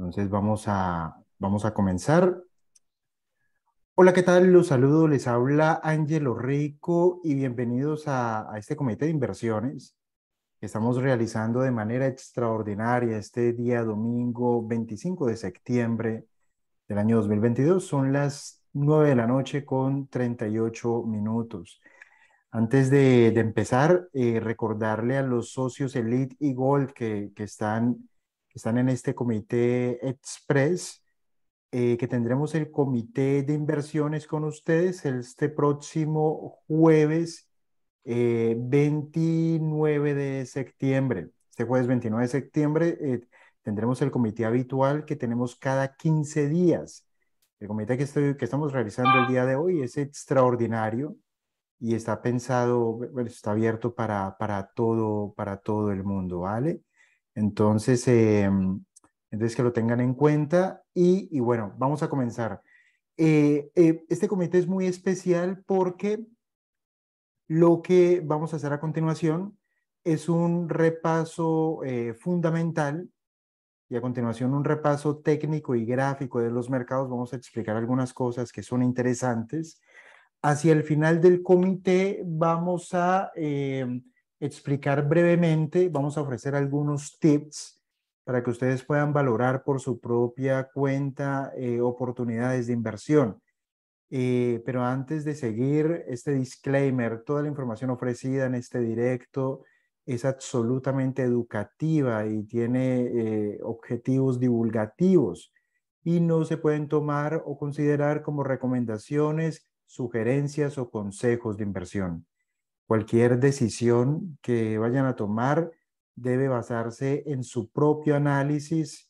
Entonces vamos a, vamos a comenzar. Hola, ¿qué tal? Los saludo, les habla Ángelo Rico y bienvenidos a, este comité de inversiones que estamos realizando de manera extraordinaria este día domingo 25 de septiembre del año 2022. Son las 9 de la noche con 38 minutos. Antes de, empezar, eh, recordarle a los socios Elite y Gold que, que están están en este comité express, eh, que tendremos el comité de inversiones con ustedes este próximo jueves 29 eh, de septiembre. Este jueves 29 de septiembre eh, tendremos el comité habitual que tenemos cada 15 días. El comité que, que estamos realizando el día de hoy es extraordinario y está pensado, está abierto para, para, todo, para todo el mundo, ¿vale? Em, entonces, que lo tengan en cuenta y, bueno, vamos a comenzar. Eh, eh, este comité es muy especial porque lo que vamos a hacer a continuación es un repaso eh, fundamental y a continuación un repaso técnico y gráfico de los mercados. Vamos a explicar algunas cosas que son interesantes. Hacia el final del comité vamos a em, explicar brevemente, vamos a ofrecer algunos tips para que ustedes puedan valorar por su propia cuenta eh, oportunidades de inversión. Eh, pero antes de seguir este disclaimer, toda la información ofrecida en este directo es absolutamente educativa y tiene eh, objetivos divulgativos y no se pueden tomar o considerar como recomendaciones, sugerencias o consejos de inversión. Cualquier decisión que vayan a tomar debe basarse en su propio análisis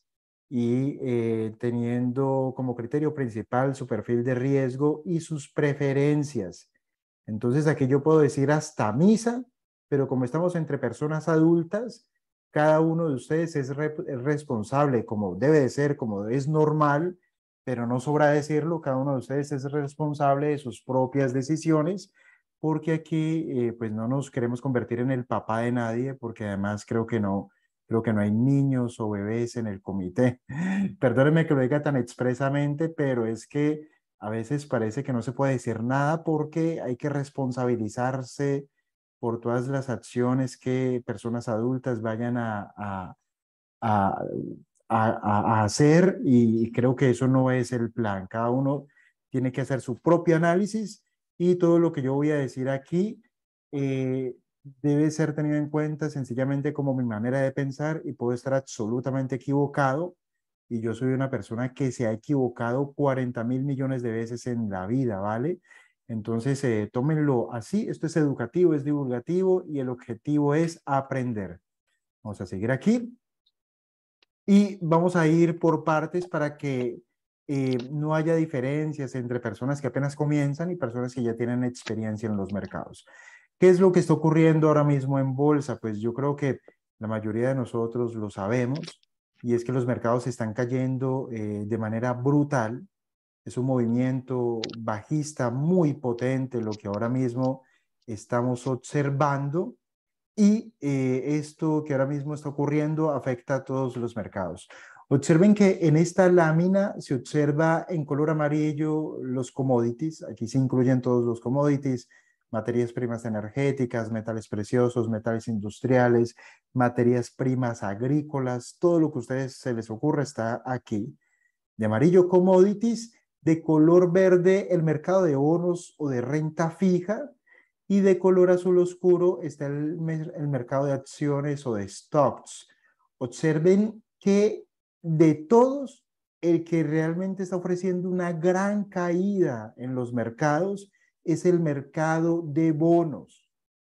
y eh, teniendo como criterio principal su perfil de riesgo y sus preferencias. Entonces aquí yo puedo decir hasta misa, pero como estamos entre personas adultas, cada uno de ustedes es responsable, como debe de ser, como es normal, pero no sobra decirlo, cada uno de ustedes es responsable de sus propias decisiones porque aquí eh, pues no nos queremos convertir en el papá de nadie, porque además creo que no, creo que no hay niños o bebés en el comité. Perdónenme que lo diga tan expresamente, pero es que a veces parece que no se puede decir nada porque hay que responsabilizarse por todas las acciones que personas adultas vayan a, a, a, a hacer y creo que eso no es el plan. Cada uno tiene que hacer su propio análisis y todo lo que yo voy a decir aquí eh, debe ser tenido en cuenta sencillamente como mi manera de pensar y puedo estar absolutamente equivocado. Y yo soy una persona que se ha equivocado 40 mil millones de veces en la vida, ¿vale? Entonces, eh, tómenlo así. Esto es educativo, es divulgativo y el objetivo es aprender. Vamos a seguir aquí. Y vamos a ir por partes para que eh, no haya diferencias entre personas que apenas comienzan y personas que ya tienen experiencia en los mercados. ¿Qué es lo que está ocurriendo ahora mismo en bolsa? Pues yo creo que la mayoría de nosotros lo sabemos y es que los mercados están cayendo eh, de manera brutal. Es un movimiento bajista muy potente lo que ahora mismo estamos observando y eh, esto que ahora mismo está ocurriendo afecta a todos los mercados. Observen que en esta lámina se observa en color amarillo los commodities, aquí se incluyen todos los commodities, materias primas energéticas, metales preciosos, metales industriales, materias primas agrícolas, todo lo que a ustedes se les ocurra está aquí. De amarillo commodities, de color verde el mercado de bonos o de renta fija y de color azul oscuro está el, el mercado de acciones o de stocks. Observen que de todos el que realmente está ofreciendo una gran caída en los mercados es el mercado de bonos.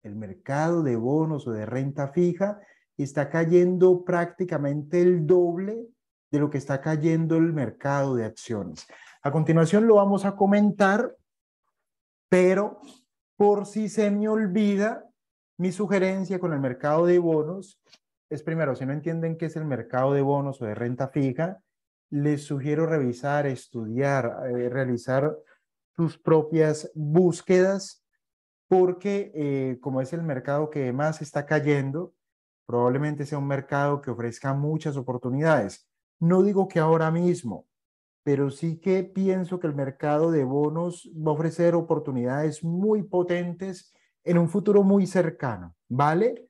El mercado de bonos o de renta fija está cayendo prácticamente el doble de lo que está cayendo el mercado de acciones. A continuación lo vamos a comentar, pero por si se me olvida, mi sugerencia con el mercado de bonos es primero, si no entienden qué es el mercado de bonos o de renta fija, les sugiero revisar, estudiar, eh, realizar sus propias búsquedas, porque eh, como es el mercado que más está cayendo, probablemente sea un mercado que ofrezca muchas oportunidades. No digo que ahora mismo, pero sí que pienso que el mercado de bonos va a ofrecer oportunidades muy potentes en un futuro muy cercano, ¿vale?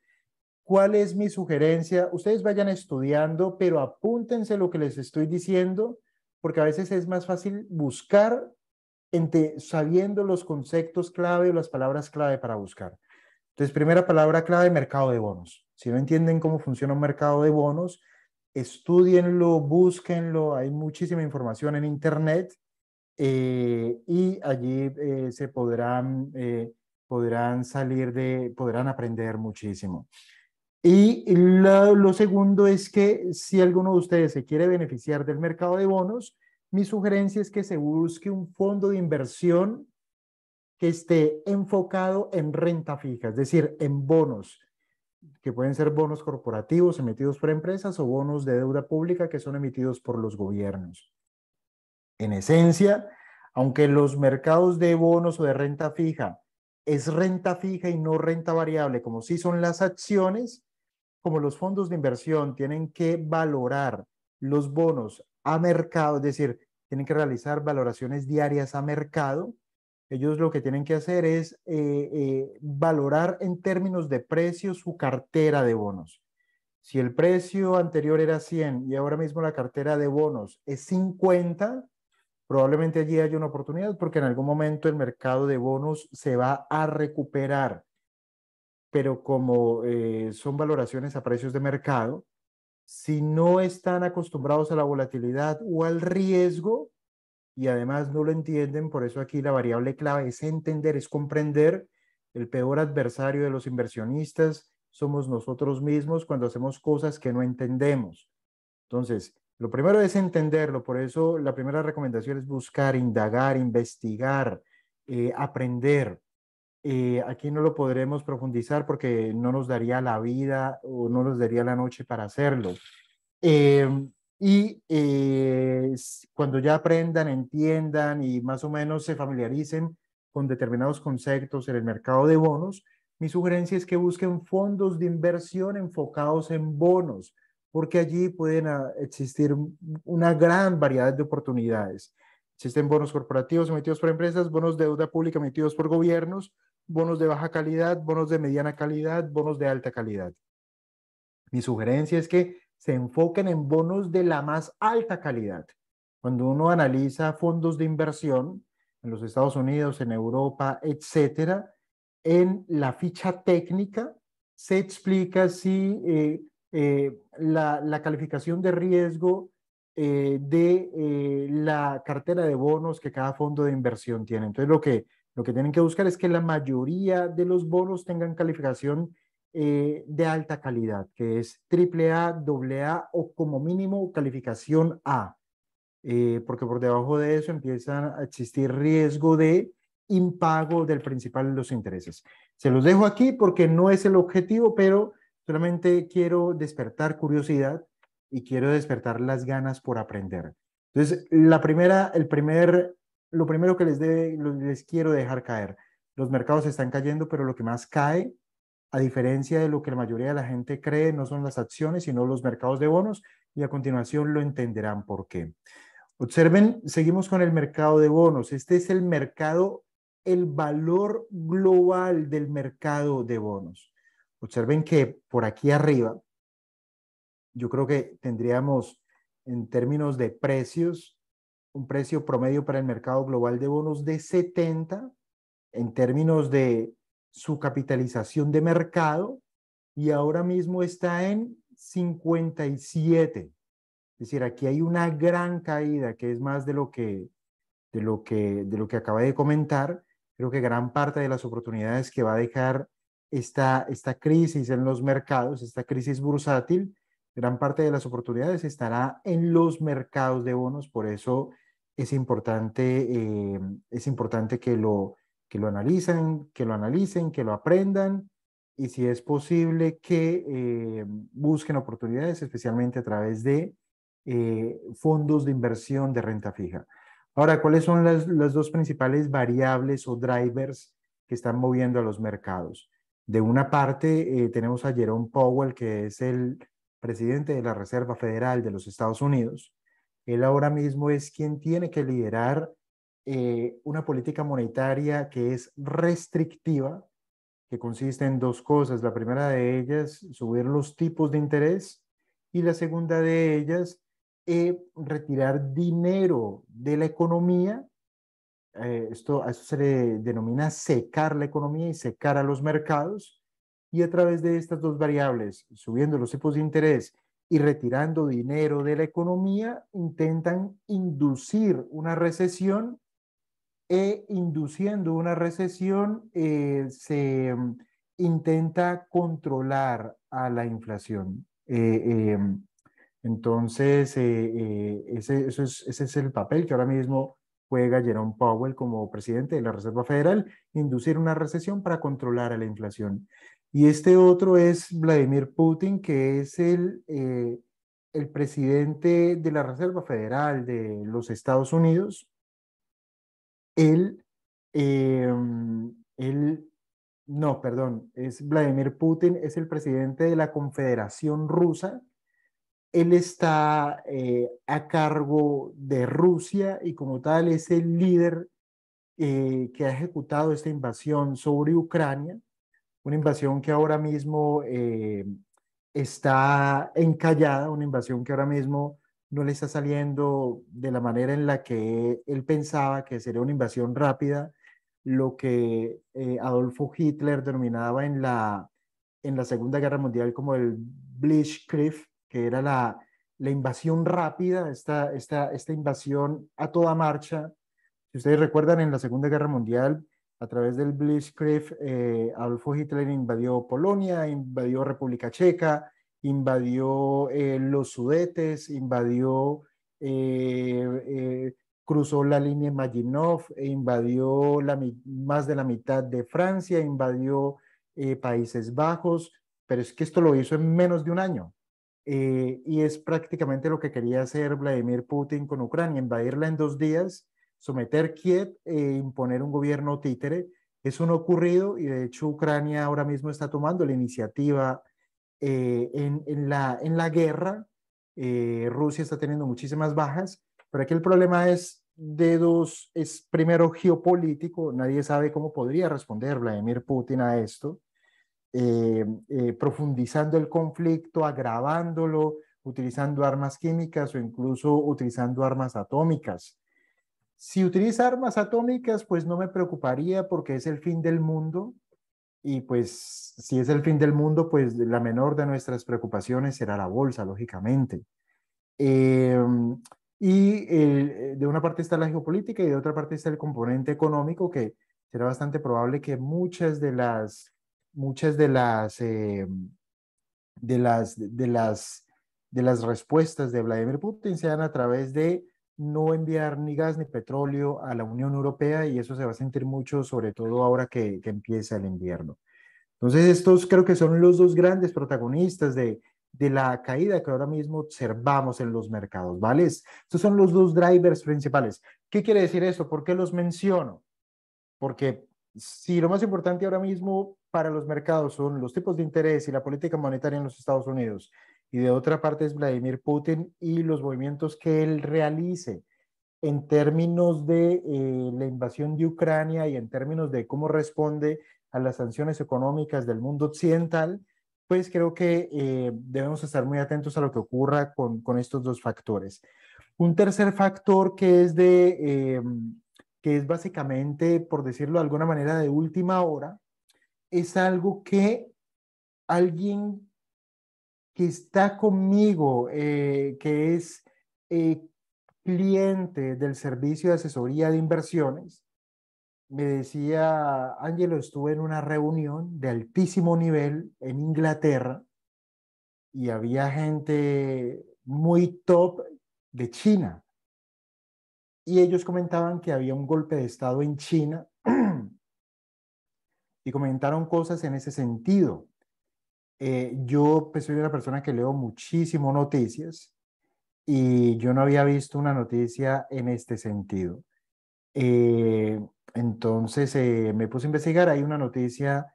¿Cuál es mi sugerencia? Ustedes vayan estudiando, pero apúntense lo que les estoy diciendo, porque a veces es más fácil buscar sabiendo los conceptos clave o las palabras clave para buscar. Entonces, primera palabra clave, mercado de bonos. Si no entienden cómo funciona un mercado de bonos, estudienlo, búsquenlo, hay muchísima información en Internet eh, y allí eh, se podrán, eh, podrán salir de, podrán aprender muchísimo. Y lo, segundo es que si alguno de ustedes se quiere beneficiar del mercado de bonos, mi sugerencia es que se busque un fondo de inversión que esté enfocado en renta fija, es decir, en bonos, que pueden ser bonos corporativos emitidos por empresas o bonos de deuda pública que son emitidos por los gobiernos. En esencia, aunque los mercados de bonos o de renta fija es renta fija y no renta variable, como si son las acciones, como los fondos de inversión tienen que valorar los bonos a mercado, es decir, tienen que realizar valoraciones diarias a mercado, ellos lo que tienen que hacer es eh, eh, valorar en términos de precio su cartera de bonos. Si el precio anterior era 100 y ahora mismo la cartera de bonos es 50, probablemente allí haya una oportunidad porque en algún momento el mercado de bonos se va a recuperar pero como eh, son valoraciones a precios de mercado, si no están acostumbrados a la volatilidad o al riesgo, y además no lo entienden, por eso aquí la variable clave es entender, es comprender el peor adversario de los inversionistas somos nosotros mismos cuando hacemos cosas que no entendemos. Entonces, lo primero es entenderlo, por eso la primera recomendación es buscar, indagar, investigar, eh, aprender. Eh, aquí no lo podremos profundizar porque no nos daría la vida o no nos daría la noche para hacerlo. Em, y eh, cuando ya aprendan, entiendan y más o menos se familiaricen con determinados conceptos en el mercado de bonos, mi sugerencia es que busquen fondos de inversión enfocados en bonos, porque allí pueden ah, existir una gran variedad de oportunidades. Existen bonos corporativos emitidos por empresas, bonos de deuda pública emitidos por gobiernos, bonos de baja calidad, bonos de mediana calidad, bonos de alta calidad. Mi sugerencia es que se enfoquen en bonos de la más alta calidad. Cuando uno analiza fondos de inversión en los Estados Unidos, en Europa, etcétera, en la ficha técnica se explica si eh, eh, la, calificación de riesgo eh, de la cartera de bonos que cada fondo de inversión tiene. Entonces, lo que lo que tienen que buscar es que la mayoría de los bonos tengan calificación eh, de alta calidad, que es triple A, doble A o como mínimo calificación A, eh, porque por debajo de eso empiezan a existir riesgo de impago del principal de los intereses. Se los dejo aquí porque no es el objetivo, pero solamente quiero despertar curiosidad y quiero despertar las ganas por aprender. Entonces, la primera, el primer lo primero que les, de, les quiero dejar caer, los mercados están cayendo, pero lo que más cae, a diferencia de lo que la mayoría de la gente cree, no son las acciones, sino los mercados de bonos, y a continuación lo entenderán por qué. Observen, seguimos con el mercado de bonos. Este es el mercado, el valor global del mercado de bonos. Observen que por aquí arriba, yo creo que tendríamos en términos de precios un precio promedio para el mercado global de bonos de 70 en términos de su capitalización de mercado y ahora mismo está en 57. Es decir, aquí hay una gran caída que es más de lo que, de lo que, de lo que acaba de comentar. Creo que gran parte de las oportunidades que va a dejar esta, esta crisis en los mercados, esta crisis bursátil, gran parte de las oportunidades estará en los mercados de bonos. Por eso es importante, eh, es importante que, lo, que lo analicen, que lo analicen, que lo aprendan y si es posible que eh, busquen oportunidades, especialmente a través de eh, fondos de inversión de renta fija. Ahora, ¿cuáles son las, dos principales variables o drivers que están moviendo a los mercados? De una parte, tenemos a Jerome Powell, que es el presidente de la Reserva Federal de los Estados Unidos, él ahora mismo es quien tiene que liderar eh, una política monetaria que es restrictiva, que consiste en dos cosas. La primera de ellas, subir los tipos de interés y la segunda de ellas, eh, retirar dinero de la economía. Eh, esto, a eso se le denomina secar la economía y secar a los mercados. Y a través de estas dos variables, subiendo los tipos de interés y retirando dinero de la economía intentan inducir una recesión e induciendo una recesión eh, se mm, intenta controlar a la inflación. Eh, em, entonces, eh, ese, es, ese es el papel que ahora mismo juega Jerome Powell como presidente de la Reserva Federal, inducir una recesión para controlar a la inflación. Y este otro es Vladimir Putin, que es el, eh, el presidente de la Reserva Federal de los Estados Unidos. Él, eh, él, no, perdón, es Vladimir Putin, es el presidente de la Confederación Rusa. Él está eh, a cargo de Rusia y como tal es el líder que ha ejecutado esta invasión sobre Ucrania una invasión que ahora mismo eh, está encallada, una invasión que ahora mismo no le está saliendo de la manera en la que él pensaba que sería una invasión rápida, lo que eh, Adolfo Hitler denominaba en la, en la Segunda Guerra Mundial como el Blitzkrieg, que era la, invasión rápida, esta, esta, esta invasión a toda marcha. Si ustedes recuerdan, en la Segunda Guerra Mundial a través del Blitzkrieg, eh, Hitler invadió Polonia, invadió República Checa, invadió eh, los Sudetes, invadió, eh, eh, cruzó la línea Maginot, e invadió más de la mitad de Francia, invadió Países Bajos, pero es que esto lo hizo en menos de un año. y es prácticamente lo que quería hacer Vladimir Putin con Ucrania, invadirla en dos días someter Kiev e imponer un gobierno títere. Eso no ha ocurrido y de hecho Ucrania ahora mismo está tomando la iniciativa eh, en, la, guerra. Eh, Rusia está teniendo muchísimas bajas, pero aquí el problema es de dos, es primero geopolítico, nadie sabe cómo podría responder Vladimir Putin a esto, eh, profundizando el conflicto, agravándolo, utilizando armas químicas o incluso utilizando armas atómicas. Si utiliza armas atómicas, pues no me preocuparía porque es el fin del mundo. Y pues si es el fin del mundo, pues la menor de nuestras preocupaciones será la bolsa, lógicamente. Em, y eh, de una parte está la geopolítica y de otra parte está el componente económico, que será bastante probable que muchas de las, muchas de las, em, de las, de las, de las respuestas de Vladimir Putin sean a través de no enviar ni gas ni petróleo a la Unión Europea y eso se va a sentir mucho, sobre todo ahora que, empieza el invierno. Entonces, estos creo que son los dos grandes protagonistas de, la caída que ahora mismo observamos en los mercados, ¿vale? Estos son los dos drivers principales. ¿Qué quiere decir eso? ¿Por qué los menciono? Porque si lo más importante ahora mismo para los mercados son los tipos de interés y la política monetaria en los Estados Unidos y de otra parte es Vladimir Putin y los movimientos que él realice en términos de eh, la invasión de Ucrania y en términos de cómo responde a las sanciones económicas del mundo occidental, pues creo que eh, debemos estar muy atentos a lo que ocurra con, con, estos dos factores. Un tercer factor que es de, em, que es básicamente, por decirlo de alguna manera, de última hora, es algo que alguien está conmigo, eh, que es eh, cliente del servicio de asesoría de inversiones, me decía, Ángelo, estuve en una reunión de altísimo nivel en Inglaterra y había gente muy top de China. Y ellos comentaban que había un golpe de Estado en China y comentaron cosas en ese sentido. Eh, yo pues, soy una persona que leo muchísimo noticias y yo no había visto una noticia en este sentido. Eh, entonces eh, me puse a investigar, hay una noticia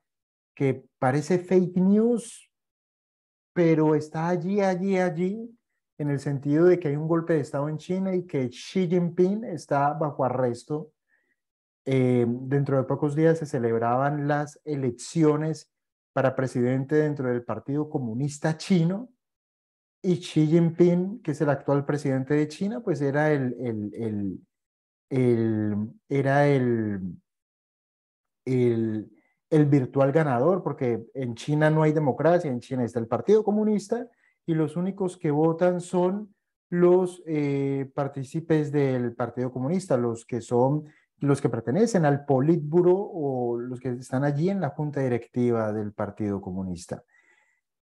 que parece fake news, pero está allí, allí, allí, en el sentido de que hay un golpe de Estado en China y que Xi Jinping está bajo arresto. dentro de pocos días se celebraban las elecciones para presidente dentro del Partido Comunista Chino y Xi Jinping, que es el actual presidente de China, pues era el, el, el, era el, el, virtual ganador, porque en China no hay democracia, en China está el Partido Comunista y los únicos que votan son los eh, partícipes del Partido Comunista, los que son los que pertenecen al Politburo o los que están allí en la junta directiva del Partido Comunista.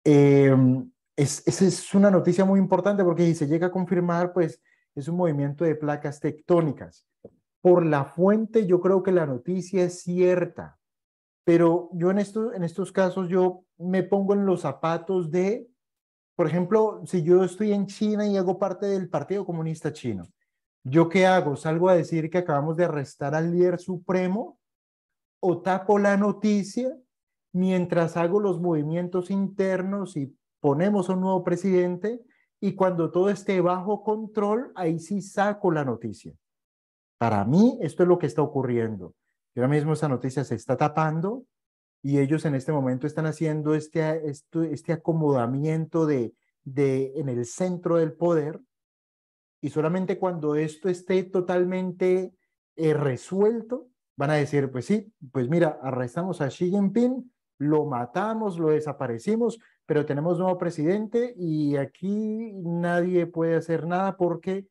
Em, esa es, una noticia muy importante porque si se llega a confirmar, pues es un movimiento de placas tectónicas. Por la fuente, yo creo que la noticia es cierta, pero yo en, esto, en estos casos, yo me pongo en los zapatos de, por ejemplo, si yo estoy en China y hago parte del Partido Comunista Chino ¿Yo qué hago? ¿Salgo a decir que acabamos de arrestar al líder supremo? ¿O tapo la noticia mientras hago los movimientos internos y ponemos un nuevo presidente? Y cuando todo esté bajo control, ahí sí saco la noticia. Para mí, esto es lo que está ocurriendo. Y ahora mismo esa noticia se está tapando y ellos en este momento están haciendo este, este, este acomodamiento de, en el centro del poder y solamente cuando esto esté totalmente eh, resuelto, van a decir, pues sí, pues mira, arrestamos a Xi Jinping, lo matamos, lo desaparecimos, pero tenemos nuevo presidente y aquí nadie puede hacer nada porque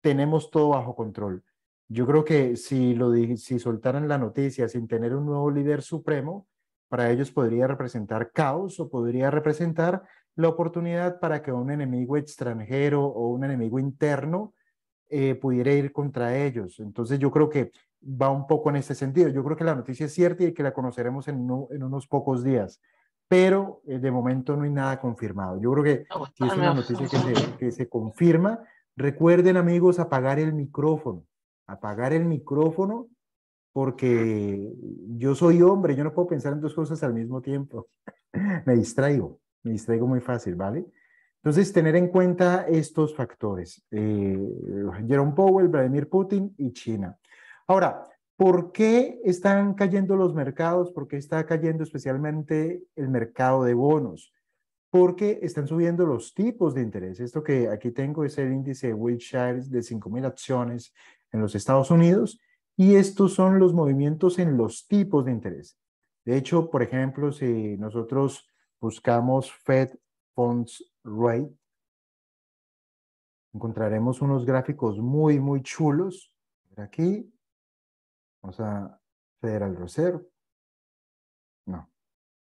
tenemos todo bajo control. Yo creo que si, lo, si soltaran la noticia sin tener un nuevo líder supremo, para ellos podría representar caos o podría representar la oportunidad para que un enemigo extranjero o un enemigo interno eh, pudiera ir contra ellos. Entonces yo creo que va un poco en ese sentido. Yo creo que la noticia es cierta y que la conoceremos en, en unos pocos días, pero eh, de momento no hay nada confirmado. Yo creo que ah, si es una noticia que que se confirma. Recuerden amigos apagar el micrófono, apagar el micrófono porque yo soy hombre, yo no puedo pensar en dos cosas al mismo tiempo. Me distraigo me distraigo muy fácil, ¿vale? Entonces, tener en cuenta estos factores, eh, Jerome Powell, Vladimir Putin y China. Ahora, ¿por qué están cayendo los mercados? ¿Por qué está cayendo especialmente el mercado de bonos? Porque están subiendo los tipos de interés. Esto que aquí tengo es el índice de Wilshire de 5.000 acciones en los Estados Unidos y estos son los movimientos en los tipos de interés. De hecho, por ejemplo, si nosotros buscamos Fed Funds Rate, encontraremos unos gráficos muy, muy chulos. Aquí, vamos a Federal Reserve. No,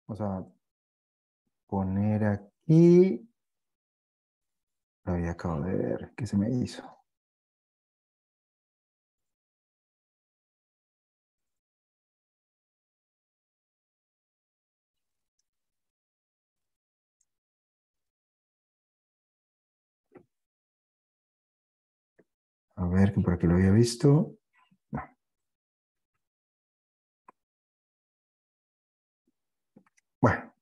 vamos a poner aquí. Lo había acabado de ver, ¿qué se me hizo? A ver, que por aquí lo había visto. Bueno,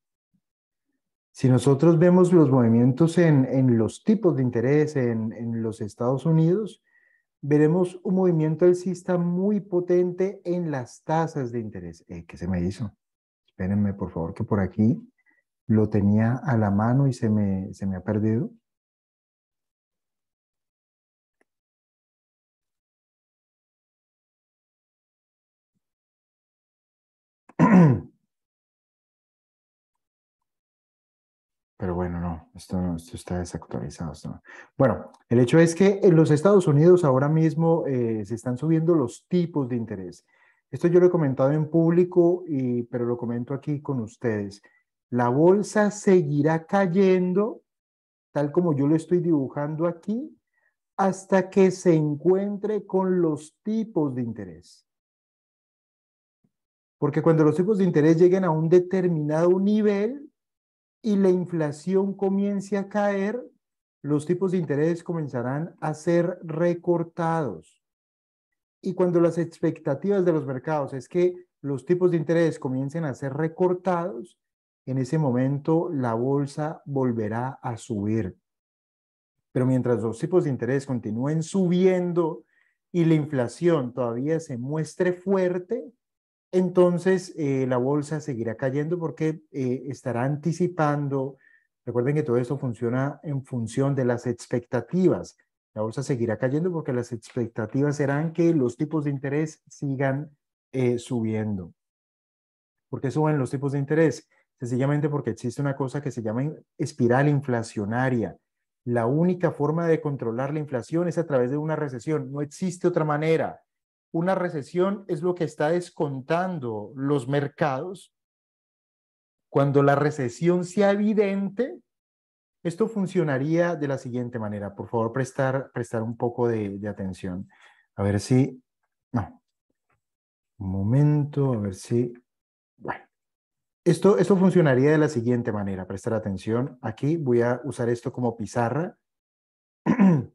si nosotros vemos los movimientos en, los tipos de interés en, los Estados Unidos, veremos un movimiento alcista muy potente en las tasas de interés. Eh, ¿Qué se me hizo? Espérenme, por favor, que por aquí lo tenía a la mano y se me, se me ha perdido. no, esto, está desactualizado. Bueno, el hecho es que en los Estados Unidos ahora mismo eh, se están subiendo los tipos de interés. Esto yo lo he comentado en público, y, pero lo comento aquí con ustedes. La bolsa seguirá cayendo, tal como yo lo estoy dibujando aquí, hasta que se encuentre con los tipos de interés. Porque cuando los tipos de interés lleguen a un determinado nivel, y la inflación comience a caer, los tipos de interés comenzarán a ser recortados. Y cuando las expectativas de los mercados es que los tipos de interés comiencen a ser recortados, en ese momento la bolsa volverá a subir. Pero mientras los tipos de interés continúen subiendo y la inflación todavía se muestre fuerte, entonces eh, la bolsa seguirá cayendo porque eh, estará anticipando, recuerden que todo esto funciona en función de las expectativas, la bolsa seguirá cayendo porque las expectativas serán que los tipos de interés sigan eh, subiendo. ¿Por qué suben los tipos de interés? Sencillamente porque existe una cosa que se llama espiral inflacionaria. La única forma de controlar la inflación es a través de una recesión, no existe otra manera una recesión es lo que está descontando los mercados. Cuando la recesión sea evidente, esto funcionaría de la siguiente manera. Por favor, prestar, prestar un poco de, atención. A ver si... No. Un momento, a ver si... Bueno. Esto, esto funcionaría de la siguiente manera. Prestar atención. Aquí voy a usar esto como pizarra.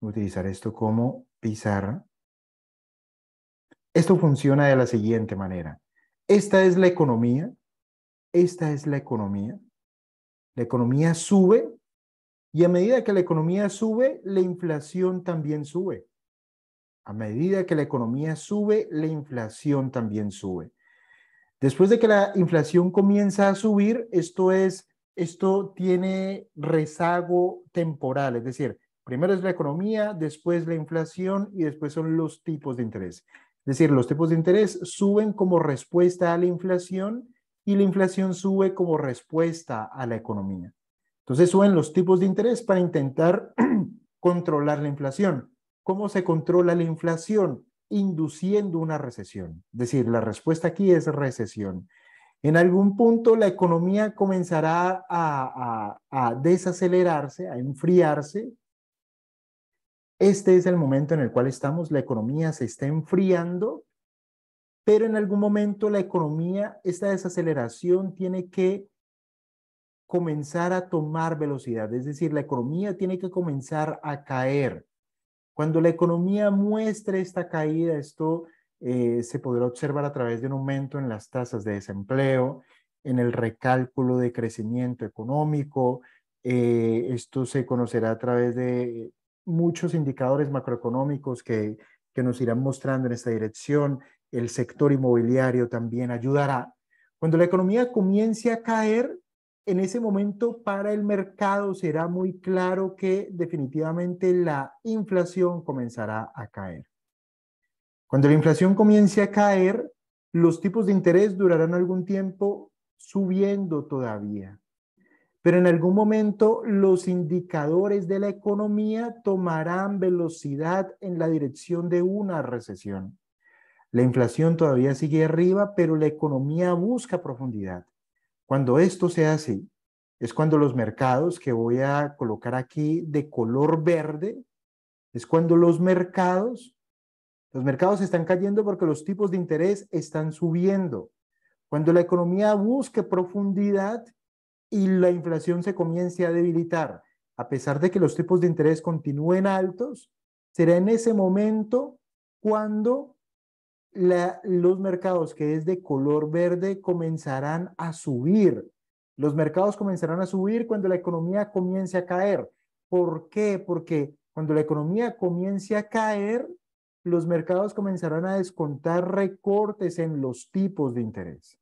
utilizar esto como pizarra. Esto funciona de la siguiente manera. Esta es la economía, esta es la economía. La economía sube y a medida que la economía sube, la inflación también sube. A medida que la economía sube, la inflación también sube. Después de que la inflación comienza a subir, esto es esto tiene rezago temporal, es decir, primero es la economía, después la inflación y después son los tipos de interés. Es decir, los tipos de interés suben como respuesta a la inflación y la inflación sube como respuesta a la economía. Entonces suben los tipos de interés para intentar controlar la inflación. ¿Cómo se controla la inflación? Induciendo una recesión. Es decir, la respuesta aquí es recesión. En algún punto la economía comenzará a, a desacelerarse, a enfriarse, este es el momento en el cual estamos, la economía se está enfriando, pero en algún momento la economía, esta desaceleración tiene que comenzar a tomar velocidad, es decir, la economía tiene que comenzar a caer. Cuando la economía muestre esta caída, esto eh, se podrá observar a través de un aumento en las tasas de desempleo, en el recálculo de crecimiento económico, eh, esto se conocerá a través de muchos indicadores macroeconómicos que, nos irán mostrando en esta dirección. El sector inmobiliario también ayudará. Cuando la economía comience a caer, en ese momento para el mercado será muy claro que definitivamente la inflación comenzará a caer. Cuando la inflación comience a caer, los tipos de interés durarán algún tiempo subiendo todavía pero en algún momento los indicadores de la economía tomarán velocidad en la dirección de una recesión. La inflación todavía sigue arriba, pero la economía busca profundidad. Cuando esto se hace, es cuando los mercados que voy a colocar aquí de color verde, es cuando los mercados, los mercados están cayendo porque los tipos de interés están subiendo. Cuando la economía busque profundidad, y la inflación se comience a debilitar, a pesar de que los tipos de interés continúen altos, será en ese momento cuando los mercados que es de color verde comenzarán a subir. Los mercados comenzarán a subir cuando la economía comience a caer. ¿Por qué? Porque cuando la economía comience a caer, los mercados comenzarán a descontar recortes en los tipos de interés.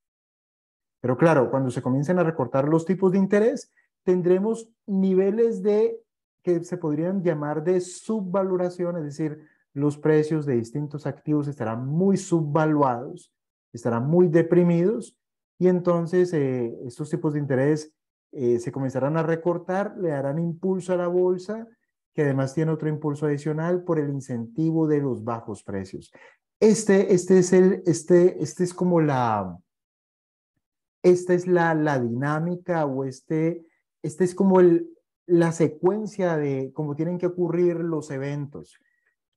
Pero claro, cuando se comiencen a recortar los tipos de interés, tendremos niveles de que se podrían llamar de subvaloración, es decir, los precios de distintos activos estarán muy subvaluados, estarán muy deprimidos y entonces eh, estos tipos de interés eh, se comenzarán a recortar, le darán impulso a la bolsa, que además tiene otro impulso adicional por el incentivo de los bajos precios. Este, este, es, el, este, este es como la, esta es la, dinámica o este, este, es como el, la secuencia de cómo tienen que ocurrir los eventos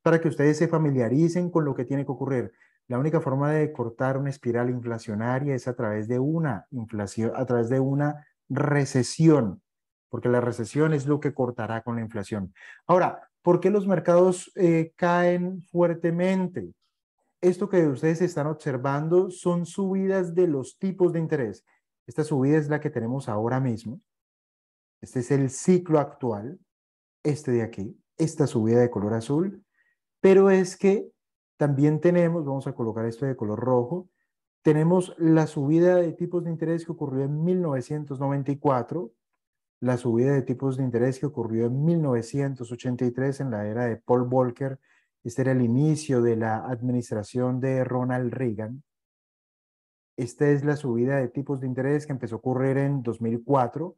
para que ustedes se familiaricen con lo que tiene que ocurrir. La única forma de cortar una espiral inflacionaria es a través de una inflación, a través de una recesión, porque la recesión es lo que cortará con la inflación. Ahora, ¿por qué los mercados eh, caen fuertemente? esto que ustedes están observando son subidas de los tipos de interés. Esta subida es la que tenemos ahora mismo. Este es el ciclo actual, este de aquí, esta subida de color azul, pero es que también tenemos, vamos a colocar esto de color rojo, tenemos la subida de tipos de interés que ocurrió en 1994, la subida de tipos de interés que ocurrió en 1983 en la era de Paul Volcker este era el inicio de la administración de Ronald Reagan. Esta es la subida de tipos de interés que empezó a ocurrir en 2004.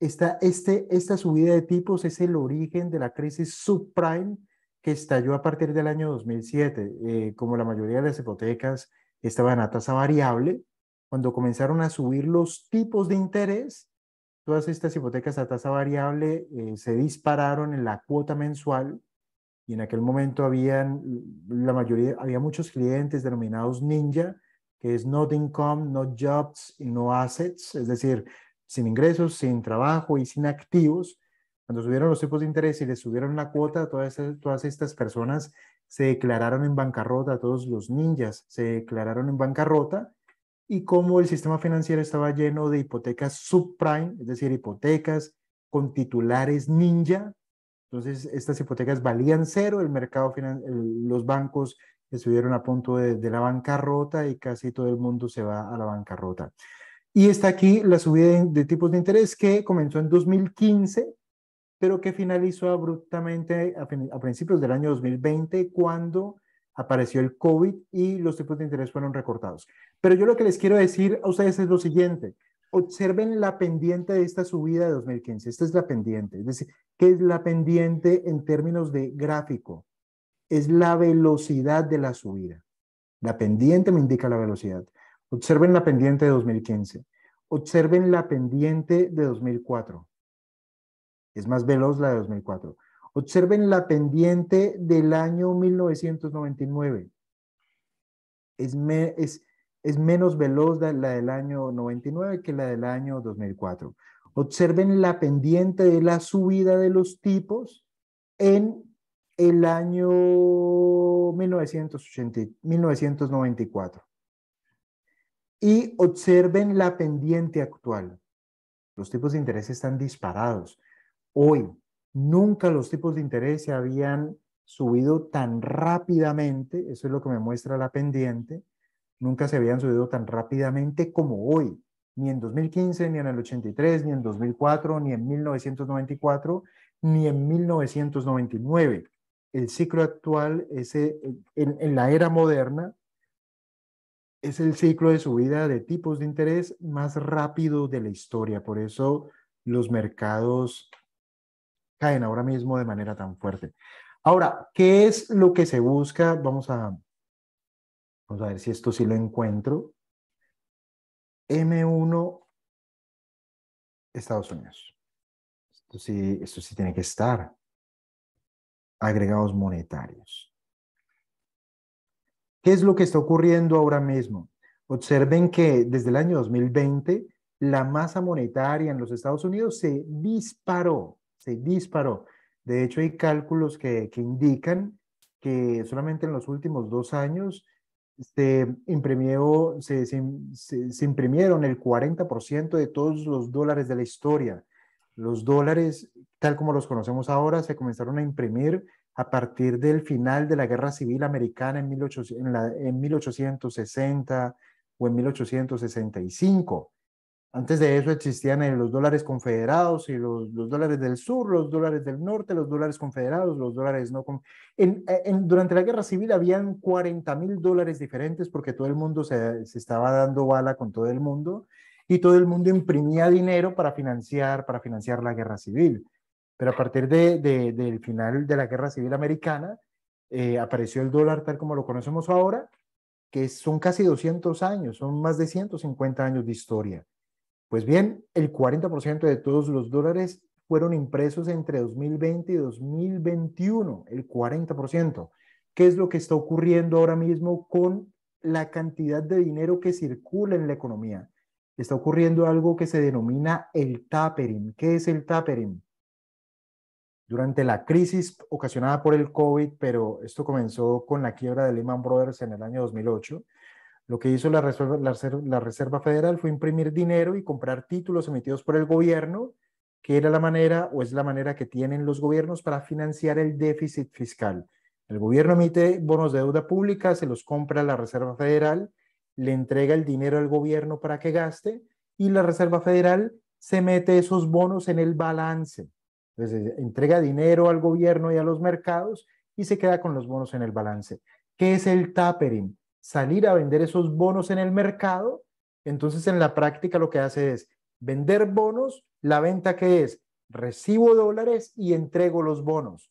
Esta, este, esta subida de tipos es el origen de la crisis subprime que estalló a partir del año 2007. Eh, como la mayoría de las hipotecas estaban a tasa variable, cuando comenzaron a subir los tipos de interés, todas estas hipotecas a tasa variable eh, se dispararon en la cuota mensual y en aquel momento habían, la mayoría, había muchos clientes denominados ninja, que es no income, no jobs y no assets, es decir, sin ingresos, sin trabajo y sin activos. Cuando subieron los tipos de interés y les subieron la cuota, todas, todas estas personas se declararon en bancarrota, todos los ninjas se declararon en bancarrota y como el sistema financiero estaba lleno de hipotecas subprime, es decir, hipotecas con titulares ninja, entonces, estas hipotecas valían cero, el mercado financiero, los bancos estuvieron a punto de, la bancarrota y casi todo el mundo se va a la bancarrota. Y está aquí la subida de, tipos de interés que comenzó en 2015, pero que finalizó abruptamente a, a principios del año 2020 cuando apareció el COVID y los tipos de interés fueron recortados. Pero yo lo que les quiero decir a ustedes es lo siguiente. Observen la pendiente de esta subida de 2015. Esta es la pendiente. Es decir, ¿Qué es la pendiente en términos de gráfico? Es la velocidad de la subida. La pendiente me indica la velocidad. Observen la pendiente de 2015. Observen la pendiente de 2004. Es más veloz la de 2004. Observen la pendiente del año 1999. Es, menos veloz la del año 99 que la del año 2004. Observen la pendiente de la subida de los tipos en el año 1994. Y observen la pendiente actual. Los tipos de interés están disparados. Hoy, nunca los tipos de interés se habían subido tan rápidamente, eso es lo que me muestra la pendiente, nunca se habían subido tan rápidamente como hoy ni en 2015, ni en el 83, ni en 2004, ni en 1994, ni en 1999. El ciclo actual, ese, en, la era moderna, es el ciclo de subida de tipos de interés más rápido de la historia. Por eso los mercados caen ahora mismo de manera tan fuerte. Ahora, ¿qué es lo que se busca? Vamos a, vamos a ver si esto sí lo encuentro. M1 Estados Unidos. Esto sí, esto sí tiene que estar. Agregados monetarios. ¿Qué es lo que está ocurriendo ahora mismo? Observen que desde el año 2020 la masa monetaria en los Estados Unidos se disparó, se disparó. De hecho, hay cálculos que indican que solamente en los últimos dos años este, imprimió, se, se, se, imprimieron el 40% de todos los dólares de la historia. Los dólares, tal como los conocemos ahora, se comenzaron a imprimir a partir del final de la Guerra Civil Americana en, en 1860 o en 1865. Antes de eso existían eh, los dólares confederados y los, dólares del sur, los dólares del norte, los dólares confederados, los dólares no confederados. Eh, durante la guerra civil habían 40 mil dólares diferentes porque todo el mundo se, estaba dando bala con todo el mundo y todo el mundo imprimía dinero para financiar, para financiar la guerra civil. Pero a partir del final de la guerra civil americana eh, apareció el dólar tal como lo conocemos ahora, que son casi 200 años, son más de 150 años de historia. Pues bien, el 40% de todos los dólares fueron impresos entre 2020 y 2021, el 40%. ¿Qué es lo que está ocurriendo ahora mismo con la cantidad de dinero que circula en la economía? Está ocurriendo algo que se denomina el tapering. ¿Qué es el tapering? Durante la crisis ocasionada por el COVID, pero esto comenzó con la quiebra de Lehman Brothers en el año 2008, lo que hizo la Reserva, Federal fue imprimir dinero y comprar títulos emitidos por el gobierno, que era la manera o es la manera que tienen los gobiernos para financiar el déficit fiscal. El gobierno emite bonos de deuda pública, se los compra la Reserva Federal, le entrega el dinero al gobierno para que gaste y la Reserva Federal se mete esos bonos en el balance. Entonces, entrega dinero al gobierno y a los mercados y se queda con los bonos en el balance. ¿Qué es el tapering? salir a vender esos bonos en el mercado, entonces en la práctica lo que hace es vender bonos, la venta que es recibo dólares y entrego los bonos.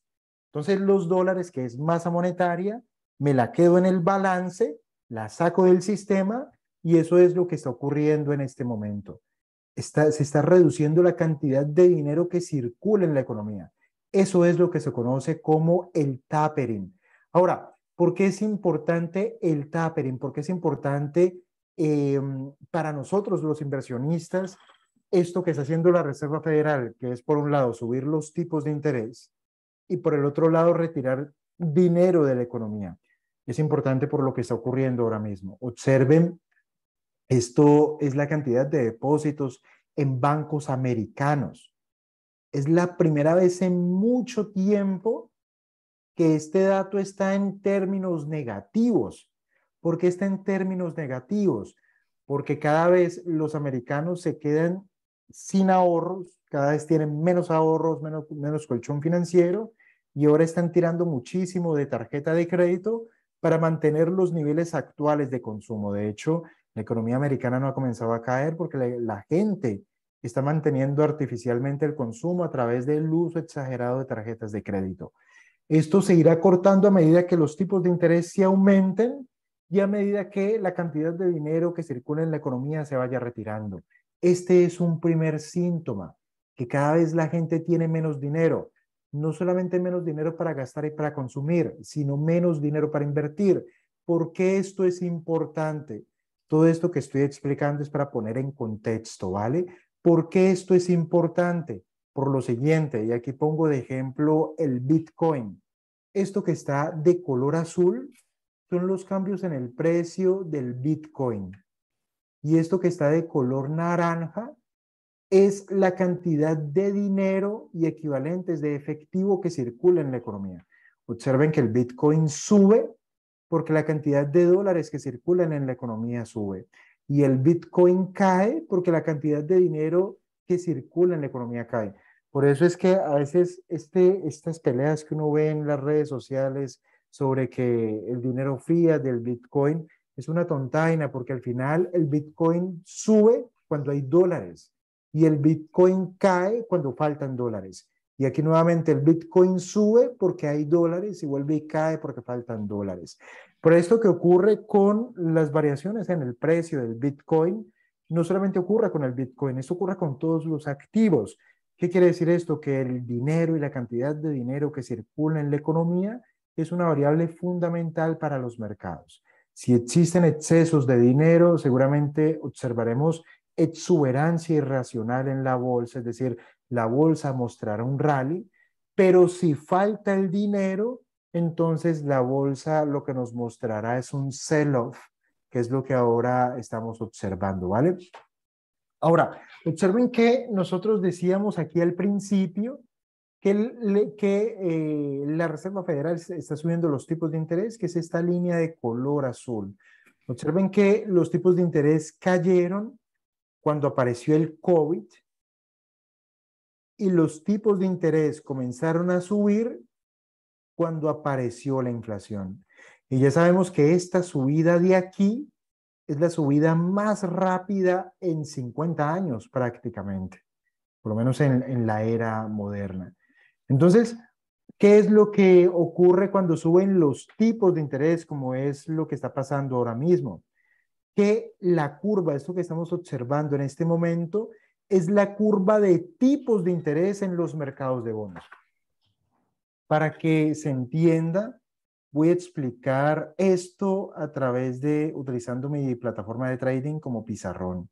Entonces los dólares, que es masa monetaria, me la quedo en el balance, la saco del sistema y eso es lo que está ocurriendo en este momento. se está reduciendo la cantidad de dinero que circula en la economía. Eso es lo que se conoce como el tapering. Ahora, ¿Por qué es importante el tapering? ¿Por qué es importante em, para nosotros los inversionistas esto que está haciendo la Reserva Federal, que es por un lado subir los tipos de interés y por el otro lado retirar dinero de la economía? Es importante por lo que está ocurriendo ahora mismo. Observen, esto es la cantidad de depósitos en bancos americanos. Es la primera vez en mucho tiempo que este dato está en términos negativos. ¿Por qué está en términos negativos? Porque cada vez los americanos se quedan sin ahorros, cada vez tienen menos ahorros, menos, colchón financiero y ahora están tirando muchísimo de tarjeta de crédito para mantener los niveles actuales de consumo. De hecho, la economía americana no ha comenzado a caer porque la gente está manteniendo artificialmente el consumo a través del uso exagerado de tarjetas de crédito. Esto se irá cortando a medida que los tipos de interés se aumenten y a medida que la cantidad de dinero que circula en la economía se vaya retirando. Este es un primer síntoma, que cada vez la gente tiene menos dinero, no solamente menos dinero para gastar y para consumir, sino menos dinero para invertir. ¿Por qué esto es importante? Todo esto que estoy explicando es para poner en contexto, ¿vale? ¿Por qué esto es importante? por lo siguiente, y aquí pongo de ejemplo el Bitcoin. Esto que está de color azul son los cambios en el precio del Bitcoin. Y esto que está de color naranja es la cantidad de dinero y equivalentes de efectivo que circula en la economía. Observen que el Bitcoin sube porque la cantidad de dólares que circulan en la economía sube. Y el Bitcoin cae porque la cantidad de dinero que circula en la economía cae. Por eso es que a veces este, estas peleas que uno ve en las redes sociales sobre que el dinero fría del Bitcoin es una tontaina, porque al final el Bitcoin sube cuando hay dólares y el Bitcoin cae cuando faltan dólares. Y aquí nuevamente el Bitcoin sube porque hay dólares y vuelve y cae porque faltan dólares. Pero esto que ocurre con las variaciones en el precio del Bitcoin, no solamente ocurre con el Bitcoin, esto ocurre con todos los activos. ¿Qué quiere decir esto? Que el dinero y la cantidad de dinero que circula en la economía es una variable fundamental para los mercados. Si existen excesos de dinero, seguramente observaremos exuberancia irracional en la bolsa, es decir, la bolsa mostrará un rally, pero si falta el dinero, entonces la bolsa lo que nos mostrará es un sell-off, que es lo que ahora estamos observando, ¿vale? Ahora, observen que nosotros decíamos aquí al principio que, eh, la Reserva Federal está subiendo los tipos de interés, que es esta línea de color azul. Observen que los tipos de interés cayeron cuando apareció el COVID y los tipos de interés comenzaron a subir cuando apareció la inflación. Y ya sabemos que esta subida de aquí es la subida más rápida en 50 años prácticamente, por lo menos en, la era moderna. Entonces, ¿Qué es lo que ocurre cuando suben los tipos de interés, como es lo que está pasando ahora mismo? Que la curva, esto que estamos observando en este momento, es la curva de tipos de interés en los mercados de bonos. Para que se entienda, voy a explicar esto a través de, utilizando mi plataforma de trading como pizarrón.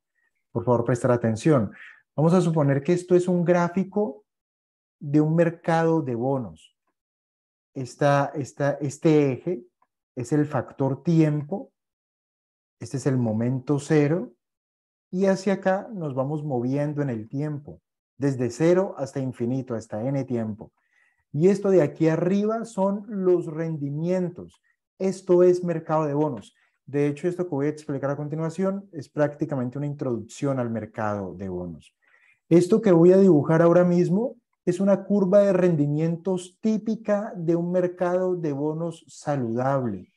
Por favor, prestar atención. Vamos a suponer que esto es un gráfico de un mercado de bonos. este eje es el factor tiempo, este es el momento cero, y hacia acá nos vamos moviendo en el tiempo, desde cero hasta infinito, hasta n tiempo. Y esto de aquí arriba son los rendimientos. Esto es mercado de bonos. De hecho, esto que voy a explicar a continuación es prácticamente una introducción al mercado de bonos. Esto que voy a dibujar ahora mismo es una curva de rendimientos típica de un mercado de bonos saludable.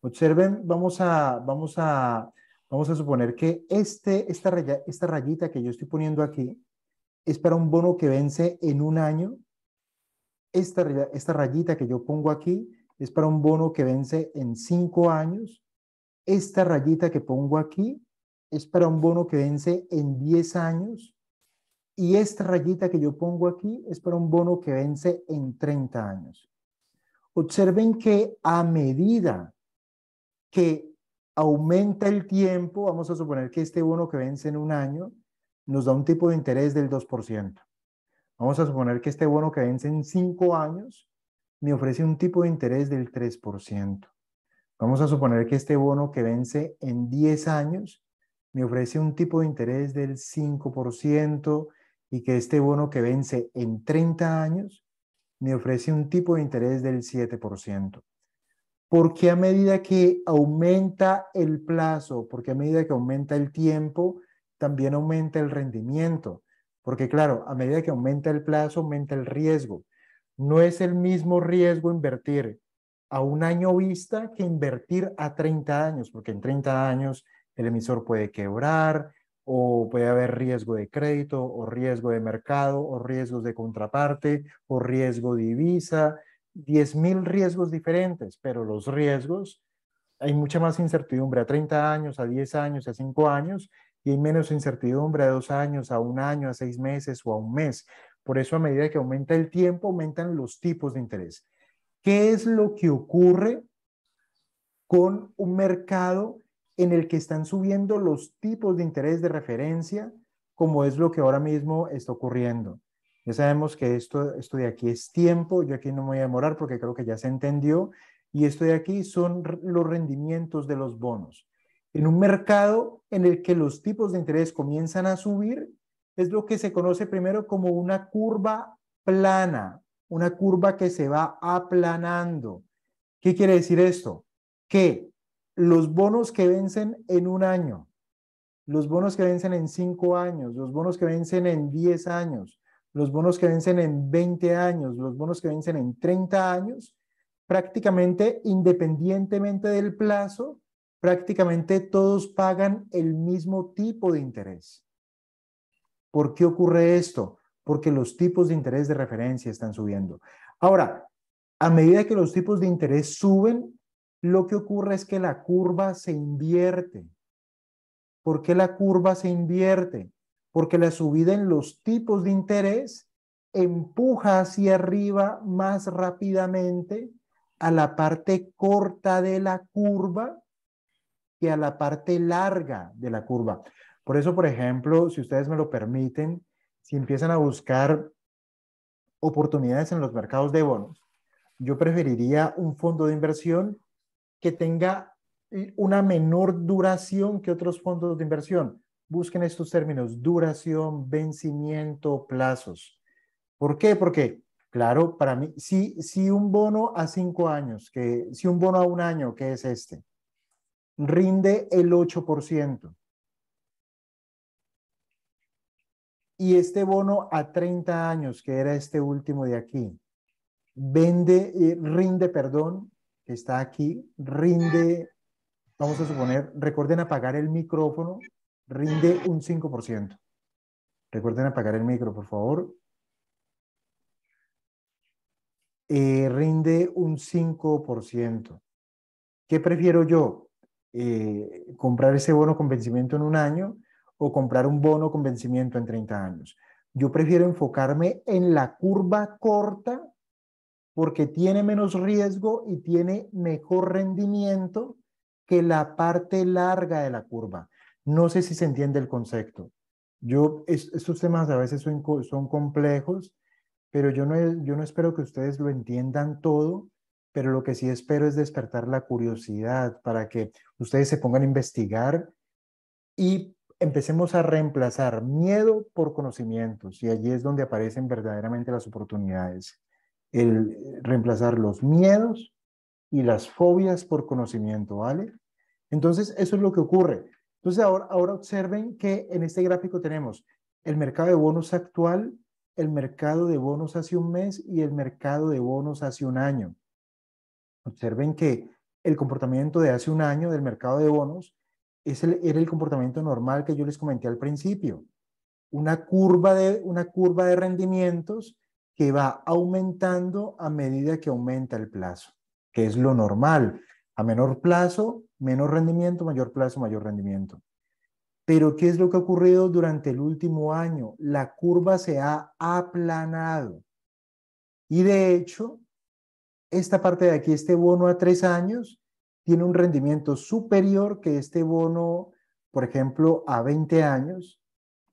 Observen, vamos a, vamos a, vamos a suponer que este, esta, esta rayita que yo estoy poniendo aquí es para un bono que vence en un año esta, rayita que yo pongo aquí es para un bono que vence en cinco años. Esta rayita que pongo aquí es para un bono que vence en 10 años. Y esta rayita que yo pongo aquí es para un bono que vence en 30 años. Observen que a medida que aumenta el tiempo, vamos a suponer que este bono que vence en un año nos da un tipo de interés del 2%. Vamos a suponer que este bono que vence en cinco años me ofrece un tipo de interés del 3%. Vamos a suponer que este bono que vence en 10 años me ofrece un tipo de interés del 5% y que este bono que vence en 30 años me ofrece un tipo de interés del 7%. Porque a medida que aumenta el plazo, porque a medida que aumenta el tiempo, también aumenta el rendimiento. Porque claro, a medida que aumenta el plazo, aumenta el riesgo. No es el mismo riesgo invertir a un año vista que invertir a 30 años, porque en 30 años el emisor puede quebrar o puede haber riesgo de crédito o riesgo de mercado o riesgos de contraparte o riesgo de divisa, 10.000 riesgos diferentes, pero los riesgos, hay mucha más incertidumbre a 30 años, a 10 años, a 5 años y hay menos incertidumbre a dos años, a un año, a seis meses o a un mes. Por eso a medida que aumenta el tiempo, aumentan los tipos de interés. ¿Qué es lo que ocurre con un mercado en el que están subiendo los tipos de interés de referencia, como es lo que ahora mismo está ocurriendo? Ya sabemos que esto, esto de aquí es tiempo, yo aquí no me voy a demorar porque creo que ya se entendió, y esto de aquí son los rendimientos de los bonos. En un mercado en el que los tipos de interés comienzan a subir, es lo que se conoce primero como una curva plana, una curva que se va aplanando. ¿Qué quiere decir esto? Que los bonos que vencen en un año, los bonos que vencen en cinco años, los bonos que vencen en diez años, los bonos que vencen en veinte años, los bonos que vencen en treinta años, prácticamente independientemente del plazo, prácticamente todos pagan el mismo tipo de interés. ¿Por qué ocurre esto? Porque los tipos de interés de referencia están subiendo. Ahora, a medida que los tipos de interés suben, lo que ocurre es que la curva se invierte. ¿Por qué la curva se invierte? Porque la subida en los tipos de interés empuja hacia arriba más rápidamente a la parte corta de la curva a la parte larga de la curva. Por eso, por ejemplo, si ustedes me lo permiten, si empiezan a buscar oportunidades en los mercados de bonos, yo preferiría un fondo de inversión que tenga eh, una menor duración que otros fondos de inversión. Busquen estos términos, duración, vencimiento, plazos. ¿Por qué? Porque, claro, para mí, si, si un bono a cinco años, que, si un bono a un año, que es este, rinde el 8%. Y este bono a 30 años, que era este último de aquí, vende, eh, rinde, perdón, que está aquí, rinde, vamos a suponer, recuerden apagar el micrófono, rinde un 5%. Recuerden apagar el micro, por favor. Eh, rinde un 5%. ¿Qué prefiero yo? Eh, comprar ese bono con vencimiento en un año o comprar un bono con vencimiento en 30 años. Yo prefiero enfocarme en la curva corta porque tiene menos riesgo y tiene mejor rendimiento que la parte larga de la curva. No sé si se entiende el concepto. Yo, estos temas a veces son, complejos, pero yo no espero que ustedes lo entiendan todo pero lo que sí espero es despertar la curiosidad para que ustedes se pongan a investigar y empecemos a reemplazar miedo por conocimientos y allí es donde aparecen verdaderamente las oportunidades. El eh, reemplazar los miedos y las fobias por conocimiento, ¿vale? Entonces, eso es lo que ocurre. Entonces, ahora, ahora observen que en este gráfico tenemos el mercado de bonos actual, el mercado de bonos hace un mes y el mercado de bonos hace un año. Observen que el comportamiento de hace un año del mercado de bonos es el, era el comportamiento normal que yo les comenté al principio. Una curva, de, una curva de rendimientos que va aumentando a medida que aumenta el plazo, que es lo normal. A menor plazo, menor rendimiento, mayor plazo, mayor rendimiento. Pero ¿qué es lo que ha ocurrido durante el último año? La curva se ha aplanado. Y de hecho, esta parte de aquí, este bono a tres años, tiene un rendimiento superior que este bono, por ejemplo, a 20 años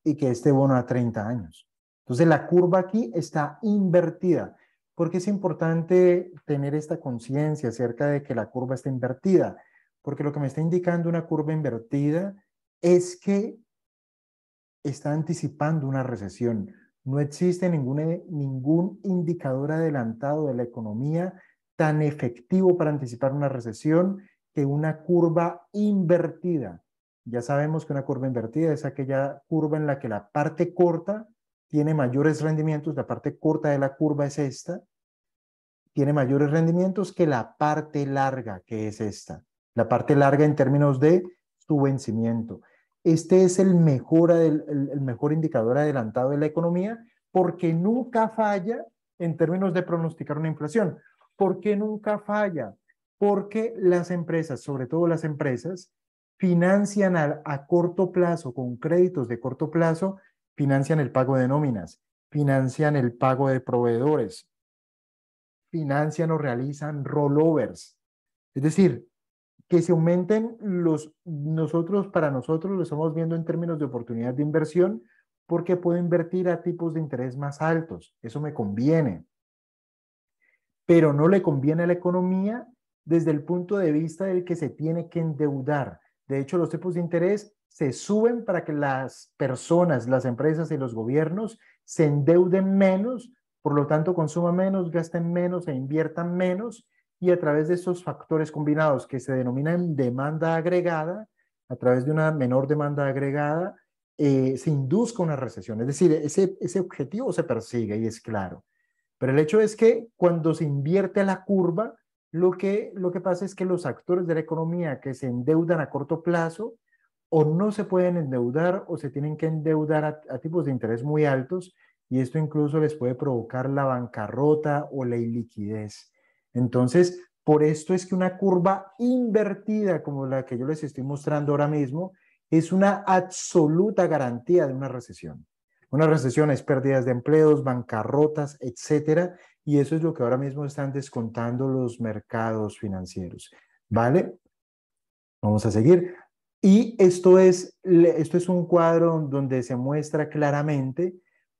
y que este bono a 30 años. Entonces, la curva aquí está invertida. porque es importante tener esta conciencia acerca de que la curva está invertida? Porque lo que me está indicando una curva invertida es que está anticipando una recesión. No existe ningún, ningún indicador adelantado de la economía tan efectivo para anticipar una recesión que una curva invertida. Ya sabemos que una curva invertida es aquella curva en la que la parte corta tiene mayores rendimientos, la parte corta de la curva es esta, tiene mayores rendimientos que la parte larga, que es esta, la parte larga en términos de su vencimiento. Este es el mejor, indicador adelantado de la economía porque nunca falla en términos de pronosticar una inflación. ¿Por qué nunca falla? Porque las empresas, sobre todo las empresas, financian a, corto plazo, con créditos de corto plazo, financian el pago de nóminas, financian el pago de proveedores, financian o realizan rollovers. Es decir, que se aumenten los, nosotros, para nosotros lo estamos viendo en términos de oportunidad de inversión, porque puedo invertir a tipos de interés más altos. Eso me conviene pero no le conviene a la economía desde el punto de vista del que se tiene que endeudar. De hecho, los tipos de interés se suben para que las personas, las empresas y los gobiernos se endeuden menos, por lo tanto consuman menos, gasten menos e inviertan menos. Y a través de esos factores combinados que se denominan demanda agregada, a través de una menor demanda agregada, eh, se induzca una recesión. Es decir, ese objetivo se persigue y es claro. Pero el hecho es que cuando se invierte la curva, lo que, lo que pasa es que los actores de la economía que se endeudan a corto plazo o no se pueden endeudar o se tienen que endeudar a, tipos de interés muy altos y esto incluso les puede provocar la bancarrota o la iliquidez. Entonces, por esto es que una curva invertida como la que yo les estoy mostrando ahora mismo es una absoluta garantía de una recesión. Una recesión es pérdidas de empleos, bancarrotas, etcétera, y eso es lo que ahora mismo están descontando los mercados financieros. ¿Vale? Vamos a seguir. Y esto es, esto es un cuadro donde se muestra claramente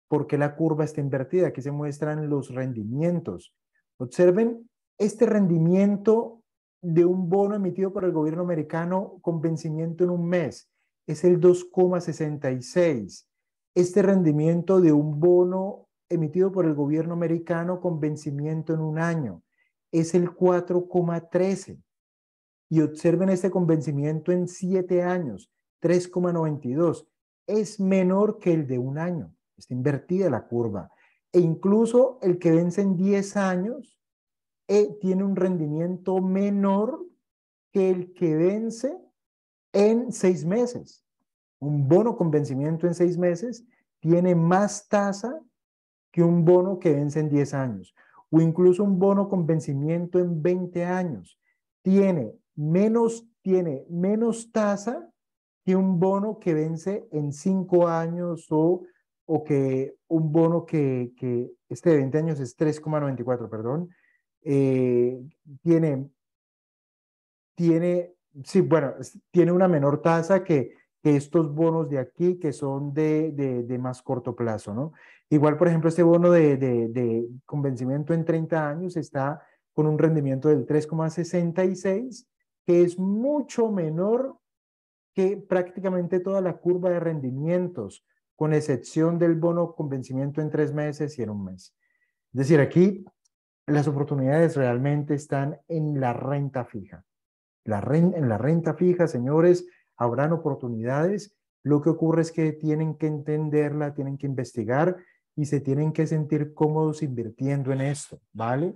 por qué la curva está invertida. Aquí se muestran los rendimientos. Observen este rendimiento de un bono emitido por el gobierno americano con vencimiento en un mes. Es el 2,66 este rendimiento de un bono emitido por el gobierno americano con vencimiento en un año. Es el 4,13. Y observen este convencimiento en siete años, 3,92. Es menor que el de un año. Está invertida la curva. E incluso el que vence en 10 años eh, tiene un rendimiento menor que el que vence en seis meses. Un bono con vencimiento en seis meses tiene más tasa que un bono que vence en 10 años o incluso un bono con vencimiento en 20 años. Tiene menos, tiene menos tasa que un bono que vence en cinco años o, o que un bono que, que este de 20 años es 3,94, perdón. Eh, tiene, tiene, sí, bueno, tiene una menor tasa que que estos bonos de aquí que son de, más corto plazo, ¿no? Igual, por ejemplo, este bono de, de convencimiento en 30 años está con un rendimiento del 3,66, que es mucho menor que prácticamente toda la curva de rendimientos, con excepción del bono convencimiento en tres meses y en un mes. Es decir, aquí las oportunidades realmente están en la renta fija. La en la renta fija, señores, habrán oportunidades. Lo que ocurre es que tienen que entenderla, tienen que investigar y se tienen que sentir cómodos invirtiendo en esto, ¿vale?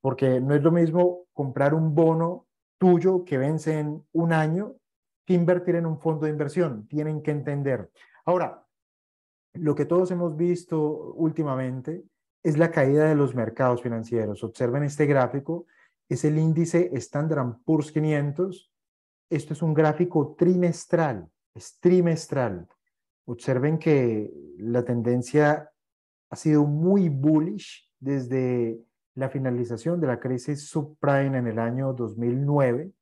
Porque no es lo mismo comprar un bono tuyo que vence en un año que invertir en un fondo de inversión. Tienen que entender. Ahora, lo que todos hemos visto últimamente es la caída de los mercados financieros. Observen este gráfico, es el índice Standard Poor's 500 esto es un gráfico trimestral, es trimestral. Observen que la tendencia ha sido muy bullish desde la finalización de la crisis subprime en el año 2009.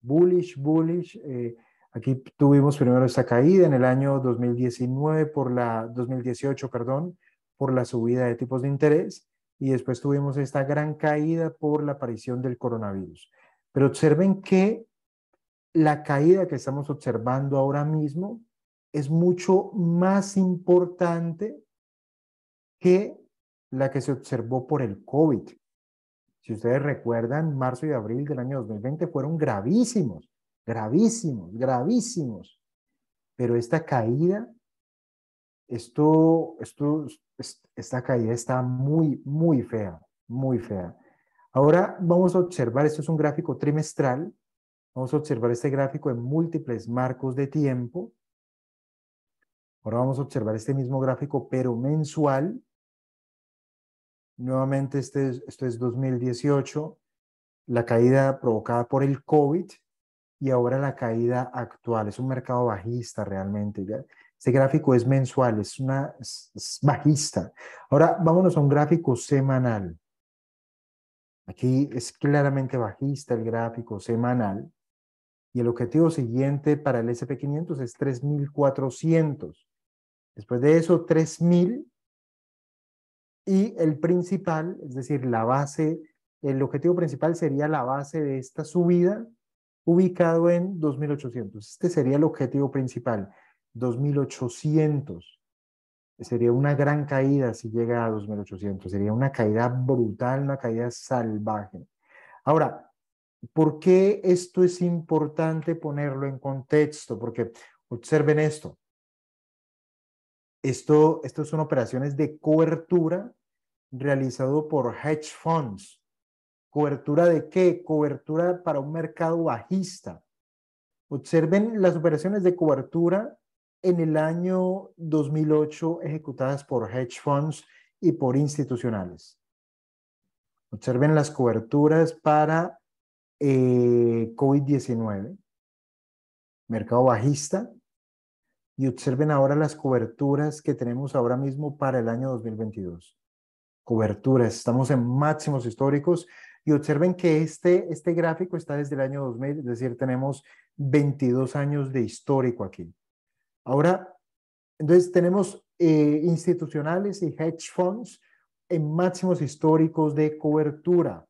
Bullish, bullish. Eh, aquí tuvimos primero esta caída en el año 2019 por la 2018, perdón, por la subida de tipos de interés y después tuvimos esta gran caída por la aparición del coronavirus. Pero observen que la caída que estamos observando ahora mismo es mucho más importante que la que se observó por el COVID. Si ustedes recuerdan, marzo y abril del año 2020 fueron gravísimos, gravísimos, gravísimos. Pero esta caída, esto, esto, esta caída está muy, muy fea, muy fea. Ahora vamos a observar, esto es un gráfico trimestral, Vamos a observar este gráfico en múltiples marcos de tiempo. Ahora vamos a observar este mismo gráfico, pero mensual. Nuevamente, este esto es 2018, la caída provocada por el COVID y ahora la caída actual. Es un mercado bajista realmente. Este gráfico es mensual, es una bajista. Ahora vámonos a un gráfico semanal. Aquí es claramente bajista el gráfico semanal y el objetivo siguiente para el SP500 es 3.400. Después de eso, 3.000 y el principal, es decir, la base, el objetivo principal sería la base de esta subida ubicado en 2.800. Este sería el objetivo principal, 2.800. Sería una gran caída si llega a 2.800, sería una caída brutal, una caída salvaje. Ahora, ¿Por qué esto es importante ponerlo en contexto? Porque observen esto. Esto, son operaciones de cobertura realizado por hedge funds. ¿Cobertura de qué? Cobertura para un mercado bajista. Observen las operaciones de cobertura en el año 2008 ejecutadas por hedge funds y por institucionales. Observen las coberturas para eh, COVID-19, mercado bajista, y observen ahora las coberturas que tenemos ahora mismo para el año 2022. Coberturas, estamos en máximos históricos y observen que este, este gráfico está desde el año 2000, es decir, tenemos 22 años de histórico aquí. Ahora, entonces tenemos eh, institucionales y hedge funds en máximos históricos de cobertura.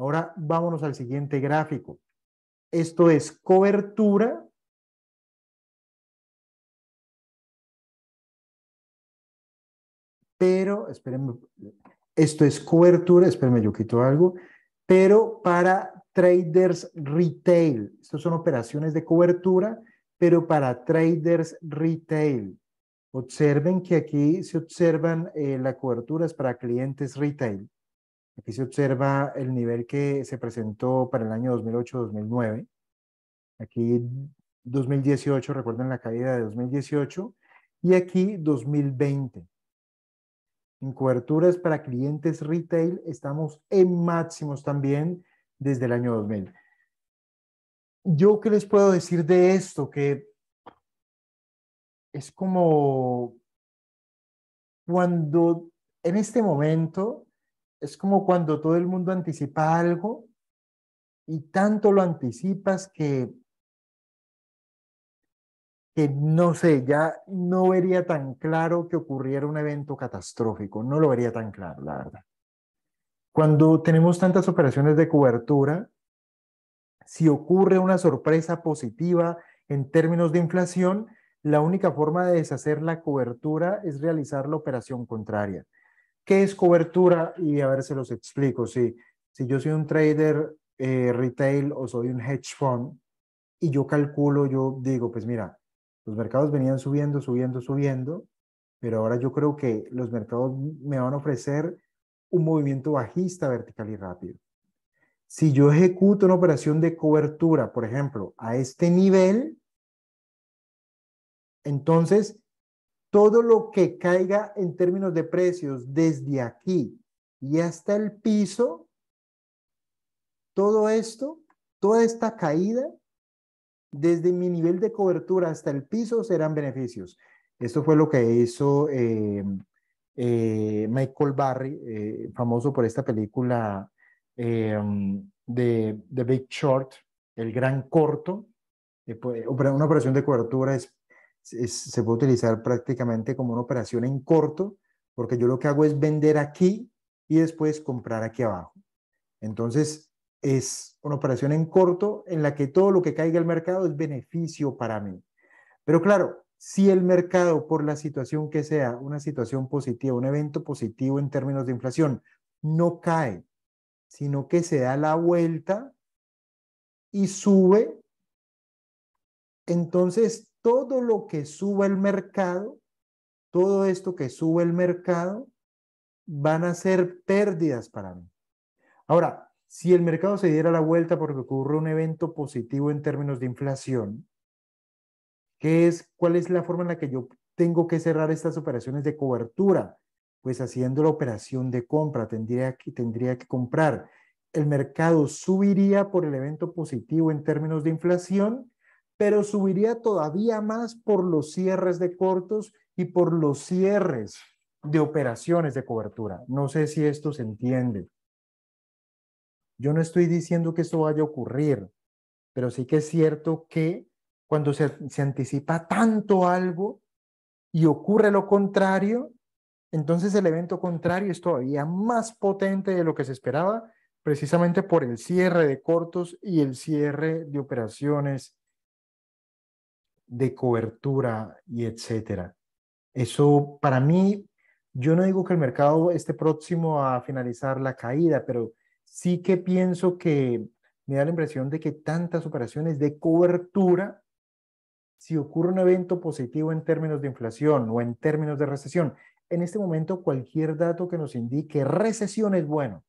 Ahora vámonos al siguiente gráfico. Esto es cobertura pero, espérenme, esto es cobertura, espérenme, yo quito algo, pero para traders retail. Estas son operaciones de cobertura, pero para traders retail. Observen que aquí se observan las eh, la cobertura para clientes retail. Aquí se observa el nivel que se presentó para el año 2008-2009. Aquí 2018, recuerden la caída de 2018. Y aquí 2020. En coberturas para clientes retail estamos en máximos también desde el año 2000. ¿Yo qué les puedo decir de esto? Que es como cuando en este momento es como cuando todo el mundo anticipa algo y tanto lo anticipas que, que no sé, ya no vería tan claro que ocurriera un evento catastrófico, no lo vería tan claro, la verdad. Cuando tenemos tantas operaciones de cobertura, si ocurre una sorpresa positiva en términos de inflación, la única forma de deshacer la cobertura es realizar la operación contraria. ¿Qué es cobertura? Y a ver, se los explico. Si, si yo soy un trader eh, retail o soy un hedge fund y yo calculo, yo digo, pues mira, los mercados venían subiendo, subiendo, subiendo, pero ahora yo creo que los mercados me van a ofrecer un movimiento bajista, vertical y rápido. Si yo ejecuto una operación de cobertura, por ejemplo, a este nivel, entonces todo lo que caiga en términos de precios desde aquí y hasta el piso, todo esto, toda esta caída, desde mi nivel de cobertura hasta el piso serán beneficios. Esto fue lo que hizo eh, eh, Michael Barry, eh, famoso por esta película de The Big Short, El Gran Corto, pues, una operación de cobertura es se puede utilizar prácticamente como una operación en corto, porque yo lo que hago es vender aquí y después comprar aquí abajo. Entonces, es una operación en corto en la que todo lo que caiga el mercado es beneficio para mí. Pero claro, si el mercado, por la situación que sea, una situación positiva, un evento positivo en términos de inflación, no cae, sino que se da la vuelta y sube, entonces todo lo que suba el mercado, todo esto que sube el mercado, van a ser pérdidas para mí. Ahora, si el mercado se diera la vuelta porque ocurre un evento positivo en términos de inflación, ¿qué es, ¿cuál es la forma en la que yo tengo que cerrar estas operaciones de cobertura? Pues haciendo la operación de compra, tendría que, tendría que comprar. El mercado subiría por el evento positivo en términos de inflación pero subiría todavía más por los cierres de cortos y por los cierres de operaciones de cobertura. No sé si esto se entiende. Yo no estoy diciendo que esto vaya a ocurrir, pero sí que es cierto que cuando se, anticipa tanto algo y ocurre lo contrario, entonces el evento contrario es todavía más potente de lo que se esperaba, precisamente por el cierre de cortos y el cierre de operaciones de cobertura y etcétera. Eso para mí, yo no digo que el mercado esté próximo a finalizar la caída, pero sí que pienso que me da la impresión de que tantas operaciones de cobertura, si ocurre un evento positivo en términos de inflación o en términos de recesión, en este momento cualquier dato que nos indique recesión es bueno.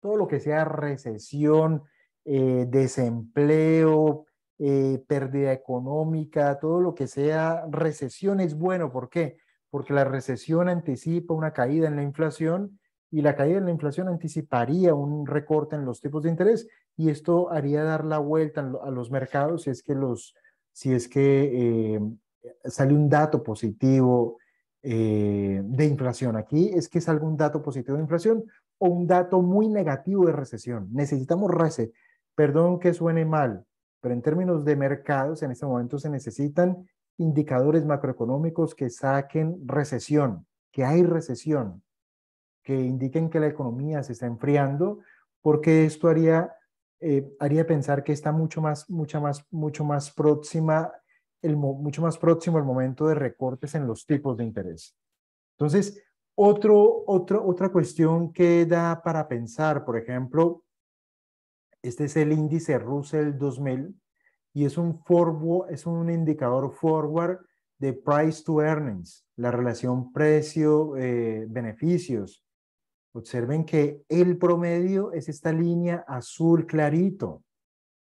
Todo lo que sea recesión, eh, desempleo, eh, pérdida económica, todo lo que sea recesión es bueno. ¿Por qué? Porque la recesión anticipa una caída en la inflación y la caída en la inflación anticiparía un recorte en los tipos de interés y esto haría dar la vuelta a los mercados si es que, los, si es que em, sale un dato positivo eh, de inflación. Aquí es que es un dato positivo de inflación o un dato muy negativo de recesión. Necesitamos recesión. Perdón que suene mal, pero en términos de mercados, en este momento se necesitan indicadores macroeconómicos que saquen recesión, que hay recesión, que indiquen que la economía se está enfriando, porque esto haría, eh, haría pensar que está mucho más, mucho más, mucho más próxima, el, mucho más próximo el momento de recortes en los tipos de interés. Entonces, otro, otra cuestión que da para pensar, por ejemplo, este es el índice Russell 2000 y es un, forward, es un indicador forward de price to earnings, la relación precio-beneficios. Eh, observen que el promedio es esta línea azul clarito,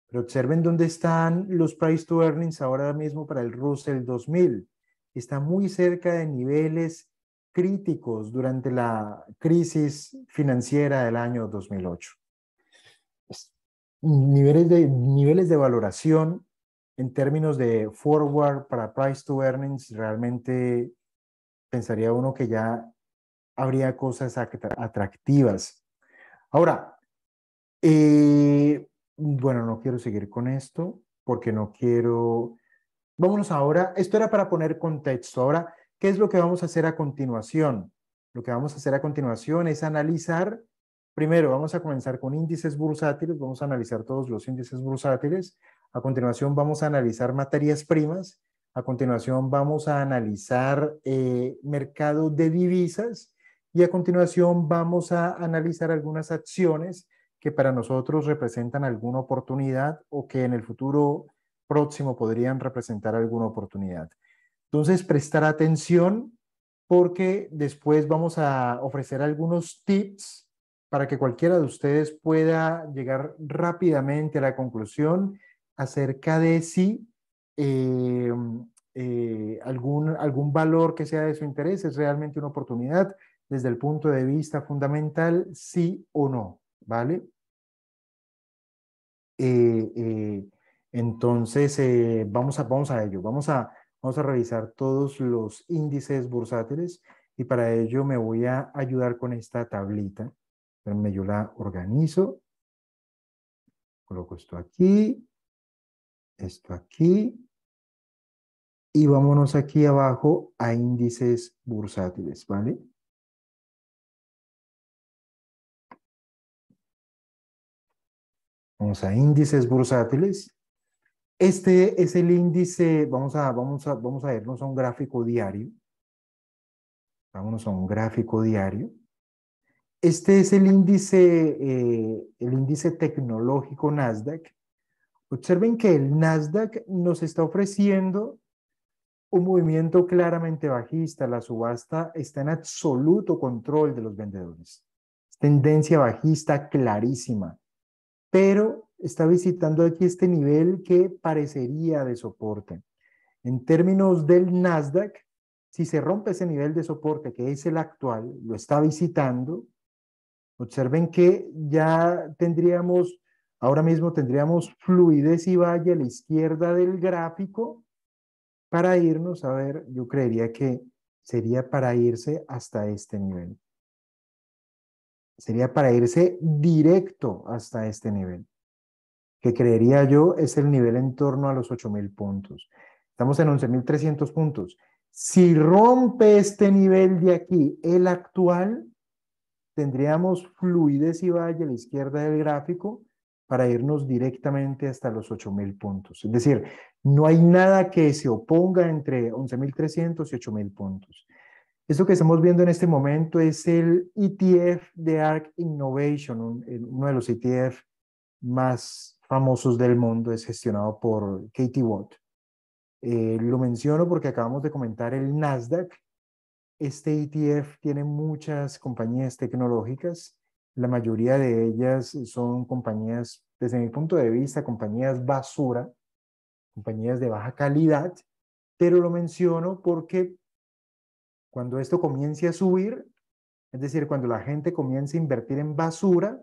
pero observen dónde están los price to earnings ahora mismo para el Russell 2000. Está muy cerca de niveles críticos durante la crisis financiera del año 2008 niveles de, niveles de valoración en términos de forward para price to earnings, realmente pensaría uno que ya habría cosas atractivas. Ahora, eh, bueno, no quiero seguir con esto porque no quiero... Vámonos ahora, esto era para poner contexto. Ahora, ¿qué es lo que vamos a hacer a continuación? Lo que vamos a hacer a continuación es analizar Primero, vamos a comenzar con índices bursátiles, vamos a analizar todos los índices bursátiles. A continuación, vamos a analizar materias primas. A continuación, vamos a analizar eh, mercado de divisas. Y a continuación, vamos a analizar algunas acciones que para nosotros representan alguna oportunidad o que en el futuro próximo podrían representar alguna oportunidad. Entonces, prestar atención porque después vamos a ofrecer algunos tips para que cualquiera de ustedes pueda llegar rápidamente a la conclusión acerca de si eh, eh, algún, valor que sea de su interés es realmente una oportunidad desde el punto de vista fundamental, sí o no, ¿vale? Eh, entonces, vamos, a, vamos a ello, vamos a, vamos a revisar todos los índices bursátiles y para ello me voy a ayudar con esta tablita yo la organizo. Coloco esto aquí, esto aquí. Y vámonos aquí abajo a índices bursátiles, ¿vale? Vamos a índices bursátiles. Este es el índice, vamos a, vamos a, vamos a irnos a un gráfico diario. Vámonos a un gráfico diario. Este es el índice, eh, el índice tecnológico Nasdaq. Observen que el Nasdaq nos está ofreciendo un movimiento claramente bajista. La subasta está en absoluto control de los vendedores. Tendencia bajista clarísima. Pero está visitando aquí este nivel que parecería de soporte. En términos del Nasdaq, si se rompe ese nivel de soporte que es el actual, lo está visitando, Observen que ya tendríamos, ahora mismo tendríamos fluidez y valle a la izquierda del gráfico para irnos, a ver, yo creería que sería para irse hasta este nivel. Sería para irse directo hasta este nivel, que creería yo es el nivel en torno a los 8.000 puntos. Estamos en 11.300 puntos. Si rompe este nivel de aquí, el actual, tendríamos fluidez y valle a la izquierda del gráfico para irnos directamente hasta los 8.000 puntos. Es decir, no hay nada que se oponga entre 11.300 y 8.000 puntos. Esto que estamos viendo en este momento es el ETF de ARC Innovation, uno de los ETF más famosos del mundo, es gestionado por Katie Watt. Eh, lo menciono porque acabamos de comentar el Nasdaq, este ETF tiene muchas compañías tecnológicas, la mayoría de ellas son compañías, desde mi punto de vista, compañías basura, compañías de baja calidad, pero lo menciono porque cuando esto comience a subir, es decir, cuando la gente comience a invertir en basura,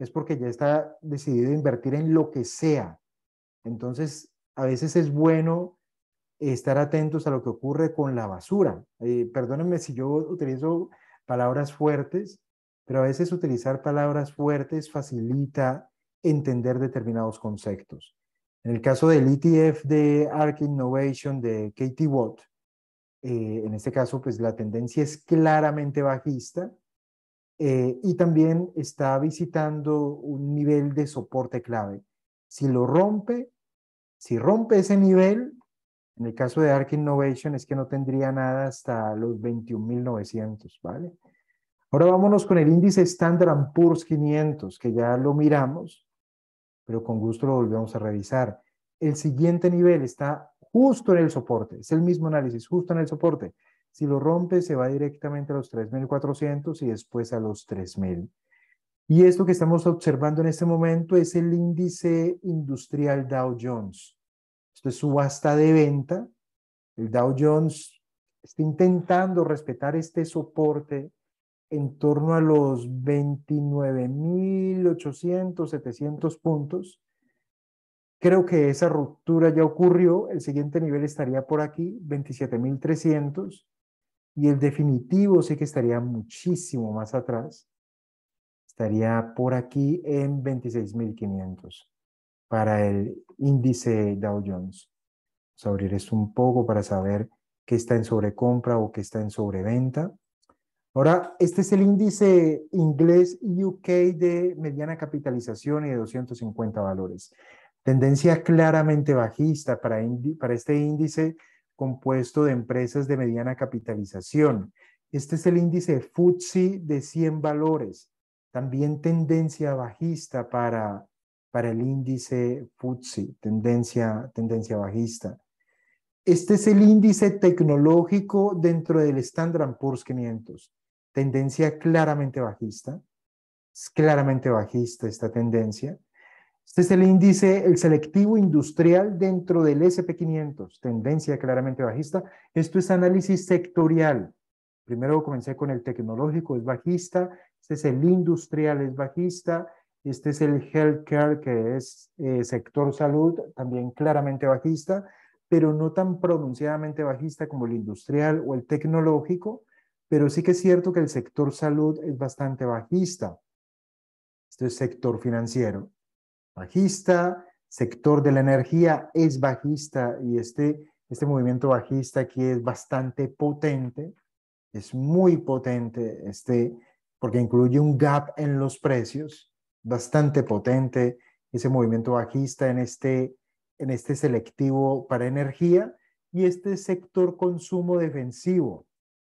es porque ya está decidido a invertir en lo que sea. Entonces, a veces es bueno estar atentos a lo que ocurre con la basura. Eh, perdónenme si yo utilizo palabras fuertes, pero a veces utilizar palabras fuertes facilita entender determinados conceptos. En el caso del ETF de ARK Innovation de Katie Watt, eh, en este caso, pues la tendencia es claramente bajista eh, y también está visitando un nivel de soporte clave. Si lo rompe, si rompe ese nivel, en el caso de ARK Innovation es que no tendría nada hasta los 21.900, ¿vale? Ahora vámonos con el índice Standard Poor's 500, que ya lo miramos, pero con gusto lo volvemos a revisar. El siguiente nivel está justo en el soporte, es el mismo análisis, justo en el soporte. Si lo rompe, se va directamente a los 3.400 y después a los 3.000. Y esto que estamos observando en este momento es el índice industrial Dow Jones. Esto subasta de venta. El Dow Jones está intentando respetar este soporte en torno a los 29.800, 700 puntos. Creo que esa ruptura ya ocurrió. El siguiente nivel estaría por aquí, 27.300. Y el definitivo sí que estaría muchísimo más atrás. Estaría por aquí en 26.500 para el índice Dow Jones. Vamos a abrir esto un poco para saber qué está en sobrecompra o qué está en sobreventa. Ahora, este es el índice inglés UK de mediana capitalización y de 250 valores. Tendencia claramente bajista para, para este índice compuesto de empresas de mediana capitalización. Este es el índice FTSE de 100 valores. También tendencia bajista para para el índice FUTSI, tendencia, tendencia bajista. Este es el índice tecnológico dentro del Standard Poor's 500, tendencia claramente bajista, es claramente bajista esta tendencia. Este es el índice, el selectivo industrial dentro del SP500, tendencia claramente bajista. Esto es análisis sectorial. Primero comencé con el tecnológico, es bajista. Este es el industrial, es bajista. Este es el healthcare, que es eh, sector salud, también claramente bajista, pero no tan pronunciadamente bajista como el industrial o el tecnológico, pero sí que es cierto que el sector salud es bastante bajista. Este es sector financiero, bajista, sector de la energía es bajista y este, este movimiento bajista aquí es bastante potente, es muy potente, este, porque incluye un gap en los precios bastante potente ese movimiento bajista en este, en este selectivo para energía y este sector consumo defensivo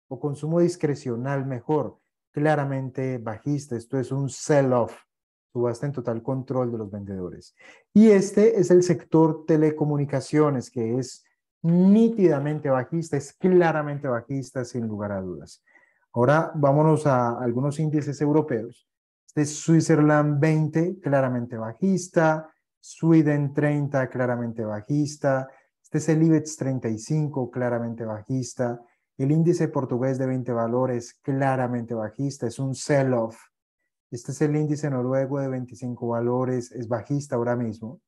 o consumo discrecional mejor, claramente bajista. Esto es un sell-off, subasta en total control de los vendedores. Y este es el sector telecomunicaciones, que es nítidamente bajista, es claramente bajista sin lugar a dudas. Ahora vámonos a algunos índices europeos es este Switzerland 20, claramente bajista, Sweden 30, claramente bajista, este es el IBEX 35, claramente bajista, el índice portugués de 20 valores, claramente bajista, es un sell-off. Este es el índice noruego de 25 valores, es bajista ahora mismo.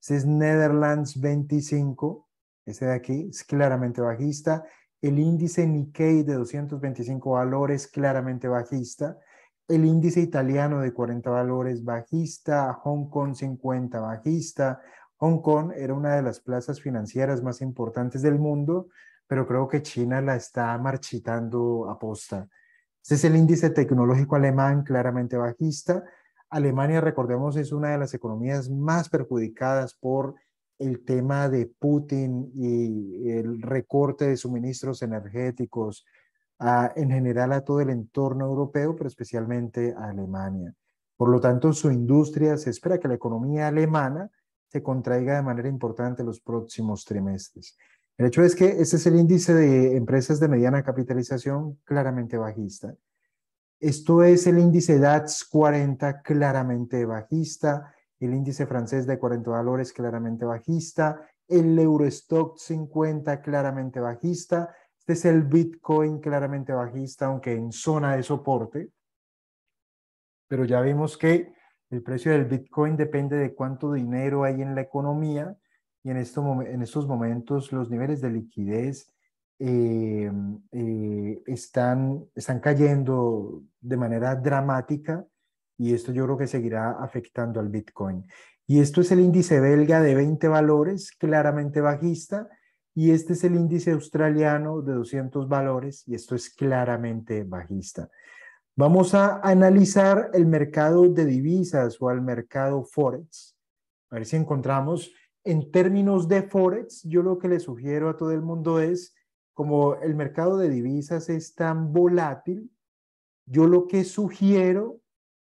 Este es Netherlands 25, este de aquí es claramente bajista. El índice Nikkei de 225 valores, claramente bajista. El índice italiano de 40 valores bajista, Hong Kong 50 bajista. Hong Kong era una de las plazas financieras más importantes del mundo, pero creo que China la está marchitando a posta. Este es el índice tecnológico alemán, claramente bajista. Alemania, recordemos, es una de las economías más perjudicadas por el tema de Putin y el recorte de suministros energéticos, en general a todo el entorno europeo, pero especialmente a Alemania. Por lo tanto, su industria se espera que la economía alemana se contraiga de manera importante los próximos trimestres. El hecho es que este es el índice de empresas de mediana capitalización claramente bajista. Esto es el índice DAX 40 claramente bajista, el índice francés de 40 valores claramente bajista, el Eurostock 50 claramente bajista este es el Bitcoin claramente bajista, aunque en zona de soporte. Pero ya vimos que el precio del Bitcoin depende de cuánto dinero hay en la economía y en, en estos momentos los niveles de liquidez eh, eh, están, están cayendo de manera dramática y esto yo creo que seguirá afectando al Bitcoin. Y esto es el índice belga de 20 valores, claramente bajista, y este es el índice australiano de 200 valores y esto es claramente bajista. Vamos a analizar el mercado de divisas o al mercado Forex. A ver si encontramos en términos de Forex, yo lo que le sugiero a todo el mundo es, como el mercado de divisas es tan volátil, yo lo que sugiero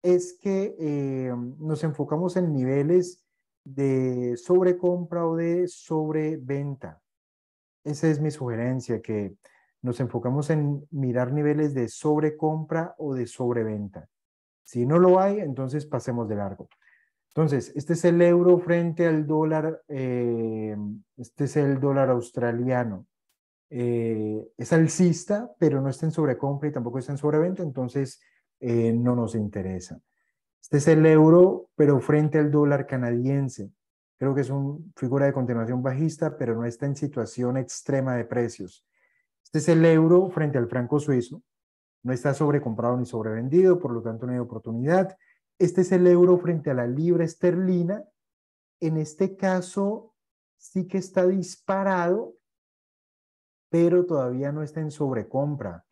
es que eh, nos enfocamos en niveles de sobrecompra o de sobreventa esa es mi sugerencia, que nos enfocamos en mirar niveles de sobrecompra o de sobreventa. Si no lo hay, entonces pasemos de largo. Entonces, este es el euro frente al dólar, eh, este es el dólar australiano. Eh, es alcista, pero no está en sobrecompra y tampoco está en sobreventa, entonces eh, no nos interesa. Este es el euro, pero frente al dólar canadiense. Creo que es una figura de continuación bajista, pero no está en situación extrema de precios. Este es el euro frente al franco suizo. No está sobrecomprado ni sobrevendido, por lo tanto no hay oportunidad. Este es el euro frente a la libra esterlina. En este caso sí que está disparado, pero todavía no está en sobrecompra.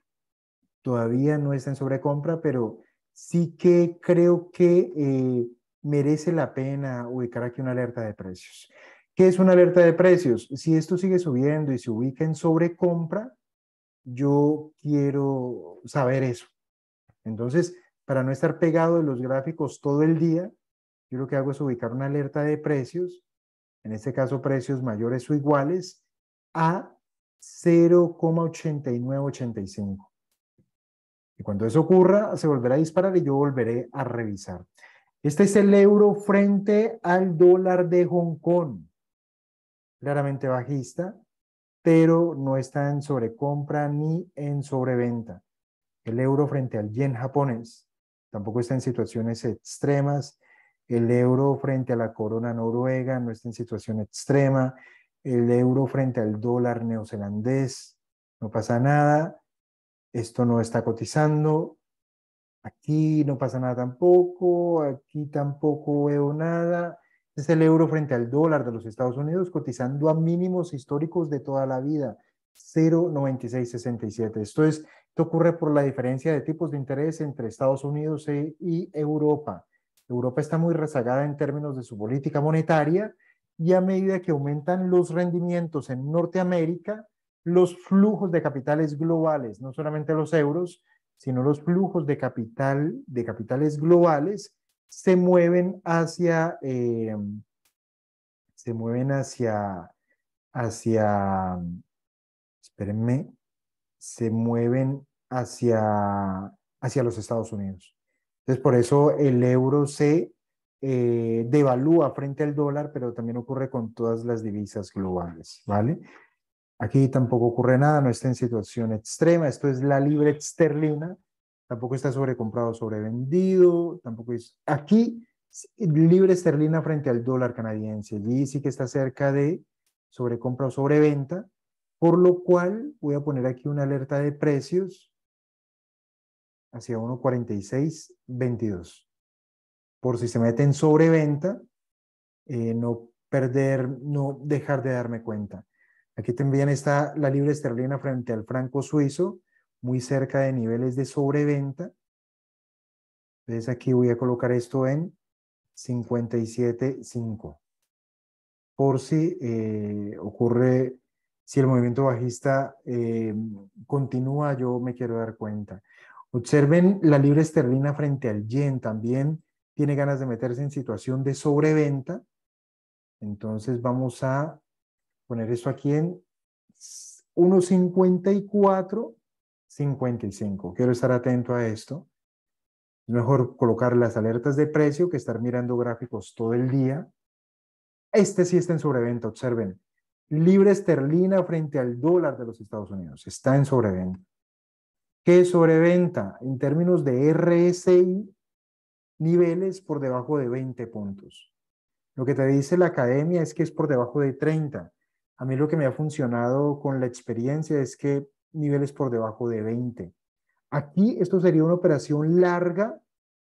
Todavía no está en sobrecompra, pero sí que creo que eh, merece la pena ubicar aquí una alerta de precios. ¿Qué es una alerta de precios? Si esto sigue subiendo y se ubica en sobrecompra, yo quiero saber eso. Entonces, para no estar pegado de los gráficos todo el día, yo lo que hago es ubicar una alerta de precios, en este caso precios mayores o iguales a 0,8985. Y cuando eso ocurra, se volverá a disparar y yo volveré a revisar. Este es el euro frente al dólar de Hong Kong, claramente bajista, pero no está en sobrecompra ni en sobreventa. El euro frente al yen japonés tampoco está en situaciones extremas. El euro frente a la corona noruega no está en situación extrema. El euro frente al dólar neozelandés no pasa nada. Esto no está cotizando. Aquí no pasa nada tampoco, aquí tampoco veo nada. Es el euro frente al dólar de los Estados Unidos cotizando a mínimos históricos de toda la vida, 0,9667. Esto es, esto ocurre por la diferencia de tipos de interés entre Estados Unidos e, y Europa. Europa está muy rezagada en términos de su política monetaria y a medida que aumentan los rendimientos en Norteamérica, los flujos de capitales globales, no solamente los euros, sino los flujos de capital, de capitales globales, se mueven hacia, eh, se mueven hacia, hacia, espérenme, se mueven hacia, hacia los Estados Unidos. Entonces, por eso el euro se eh, devalúa frente al dólar, pero también ocurre con todas las divisas globales, ¿vale? Aquí tampoco ocurre nada, no está en situación extrema. Esto es la libre esterlina. Tampoco está sobrecomprado, sobrevendido. Tampoco es. Aquí, libre esterlina frente al dólar canadiense. Allí sí que está cerca de sobrecompra o sobreventa. Por lo cual, voy a poner aquí una alerta de precios hacia 1.4622. Por si se meten en sobreventa, eh, no perder, no dejar de darme cuenta. Aquí también está la libra esterlina frente al franco suizo, muy cerca de niveles de sobreventa. Entonces aquí voy a colocar esto en 57.5. Por si eh, ocurre, si el movimiento bajista eh, continúa, yo me quiero dar cuenta. Observen la libra esterlina frente al yen también tiene ganas de meterse en situación de sobreventa. Entonces vamos a poner esto aquí en 1.5455. Quiero estar atento a esto. Es mejor colocar las alertas de precio que estar mirando gráficos todo el día. Este sí está en sobreventa, observen. libra esterlina frente al dólar de los Estados Unidos. Está en sobreventa. ¿Qué sobreventa? En términos de RSI, niveles por debajo de 20 puntos. Lo que te dice la academia es que es por debajo de 30. A mí lo que me ha funcionado con la experiencia es que niveles por debajo de 20. Aquí esto sería una operación larga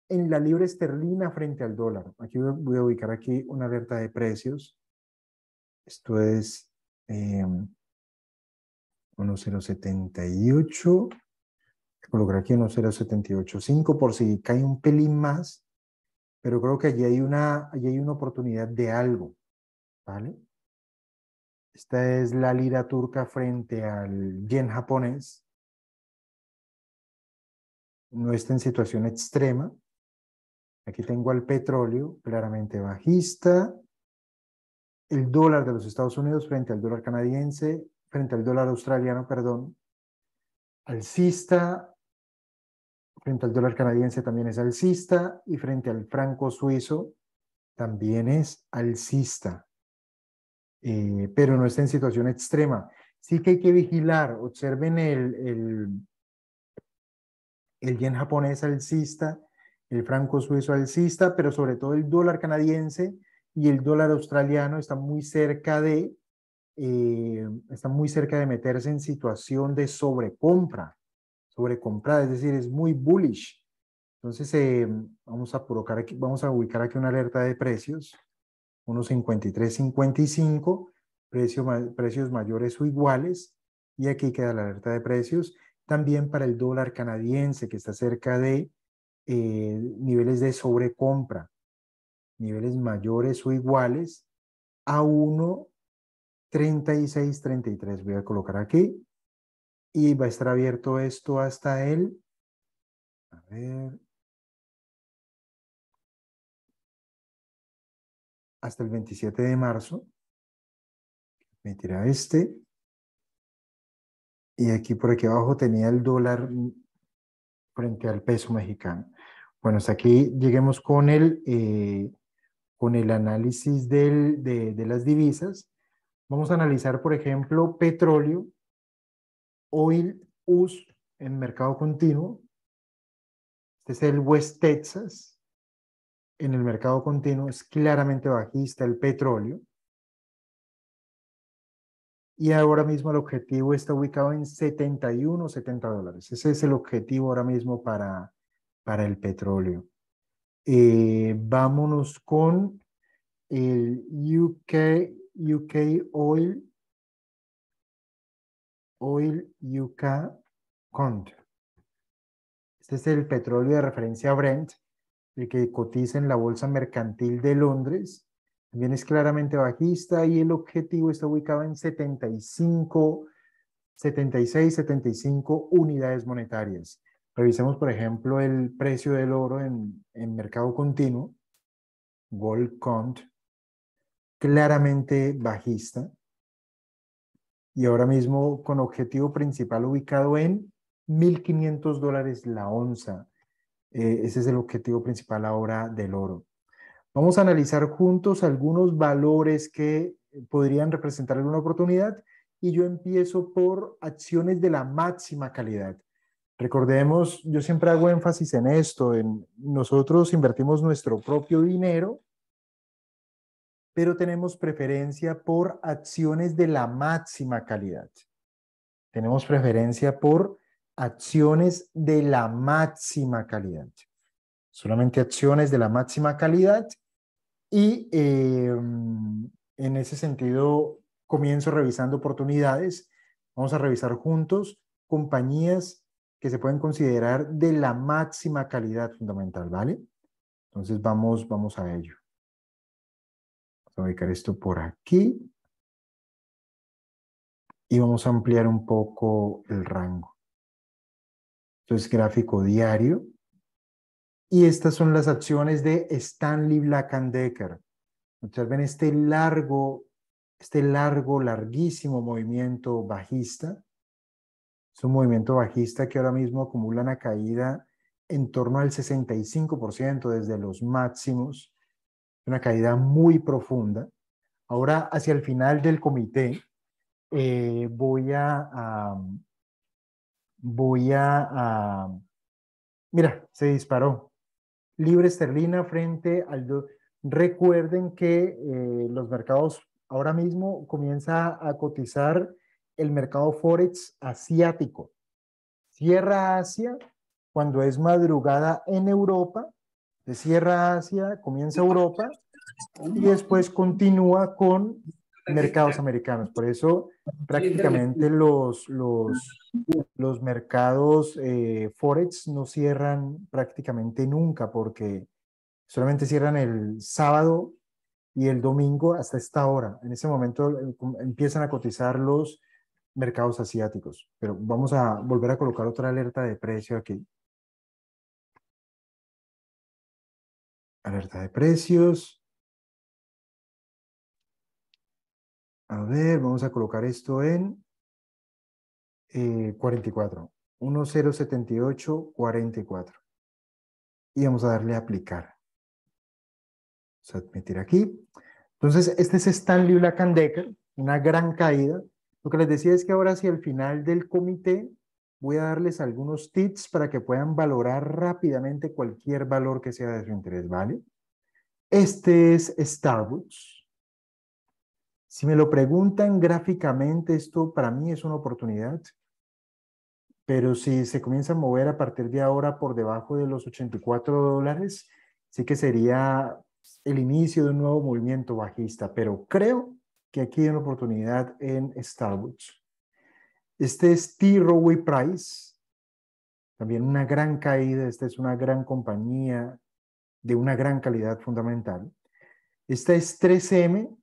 en la libra esterlina frente al dólar. Aquí voy a ubicar aquí una alerta de precios. Esto es eh, 1.078. Colocar aquí 1.078.5 por si cae un pelín más. Pero creo que allí hay una, allí hay una oportunidad de algo. ¿Vale? Esta es la lira turca frente al yen japonés. No está en situación extrema. Aquí tengo al petróleo, claramente bajista. El dólar de los Estados Unidos frente al dólar canadiense, frente al dólar australiano, perdón. Alcista, frente al dólar canadiense también es alcista y frente al franco suizo también es alcista. Eh, pero no está en situación extrema. Sí que hay que vigilar, observen el, el, el yen japonés alcista, el franco suizo alcista, pero sobre todo el dólar canadiense y el dólar australiano está muy cerca de, eh, muy cerca de meterse en situación de sobrecompra, sobrecompra, es decir, es muy bullish. Entonces, eh, vamos, a vamos a ubicar aquí una alerta de precios. 1.53.55, precios mayores o iguales, y aquí queda la alerta de precios. También para el dólar canadiense, que está cerca de eh, niveles de sobrecompra, niveles mayores o iguales a 1.36.33. Voy a colocar aquí y va a estar abierto esto hasta el, a ver, hasta el 27 de marzo. me tira este. Y aquí por aquí abajo tenía el dólar frente al peso mexicano. Bueno, hasta aquí lleguemos con el, eh, con el análisis de, de las divisas. Vamos a analizar, por ejemplo, petróleo, oil us en mercado continuo. Este es el West Texas en el mercado continuo es claramente bajista, el petróleo. Y ahora mismo el objetivo está ubicado en 71, 70 dólares. Ese es el objetivo ahora mismo para, para el petróleo. Eh, vámonos con el UK, UK Oil, Oil UK Cont. Este es el petróleo de referencia Brent el que cotiza en la Bolsa Mercantil de Londres. También es claramente bajista y el objetivo está ubicado en 75, 76, 75 unidades monetarias. Revisemos, por ejemplo, el precio del oro en, mercado continuo, Gold claramente bajista. Y ahora mismo con objetivo principal ubicado en 1.500 dólares la onza eh, ese es el objetivo principal ahora del oro. Vamos a analizar juntos algunos valores que eh, podrían representar alguna oportunidad y yo empiezo por acciones de la máxima calidad. Recordemos, yo siempre hago énfasis en esto, en nosotros invertimos nuestro propio dinero, pero tenemos preferencia por acciones de la máxima calidad. Tenemos preferencia por acciones de la máxima calidad. Solamente acciones de la máxima calidad y eh, en ese sentido comienzo revisando oportunidades. Vamos a revisar juntos compañías que se pueden considerar de la máxima calidad fundamental, ¿vale? Entonces vamos, vamos a ello. Vamos a ubicar esto por aquí y vamos a ampliar un poco el rango es gráfico diario. Y estas son las acciones de Stanley Black and Decker. Observen este largo, este largo, larguísimo movimiento bajista. Es un movimiento bajista que ahora mismo acumula una caída en torno al 65% desde los máximos. Una caída muy profunda. Ahora, hacia el final del comité, eh, voy a voy a, mira, se disparó. Libre esterlina frente al... Recuerden que eh, los mercados ahora mismo comienza a cotizar el mercado forex asiático. Cierra Asia cuando es madrugada en Europa, de Sierra Asia comienza Europa y después continúa con mercados americanos. Por eso prácticamente los, los, mercados eh, forex no cierran prácticamente nunca porque solamente cierran el sábado y el domingo hasta esta hora. En ese momento eh, empiezan a cotizar los mercados asiáticos. Pero vamos a volver a colocar otra alerta de precio aquí. Alerta de precios. A ver, vamos a colocar esto en 44. 107844 44. Y vamos a darle a aplicar. Vamos a admitir aquí. Entonces, este es Stanley Lacan una gran caída. Lo que les decía es que ahora hacia el final del comité voy a darles algunos tips para que puedan valorar rápidamente cualquier valor que sea de su interés, ¿vale? Este es Starbucks. Si me lo preguntan gráficamente, esto para mí es una oportunidad. Pero si se comienza a mover a partir de ahora por debajo de los 84 dólares, sí que sería el inicio de un nuevo movimiento bajista. Pero creo que aquí hay una oportunidad en Starbucks. Este es T. Rowe Price. También una gran caída. Esta es una gran compañía de una gran calidad fundamental. Esta es 3M,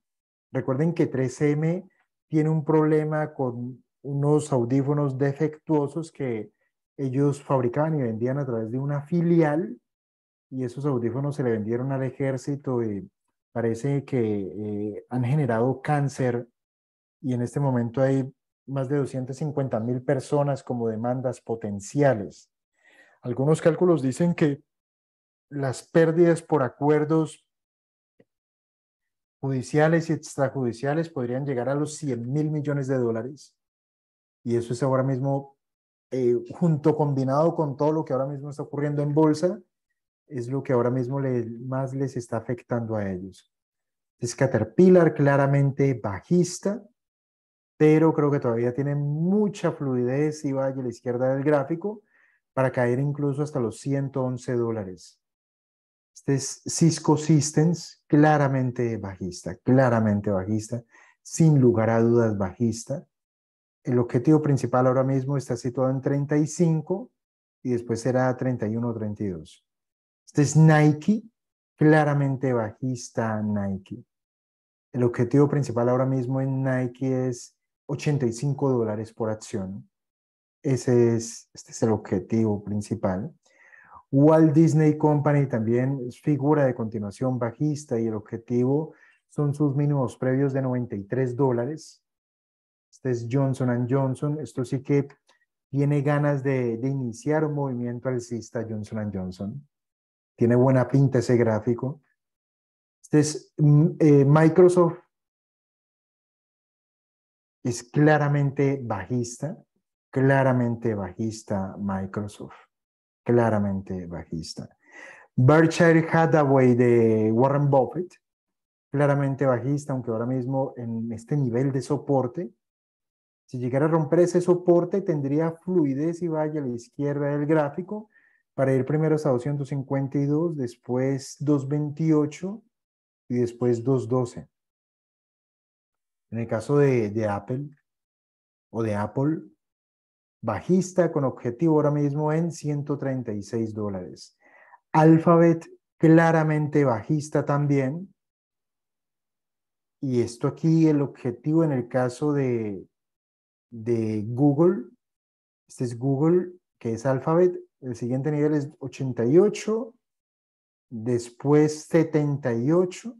Recuerden que 3M tiene un problema con unos audífonos defectuosos que ellos fabricaban y vendían a través de una filial y esos audífonos se le vendieron al ejército y parece que eh, han generado cáncer y en este momento hay más de 250 mil personas como demandas potenciales. Algunos cálculos dicen que las pérdidas por acuerdos judiciales y extrajudiciales podrían llegar a los 100 mil millones de dólares. Y eso es ahora mismo, eh, junto combinado con todo lo que ahora mismo está ocurriendo en bolsa, es lo que ahora mismo más les está afectando a ellos. Es Caterpillar claramente bajista, pero creo que todavía tiene mucha fluidez y va a la izquierda del gráfico para caer incluso hasta los 111 dólares. Este es Cisco Systems, claramente bajista, claramente bajista, sin lugar a dudas bajista. El objetivo principal ahora mismo está situado en 35 y después será 31 o 32. Este es Nike, claramente bajista Nike. El objetivo principal ahora mismo en Nike es 85 dólares por acción. Ese es, este es el objetivo principal. Walt Disney Company también es figura de continuación bajista y el objetivo son sus mínimos previos de 93 dólares. Este es Johnson Johnson. Esto sí que tiene ganas de, iniciar un movimiento alcista Johnson Johnson. Tiene buena pinta ese gráfico. Este es mm, eh, Microsoft. Es claramente bajista, claramente bajista Microsoft claramente bajista. Berkshire Hathaway de Warren Buffett, claramente bajista, aunque ahora mismo en este nivel de soporte, si llegara a romper ese soporte, tendría fluidez y vaya a la izquierda del gráfico para ir primero hasta 252, después 228 y después 212. En el caso de, de Apple o de Apple, bajista con objetivo ahora mismo en 136 dólares. Alphabet claramente bajista también. Y esto aquí, el objetivo en el caso de, de Google, este es Google, que es Alphabet, el siguiente nivel es 88, después 78,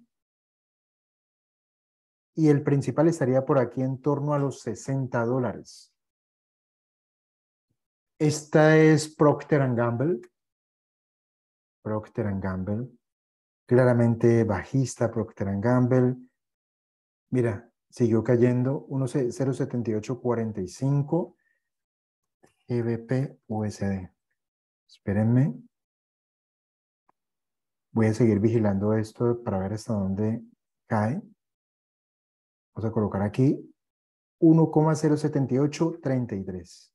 y el principal estaría por aquí en torno a los 60 dólares. Esta es Procter Gamble. Procter Gamble. Claramente bajista Procter Gamble. Mira, siguió cayendo 1.07845 Gbp USD. Espérenme. Voy a seguir vigilando esto para ver hasta dónde cae. Vamos a colocar aquí 1,07833.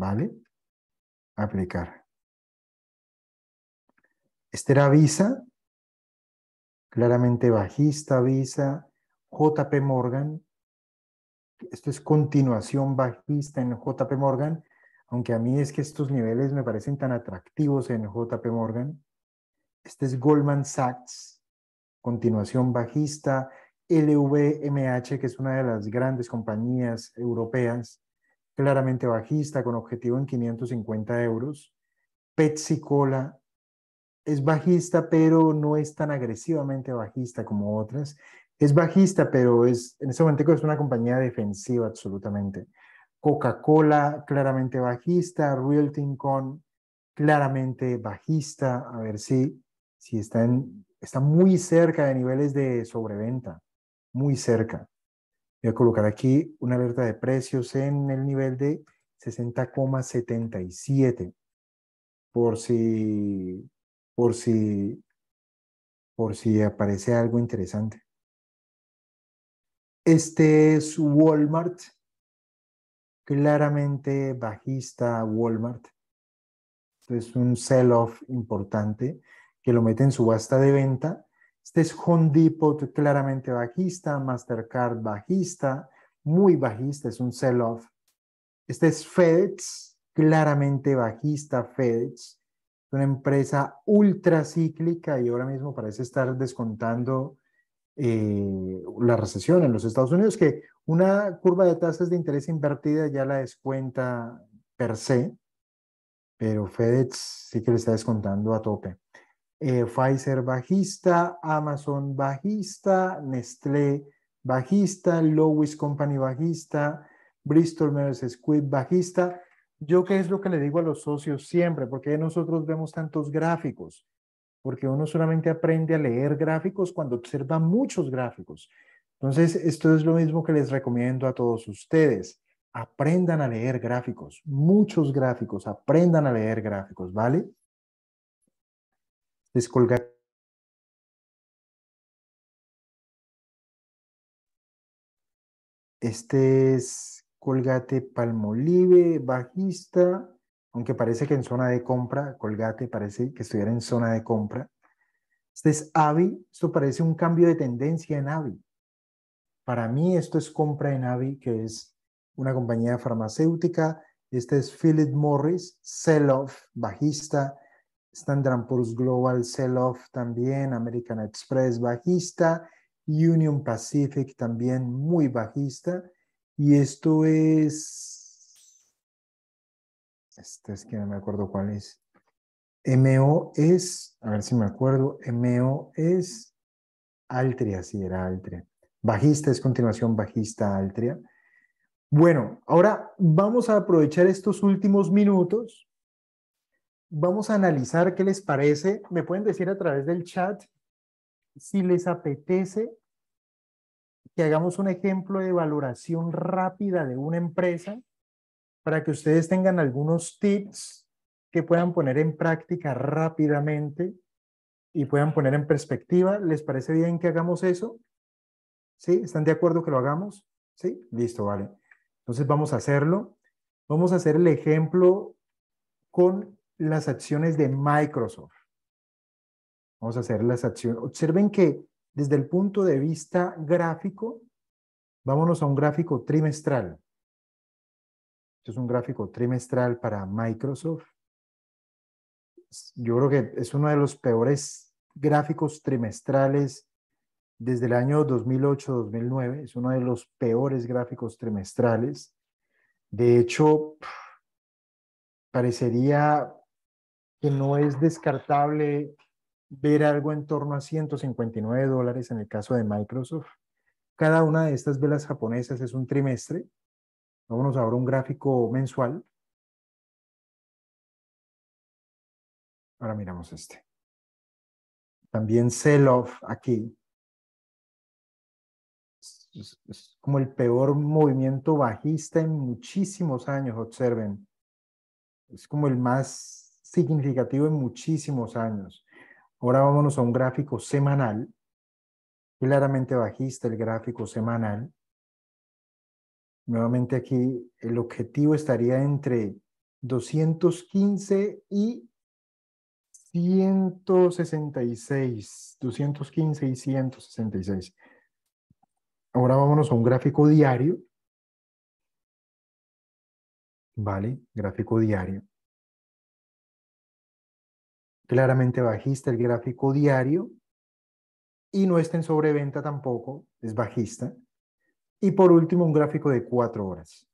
¿Vale? Aplicar. Este era Visa. claramente bajista Visa. JP Morgan. Esto es continuación bajista en JP Morgan, aunque a mí es que estos niveles me parecen tan atractivos en JP Morgan. Este es Goldman Sachs, continuación bajista, LVMH, que es una de las grandes compañías europeas, claramente bajista con objetivo en 550 euros. Pepsi Cola es bajista, pero no es tan agresivamente bajista como otras. Es bajista, pero es, en ese momento es una compañía defensiva absolutamente. Coca-Cola, claramente bajista. Realty Con, claramente bajista. A ver si, si está, está muy cerca de niveles de sobreventa, muy cerca. Voy a colocar aquí una alerta de precios en el nivel de 60,77 por si, por si, por si aparece algo interesante. Este es Walmart, claramente bajista Walmart. es un sell-off importante que lo mete en subasta de venta este es Home Depot claramente bajista, Mastercard bajista, muy bajista, es un sell-off. Este es FedEx, claramente bajista FedEx, una empresa ultra cíclica y ahora mismo parece estar descontando eh, la recesión en los Estados Unidos, que una curva de tasas de interés invertida ya la descuenta per se, pero FedEx sí que le está descontando a tope. Eh, Pfizer bajista, Amazon bajista, Nestlé bajista, Louis Company bajista, Bristol Myers Squibb bajista. Yo qué es lo que le digo a los socios siempre, porque nosotros vemos tantos gráficos, porque uno solamente aprende a leer gráficos cuando observa muchos gráficos. Entonces, esto es lo mismo que les recomiendo a todos ustedes. Aprendan a leer gráficos, muchos gráficos, aprendan a leer gráficos, ¿vale? colgate. Este es Colgate Palmolive, bajista, aunque parece que en zona de compra, Colgate parece que estuviera en zona de compra. Este es Avi, esto parece un cambio de tendencia en Avi. Para mí esto es compra en Avi, que es una compañía farmacéutica. Este es Philip Morris, sell-off, bajista. Standard Poor's Global Sell-Off también, American Express bajista, Union Pacific también muy bajista. Y esto es, este es que no me acuerdo cuál es. MO es, a ver si me acuerdo, MO es Altria, sí, era Altria. Bajista es continuación bajista Altria. Bueno, ahora vamos a aprovechar estos últimos minutos Vamos a analizar qué les parece. Me pueden decir a través del chat si les apetece que hagamos un ejemplo de valoración rápida de una empresa para que ustedes tengan algunos tips que puedan poner en práctica rápidamente y puedan poner en perspectiva. ¿Les parece bien que hagamos eso? ¿Sí? ¿Están de acuerdo que lo hagamos? Sí, listo, vale. Entonces vamos a hacerlo. Vamos a hacer el ejemplo con las acciones de Microsoft. Vamos a hacer las acciones. Observen que desde el punto de vista gráfico, vámonos a un gráfico trimestral. Esto es un gráfico trimestral para Microsoft. Yo creo que es uno de los peores gráficos trimestrales desde el año 2008-2009. Es uno de los peores gráficos trimestrales. De hecho, parecería que no es descartable ver algo en torno a 159 dólares en el caso de Microsoft. Cada una de estas velas japonesas es un trimestre. Vámonos ahora a un gráfico mensual. Ahora miramos este. También sell-off aquí. es como el peor movimiento bajista en muchísimos años, observen. Es como el más significativo en muchísimos años. Ahora vámonos a un gráfico semanal, claramente bajista el gráfico semanal. Nuevamente aquí el objetivo estaría entre 215 y 166, 215 y 166. Ahora vámonos a un gráfico diario. Vale, gráfico diario claramente bajista el gráfico diario y no está en sobreventa tampoco, es bajista. Y por último, un gráfico de cuatro horas.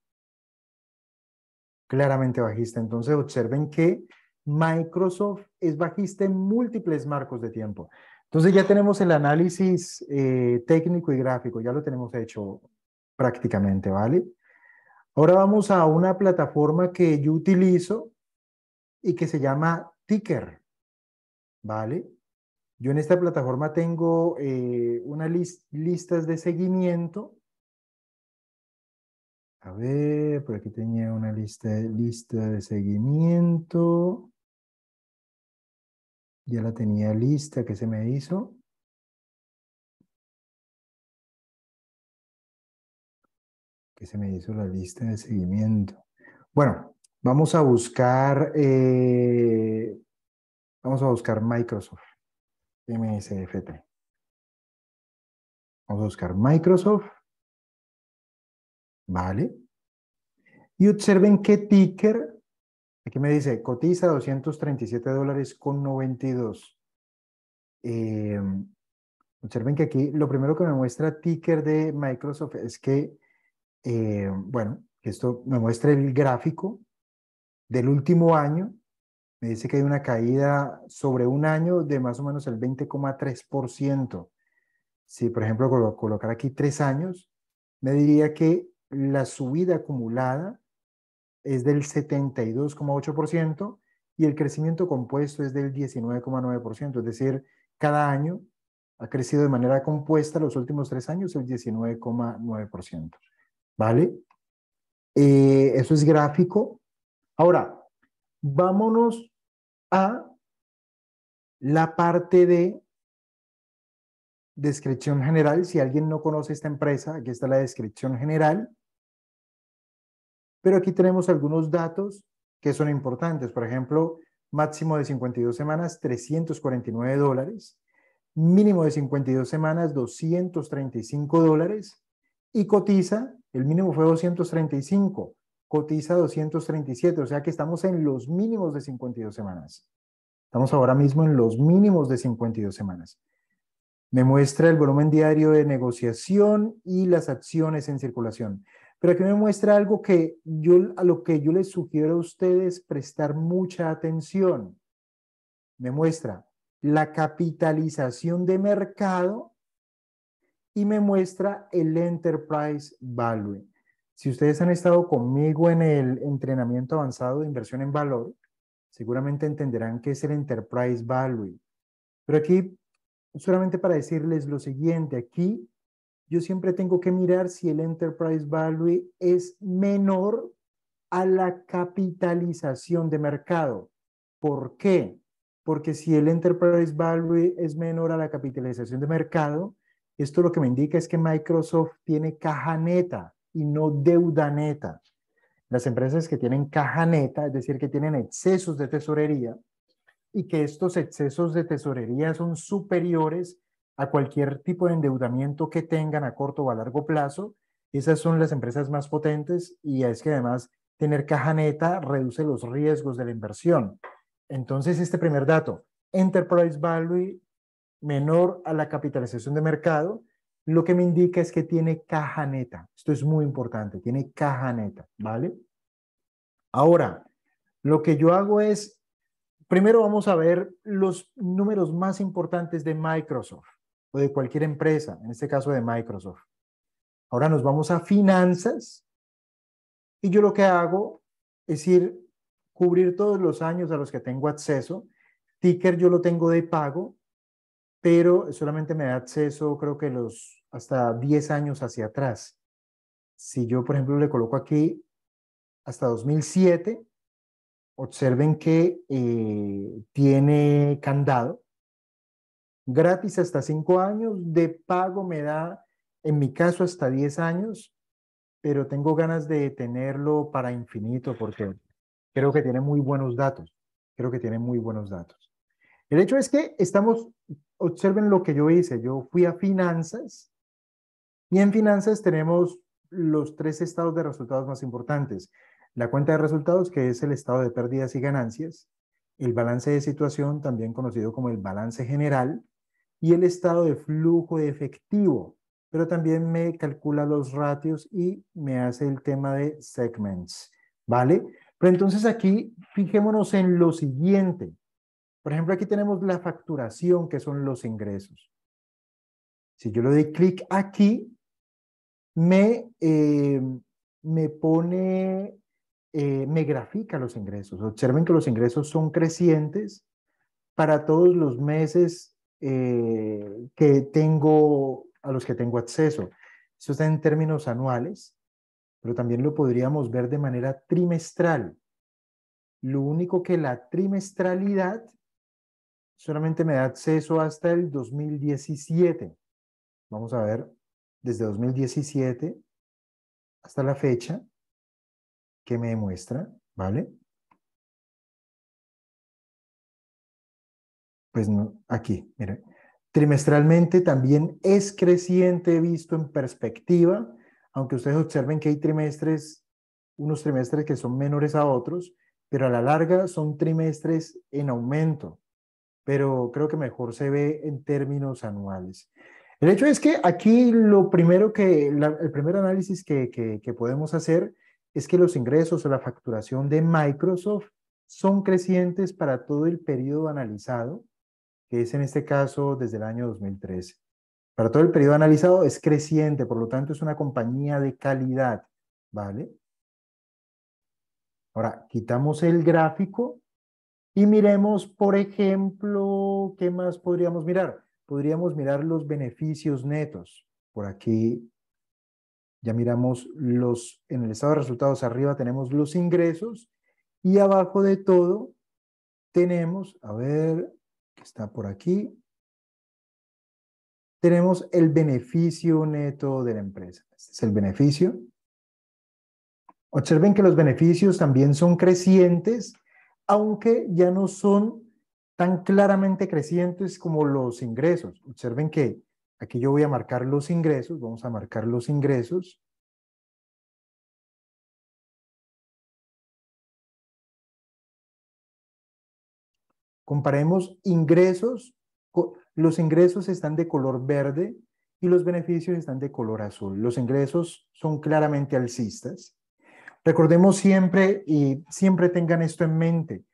Claramente bajista. Entonces, observen que Microsoft es bajista en múltiples marcos de tiempo. Entonces, ya tenemos el análisis eh, técnico y gráfico, ya lo tenemos hecho prácticamente, ¿vale? Ahora vamos a una plataforma que yo utilizo y que se llama Ticker. ¿vale? Yo en esta plataforma tengo eh, unas listas de seguimiento. A ver, por aquí tenía una lista, lista de seguimiento. Ya la tenía lista, que se me hizo? que se me hizo la lista de seguimiento. Bueno, vamos a buscar eh, Vamos a buscar Microsoft. MSFT. Vamos a buscar Microsoft. Vale. Y observen que ticker. Aquí me dice, cotiza 237 dólares con 92. Em, observen que aquí lo primero que me muestra ticker de Microsoft es que, eh, bueno, esto me muestra el gráfico del último año me dice que hay una caída sobre un año de más o menos el 20,3%. Si, por ejemplo, colocar aquí tres años, me diría que la subida acumulada es del 72,8% y el crecimiento compuesto es del 19,9%. Es decir, cada año ha crecido de manera compuesta los últimos tres años el 19,9%. ¿Vale? Eh, eso es gráfico. Ahora, vámonos a la parte de descripción general. Si alguien no conoce esta empresa, aquí está la descripción general. Pero aquí tenemos algunos datos que son importantes. Por ejemplo, máximo de 52 semanas, 349 dólares. Mínimo de 52 semanas, 235 dólares. Y cotiza, el mínimo fue 235, cotiza 237, o sea que estamos en los mínimos de 52 semanas. Estamos ahora mismo en los mínimos de 52 semanas. Me muestra el volumen diario de negociación y las acciones en circulación. Pero aquí me muestra algo que yo, a lo que yo les sugiero a ustedes prestar mucha atención. Me muestra la capitalización de mercado y me muestra el enterprise value. Si ustedes han estado conmigo en el entrenamiento avanzado de inversión en valor, seguramente entenderán qué es el Enterprise Value. Pero aquí, solamente para decirles lo siguiente, aquí yo siempre tengo que mirar si el Enterprise Value es menor a la capitalización de mercado. ¿Por qué? Porque si el Enterprise Value es menor a la capitalización de mercado, esto lo que me indica es que Microsoft tiene caja neta y no deuda neta. Las empresas que tienen caja neta, es decir, que tienen excesos de tesorería y que estos excesos de tesorería son superiores a cualquier tipo de endeudamiento que tengan a corto o a largo plazo, esas son las empresas más potentes y es que además tener caja neta reduce los riesgos de la inversión. Entonces, este primer dato, enterprise value menor a la capitalización de mercado, lo que me indica es que tiene caja neta. Esto es muy importante, tiene caja neta, ¿vale? Ahora, lo que yo hago es, primero vamos a ver los números más importantes de Microsoft o de cualquier empresa, en este caso de Microsoft. Ahora nos vamos a finanzas y yo lo que hago es ir cubrir todos los años a los que tengo acceso. Ticker yo lo tengo de pago pero solamente me da acceso, creo que los hasta 10 años hacia atrás. Si yo, por ejemplo, le coloco aquí hasta 2007, observen que eh, tiene candado. Gratis hasta 5 años, de pago me da, en mi caso, hasta 10 años, pero tengo ganas de tenerlo para infinito porque creo que tiene muy buenos datos. Creo que tiene muy buenos datos. El hecho es que estamos observen lo que yo hice. Yo fui a finanzas y en finanzas tenemos los tres estados de resultados más importantes. La cuenta de resultados, que es el estado de pérdidas y ganancias, el balance de situación, también conocido como el balance general, y el estado de flujo de efectivo, pero también me calcula los ratios y me hace el tema de segments, ¿vale? Pero entonces aquí fijémonos en lo siguiente. Por ejemplo, aquí tenemos la facturación, que son los ingresos. Si yo le doy clic aquí, me, eh, me pone, eh, me grafica los ingresos. Observen que los ingresos son crecientes para todos los meses eh, que tengo, a los que tengo acceso. Eso está en términos anuales, pero también lo podríamos ver de manera trimestral. Lo único que la trimestralidad solamente me da acceso hasta el 2017. Vamos a ver, desde 2017 hasta la fecha que me muestra, ¿vale? Pues aquí, miren. Trimestralmente también es creciente visto en perspectiva, aunque ustedes observen que hay trimestres, unos trimestres que son menores a otros, pero a la larga son trimestres en aumento pero creo que mejor se ve en términos anuales. El hecho es que aquí lo primero que, el primer análisis que, que, que podemos hacer es que los ingresos o la facturación de Microsoft son crecientes para todo el periodo analizado, que es en este caso desde el año 2013. Para todo el periodo analizado es creciente, por lo tanto es una compañía de calidad, ¿vale? Ahora, quitamos el gráfico y miremos, por ejemplo, ¿qué más podríamos mirar? Podríamos mirar los beneficios netos. Por aquí ya miramos los, en el estado de resultados arriba tenemos los ingresos y abajo de todo tenemos, a ver, que está por aquí, tenemos el beneficio neto de la empresa. Este es el beneficio. Observen que los beneficios también son crecientes aunque ya no son tan claramente crecientes como los ingresos. Observen que aquí yo voy a marcar los ingresos, vamos a marcar los ingresos. Comparemos ingresos, los ingresos están de color verde y los beneficios están de color azul. Los ingresos son claramente alcistas Recordemos siempre y siempre tengan esto en mente.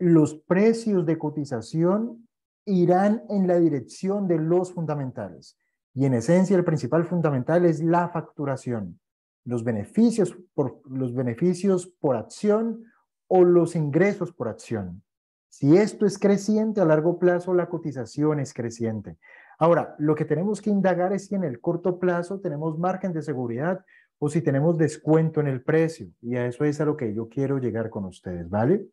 Los precios de cotización irán en la dirección de los fundamentales. Y en esencia, el principal fundamental es la facturación, los beneficios por, los beneficios por acción o los ingresos por acción. Si esto es creciente a largo plazo, la cotización es creciente. Ahora, lo que tenemos que indagar es si en el corto plazo tenemos margen de seguridad o si tenemos descuento en el precio. Y a eso es a lo que yo quiero llegar con ustedes, ¿vale?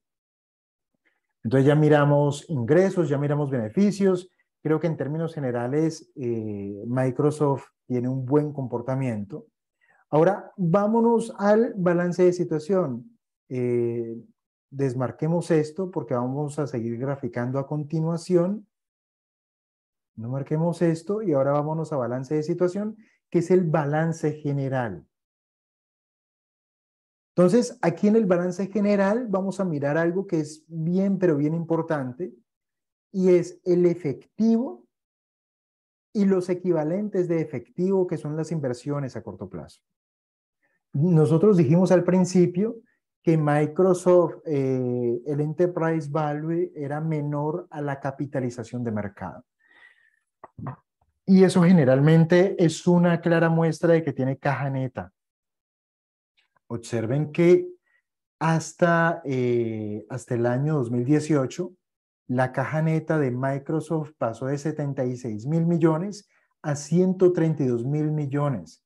Entonces ya miramos ingresos, ya miramos beneficios. Creo que en términos generales eh, Microsoft tiene un buen comportamiento. Ahora vámonos al balance de situación. Eh, desmarquemos esto porque vamos a seguir graficando a continuación. No marquemos esto y ahora vámonos a balance de situación, que es el balance general. Entonces, aquí en el balance general vamos a mirar algo que es bien, pero bien importante, y es el efectivo y los equivalentes de efectivo, que son las inversiones a corto plazo. Nosotros dijimos al principio que Microsoft, eh, el Enterprise Value era menor a la capitalización de mercado. Y eso generalmente es una clara muestra de que tiene caja neta observen que hasta, eh, hasta el año 2018, la caja neta de Microsoft pasó de 76 mil millones a 132 mil millones.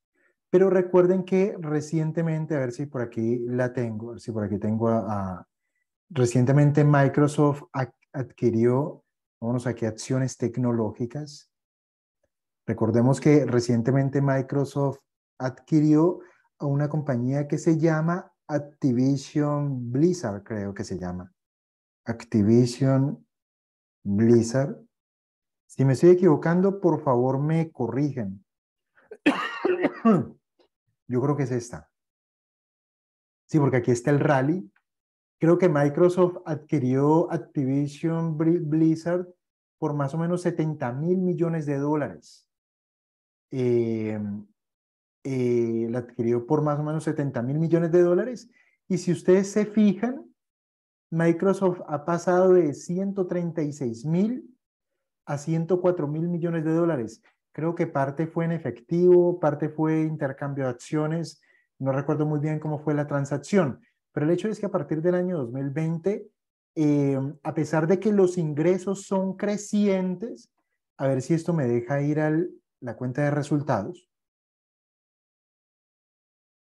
Pero recuerden que recientemente, a ver si por aquí la tengo, si por aquí tengo a, recientemente Microsoft adquirió, vámonos aquí, acciones tecnológicas. Recordemos que recientemente Microsoft adquirió a una compañía que se llama Activision Blizzard, creo que se llama. Activision Blizzard. Si me estoy equivocando, por favor me corrigen. Yo creo que es esta. Sí, porque aquí está el rally. Creo que Microsoft adquirió Activision Blizzard por más o menos 70 mil millones de dólares. Eh, eh, la adquirió por más o menos 70 mil millones de dólares. Y si ustedes se fijan, Microsoft ha pasado de 136 mil a 104 mil millones de dólares. Creo que parte fue en efectivo, parte fue intercambio de acciones. No recuerdo muy bien cómo fue la transacción, pero el hecho es que a partir del año 2020, eh, a pesar de que los ingresos son crecientes, a ver si esto me deja ir a la cuenta de resultados.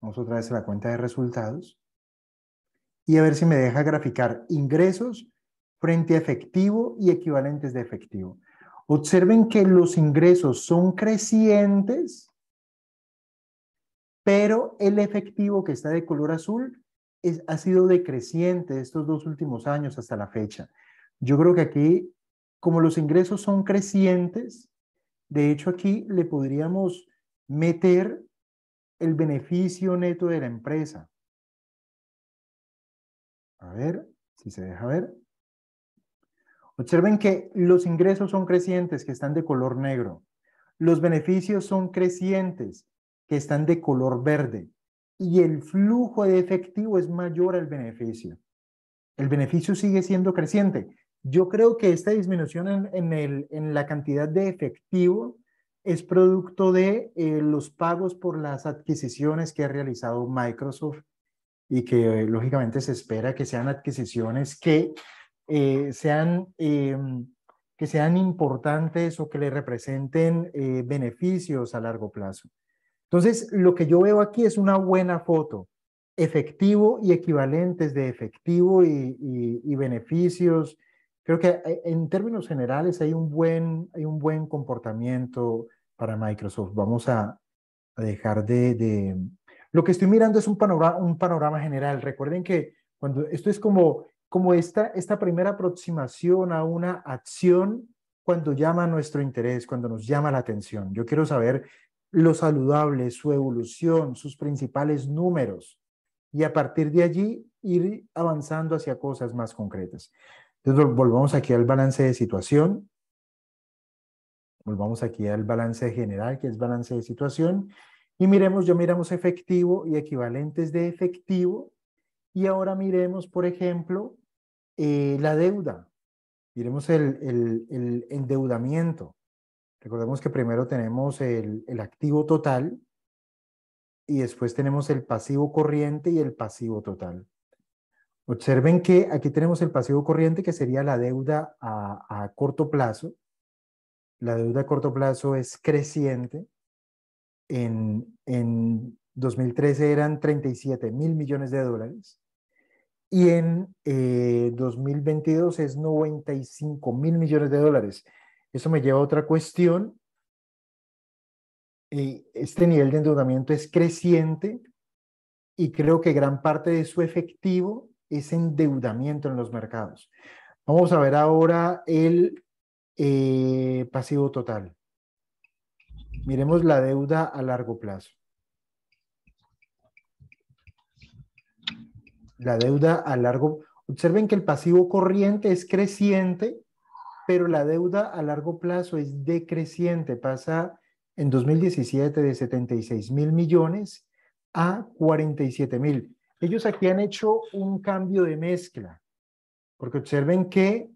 Vamos otra vez a la cuenta de resultados. Y a ver si me deja graficar ingresos frente a efectivo y equivalentes de efectivo. Observen que los ingresos son crecientes, pero el efectivo que está de color azul ha sido decreciente estos dos últimos años hasta la fecha. Yo creo que aquí, como los ingresos son crecientes, de hecho aquí le podríamos meter el beneficio neto de la empresa. A ver si se deja ver. Observen que los ingresos son crecientes, que están de color negro. Los beneficios son crecientes, que están de color verde. Y el flujo de efectivo es mayor al beneficio. El beneficio sigue siendo creciente. Yo creo que esta disminución en, en la cantidad de efectivo es producto de eh, los pagos por las adquisiciones que ha realizado Microsoft y que eh, lógicamente se espera que sean adquisiciones que eh, sean, em, que sean importantes o que le representen beneficios a largo plazo. Entonces, lo que yo veo aquí es una buena foto, efectivo y equivalentes de efectivo y, beneficios. Creo que en términos generales hay un buen, hay un buen comportamiento para Microsoft. Vamos a, dejar de, Lo que estoy mirando es un panorama, un panorama general. Recuerden que cuando esto es como, como esta, esta primera aproximación a una acción cuando llama nuestro interés, cuando nos llama la atención. Yo quiero saber lo saludable, su evolución, sus principales números y a partir de allí ir avanzando hacia cosas más concretas. Entonces volvamos aquí al balance de situación. Volvamos aquí al balance general, que es balance de situación. Y miremos, ya miramos efectivo y equivalentes de efectivo. Y ahora miremos, por ejemplo, eh, la deuda. Miremos el, endeudamiento. Recordemos que primero tenemos el, activo total y después tenemos el pasivo corriente y el pasivo total. Observen que aquí tenemos el pasivo corriente, que sería la deuda a corto plazo, la deuda a corto plazo es creciente. En, 2013 eran 37 mil millones de dólares y en 2022 eh, es 95 mil millones de dólares. Eso me lleva a otra cuestión. este nivel de endeudamiento es creciente y creo que gran parte de su efectivo es endeudamiento en los mercados. Vamos a ver ahora el eh, pasivo total. Miremos la deuda a largo plazo. La deuda a largo... Observen que el pasivo corriente es creciente, pero la deuda a largo plazo es decreciente. Pasa en 2017 de 76 mil millones a 47 mil. Ellos aquí han hecho un cambio de mezcla, porque observen que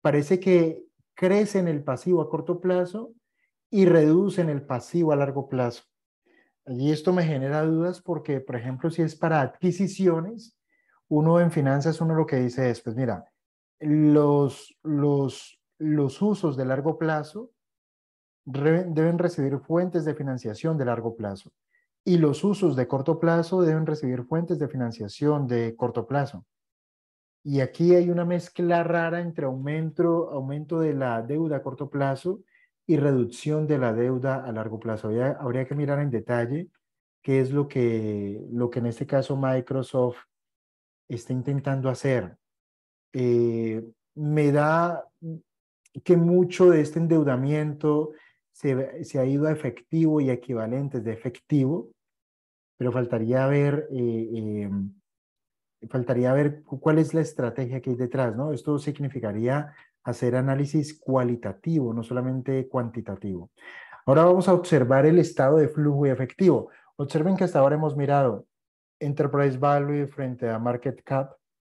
parece que crecen el pasivo a corto plazo y reducen el pasivo a largo plazo. Y esto me genera dudas porque, por ejemplo, si es para adquisiciones, uno en finanzas, uno lo que dice es, pues mira, los, usos de largo plazo deben recibir fuentes de financiación de largo plazo y los usos de corto plazo deben recibir fuentes de financiación de corto plazo. Y aquí hay una mezcla rara entre aumento, aumento de la deuda a corto plazo y reducción de la deuda a largo plazo. Habría, habría que mirar en detalle qué es lo que, lo que en este caso Microsoft está intentando hacer. Eh, me da que mucho de este endeudamiento se, ha ido a efectivo y equivalentes de efectivo, pero faltaría ver eh, em, faltaría ver cuál es la estrategia que hay detrás, ¿no? Esto significaría hacer análisis cualitativo, no solamente cuantitativo. Ahora vamos a observar el estado de flujo y efectivo. Observen que hasta ahora hemos mirado Enterprise Value frente a Market Cap,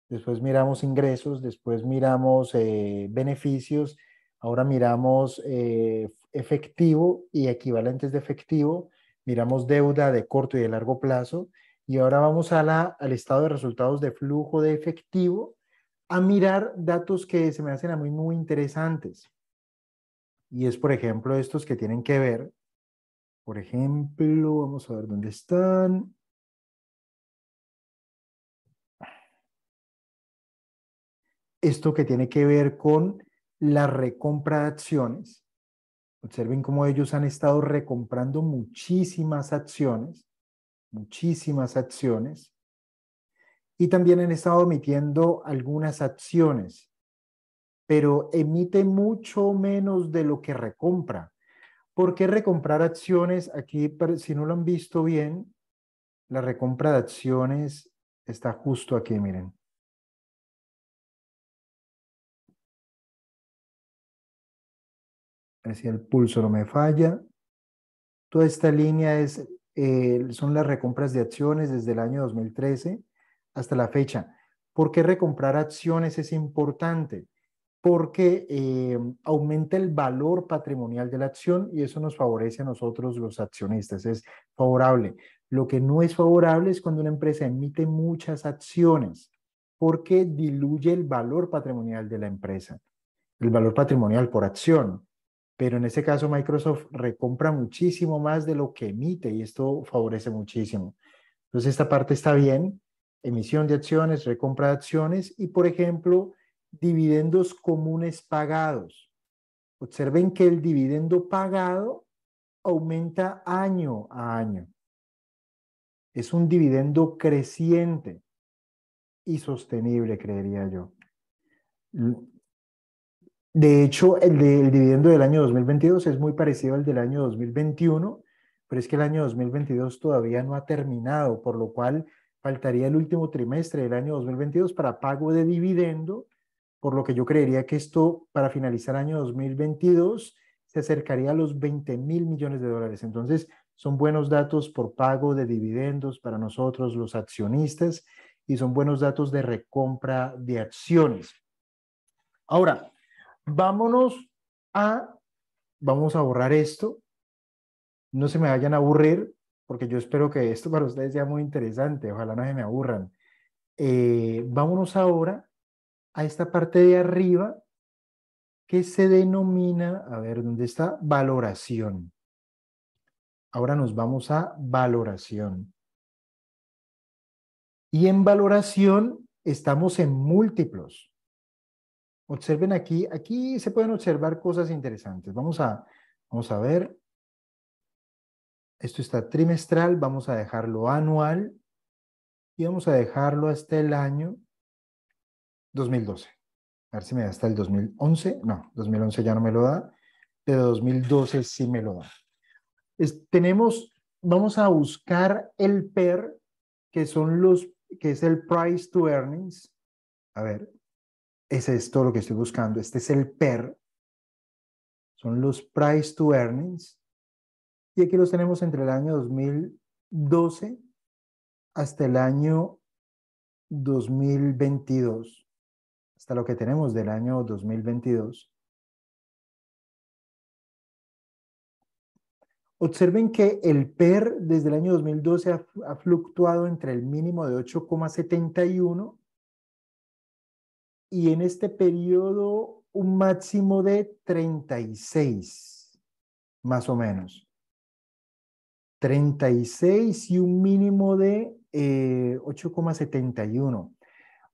después miramos ingresos, después miramos eh, beneficios, ahora miramos eh, efectivo y equivalentes de efectivo, miramos deuda de corto y de largo plazo, y ahora vamos a la, al estado de resultados de flujo de efectivo a mirar datos que se me hacen a mí muy interesantes. Y es, por ejemplo, estos que tienen que ver, por ejemplo, vamos a ver dónde están. Esto que tiene que ver con la recompra de acciones. Observen cómo ellos han estado recomprando muchísimas acciones muchísimas acciones y también han estado emitiendo algunas acciones, pero emite mucho menos de lo que recompra. ¿Por qué recomprar acciones? Aquí, si no lo han visto bien, la recompra de acciones está justo aquí, miren. A ver si el pulso no me falla. Toda esta línea es eh, son las recompras de acciones desde el año 2013 hasta la fecha. ¿Por qué recomprar acciones es importante? Porque eh, aumenta el valor patrimonial de la acción y eso nos favorece a nosotros los accionistas, es favorable. Lo que no es favorable es cuando una empresa emite muchas acciones porque diluye el valor patrimonial de la empresa, el valor patrimonial por acción pero en este caso Microsoft recompra muchísimo más de lo que emite y esto favorece muchísimo. Entonces esta parte está bien, emisión de acciones, recompra de acciones y por ejemplo dividendos comunes pagados. Observen que el dividendo pagado aumenta año a año. Es un dividendo creciente y sostenible, creería yo de hecho, el, dividendo del año 2022 es muy parecido al del año 2021, pero es que el año 2022 todavía no ha terminado, por lo cual faltaría el último trimestre del año 2022 para pago de dividendo, por lo que yo creería que esto para finalizar el año 2022 se acercaría a los 20 mil millones de dólares. Entonces, son buenos datos por pago de dividendos para nosotros, los accionistas, y son buenos datos de recompra de acciones. Ahora, vámonos a, vamos a borrar esto, no se me vayan a aburrir, porque yo espero que esto para ustedes sea muy interesante, ojalá no se me aburran. Eh, vámonos ahora a esta parte de arriba que se denomina, a ver, ¿dónde está? Valoración. Ahora nos vamos a valoración. Y en valoración estamos en múltiplos. Observen aquí, aquí se pueden observar cosas interesantes. Vamos a, vamos a ver. Esto está trimestral, vamos a dejarlo anual y vamos a dejarlo hasta el año 2012. A ver si me da hasta el 2011. No, 2011 ya no me lo da, De 2012 sí me lo da. tenemos, vamos a buscar el PER, que son los, que es el price to earnings. A ver, ese es todo lo que estoy buscando. Este es el PER. Son los Price to Earnings. Y aquí los tenemos entre el año 2012 hasta el año 2022. Hasta lo que tenemos del año 2022. Observen que el PER desde el año 2012 ha, ha fluctuado entre el mínimo de 8,71 y en este periodo un máximo de 36, más o menos. 36 y un mínimo de 8,71. Eh,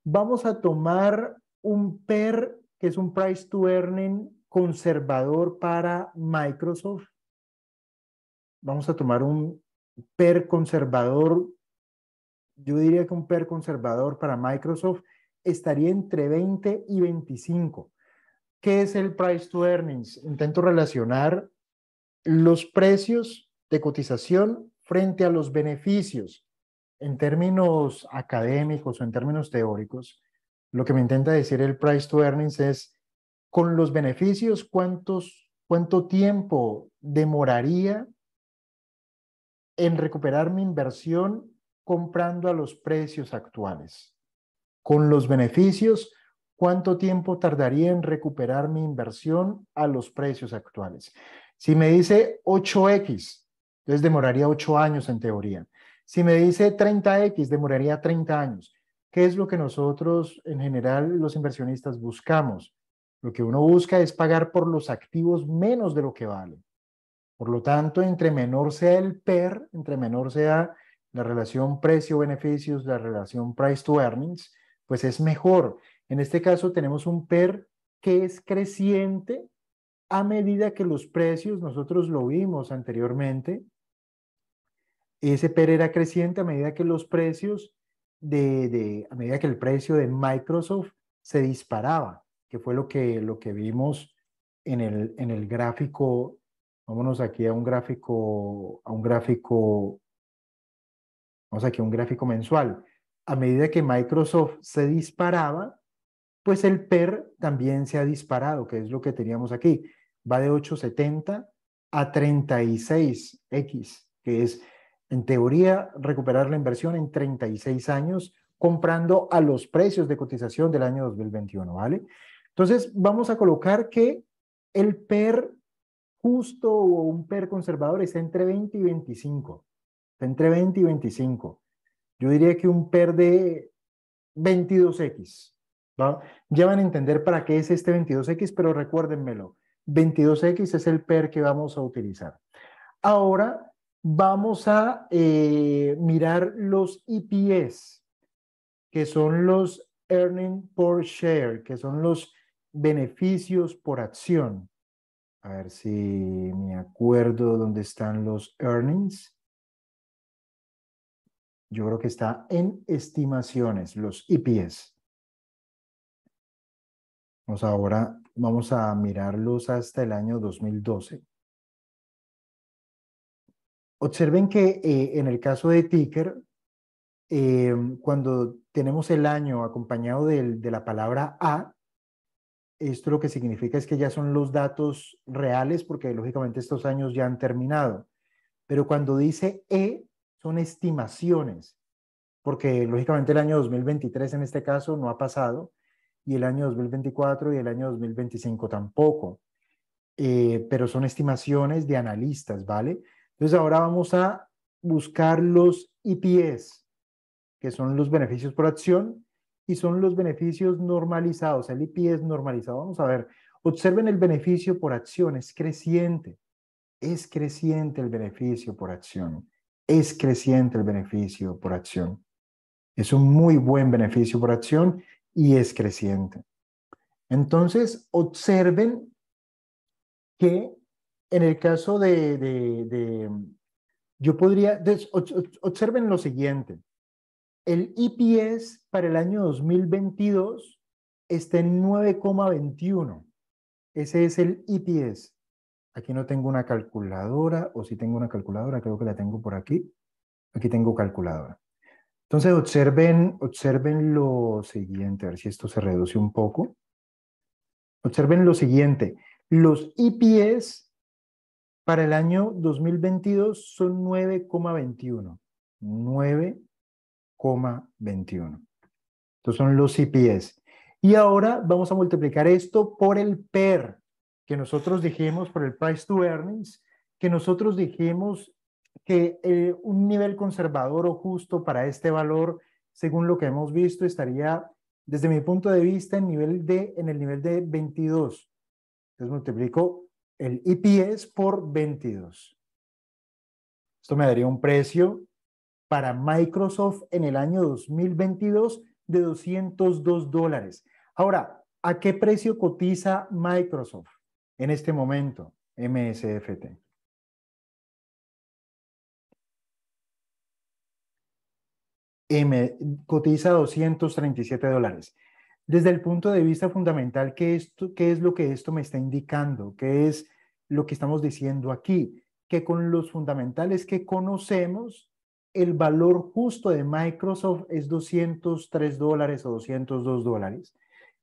Vamos a tomar un PER, que es un price to earning conservador para Microsoft. Vamos a tomar un PER conservador, yo diría que un PER conservador para Microsoft estaría entre 20 y 25. ¿Qué es el price to earnings? Intento relacionar los precios de cotización frente a los beneficios. En términos académicos o en términos teóricos, lo que me intenta decir el price to earnings es con los beneficios cuánto tiempo demoraría en recuperar mi inversión comprando a los precios actuales. Con los beneficios, ¿cuánto tiempo tardaría en recuperar mi inversión a los precios actuales? Si me dice 8X, entonces demoraría 8 años en teoría. Si me dice 30X, demoraría 30 años. ¿Qué es lo que nosotros en general los inversionistas buscamos? Lo que uno busca es pagar por los activos menos de lo que vale. Por lo tanto, entre menor sea el PER, entre menor sea la relación precio-beneficios, la relación price to earnings, pues es mejor. En este caso tenemos un PER que es creciente a medida que los precios, nosotros lo vimos anteriormente, ese PER era creciente a medida que los precios de, a medida que el precio de Microsoft se disparaba, que fue lo que, lo que vimos en el, en el gráfico, vámonos aquí a un gráfico, a un gráfico, vamos aquí a un gráfico mensual a medida que Microsoft se disparaba, pues el PER también se ha disparado, que es lo que teníamos aquí. Va de 870 a 36X, que es en teoría recuperar la inversión en 36 años comprando a los precios de cotización del año 2021, ¿vale? Entonces, vamos a colocar que el PER justo o un PER conservador está entre 20 y 25, está entre 20 y 25. Yo diría que un PER de 22X. Ya van a entender para qué es este 22X, pero recuérdenmelo. 22X es el PER que vamos a utilizar. Ahora vamos a eh, mirar los EPS, que son los Earnings Per Share, que son los beneficios por acción. A ver si me acuerdo dónde están los earnings yo creo que está en estimaciones, los IPs. E pues ahora vamos a mirarlos hasta el año 2012. Observen que eh, en el caso de Ticker, eh, cuando tenemos el año acompañado de la palabra A, esto lo que significa es que ya son los datos reales porque lógicamente estos años ya han terminado. Pero cuando dice E, son estimaciones, porque lógicamente el año 2023 en este caso no ha pasado y el año 2024 y el año 2025 tampoco, eh, pero son estimaciones de analistas, ¿vale? Entonces ahora vamos a buscar los IPS, que son los beneficios por acción y son los beneficios normalizados, el es normalizado. Vamos a ver, observen el beneficio por acción, es creciente, es creciente el beneficio por acción es creciente el beneficio por acción. Es un muy buen beneficio por acción y es creciente. Entonces, observen que en el caso de, yo podría, observen lo siguiente, el EPS para el año 2022 está en 9,21. Ese es el EPS. Aquí no tengo una calculadora, o si tengo una calculadora, creo que la tengo por aquí. Aquí tengo calculadora. Entonces observen, observen lo siguiente, a ver si esto se reduce un poco. Observen lo siguiente, los IPs e para el año 2022 son 9,21. 9,21. Estos son los IPs. E y ahora vamos a multiplicar esto por el PER que nosotros dijimos por el price to earnings, que nosotros dijimos que eh, un nivel conservador o justo para este valor, según lo que hemos visto, estaría, desde mi punto de vista, en, nivel de, en el nivel de 22. Entonces multiplico el EPS por 22. Esto me daría un precio para Microsoft en el año 2022 de 202 dólares. Ahora, ¿a qué precio cotiza Microsoft? en este momento, MSFT? cotiza 237 dólares. Desde el punto de vista fundamental, ¿qué, ¿qué es lo que esto me está indicando? ¿Qué es lo que estamos diciendo aquí? Que con los fundamentales que conocemos, el valor justo de Microsoft es 203 dólares o 202 dólares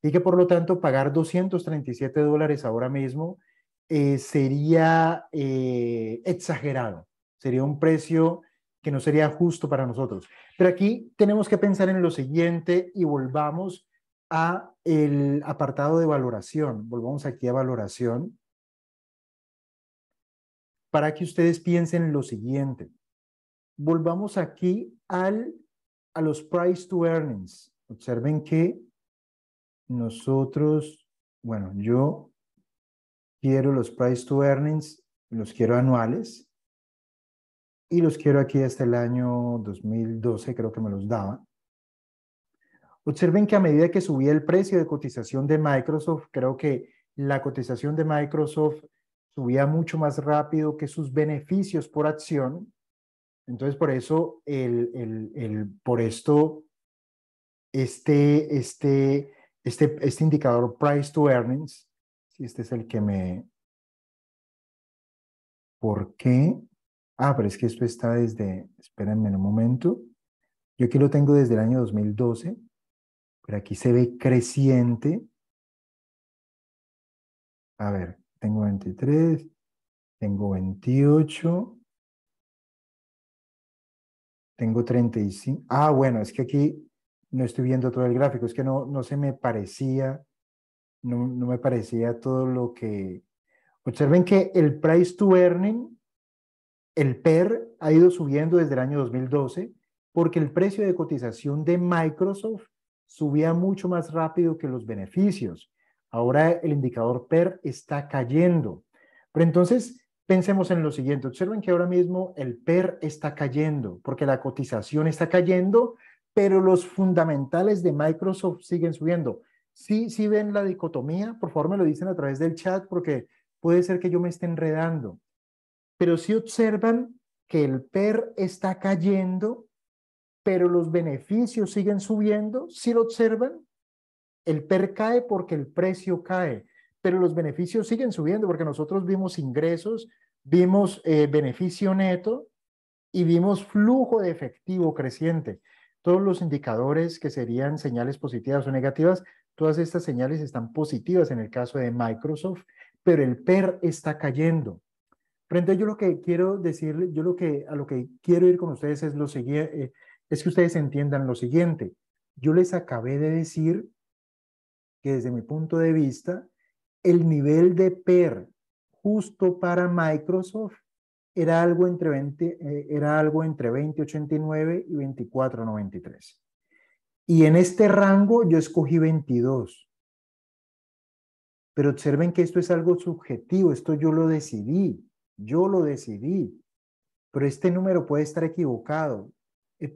y que por lo tanto pagar 237 dólares ahora mismo eh, sería eh, exagerado, sería un precio que no sería justo para nosotros. Pero aquí tenemos que pensar en lo siguiente y volvamos a el apartado de valoración, volvamos aquí a valoración, para que ustedes piensen lo siguiente. Volvamos aquí a los price to earnings. Observen que nosotros, bueno, yo quiero los price to earnings, los quiero anuales y los quiero aquí hasta el año 2012, creo que me los daban. Observen que a medida que subía el precio de cotización de Microsoft, creo que la cotización de Microsoft subía mucho más rápido que sus beneficios por acción. Entonces, por eso, el, el, el por esto, este, este, este, este, indicador price to earnings, si este es el que me... ¿Por qué? Ah, pero es que esto está desde, espérenme un momento. Yo aquí lo tengo desde el año 2012, pero aquí se ve creciente. A ver, tengo 23, tengo 28, tengo 35. Ah, bueno, es que aquí no estoy viendo todo el gráfico, es que no, no se me parecía, no, no me parecía todo lo que... Observen que el price to earning, el PER, ha ido subiendo desde el año 2012 porque el precio de cotización de Microsoft subía mucho más rápido que los beneficios. Ahora el indicador PER está cayendo. Pero entonces pensemos en lo siguiente. Observen que ahora mismo el PER está cayendo porque la cotización está cayendo pero los fundamentales de Microsoft siguen subiendo. Sí, sí ven la dicotomía, por favor me lo dicen a través del chat porque puede ser que yo me esté enredando, pero si observan que el PER está cayendo, pero los beneficios siguen subiendo, si lo observan, el PER cae porque el precio cae, pero los beneficios siguen subiendo porque nosotros vimos ingresos, vimos eh, beneficio neto y vimos flujo de efectivo creciente todos los indicadores que serían señales positivas o negativas, todas estas señales están positivas en el caso de Microsoft, pero el PER está cayendo. Frente a yo lo que quiero decirle, yo lo que a lo que quiero ir con ustedes es lo siguiente, eh, es que ustedes entiendan lo siguiente. Yo les acabé de decir que desde mi punto de vista, el nivel de PER justo para Microsoft era algo entre 20, eh, era algo entre 2089 y 2493. Y en este rango yo escogí 22. Pero observen que esto es algo subjetivo, esto yo lo decidí, yo lo decidí. Pero este número puede estar equivocado.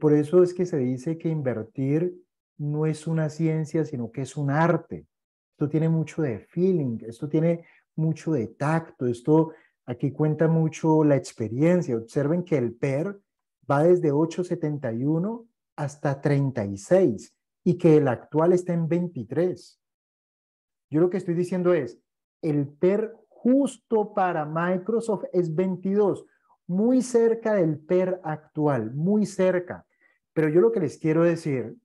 Por eso es que se dice que invertir no es una ciencia, sino que es un arte. Esto tiene mucho de feeling, esto tiene mucho de tacto, esto Aquí cuenta mucho la experiencia. Observen que el PER va desde 871 hasta 36 y que el actual está en 23. Yo lo que estoy diciendo es, el PER justo para Microsoft es 22, muy cerca del PER actual, muy cerca. Pero yo lo que les quiero decir,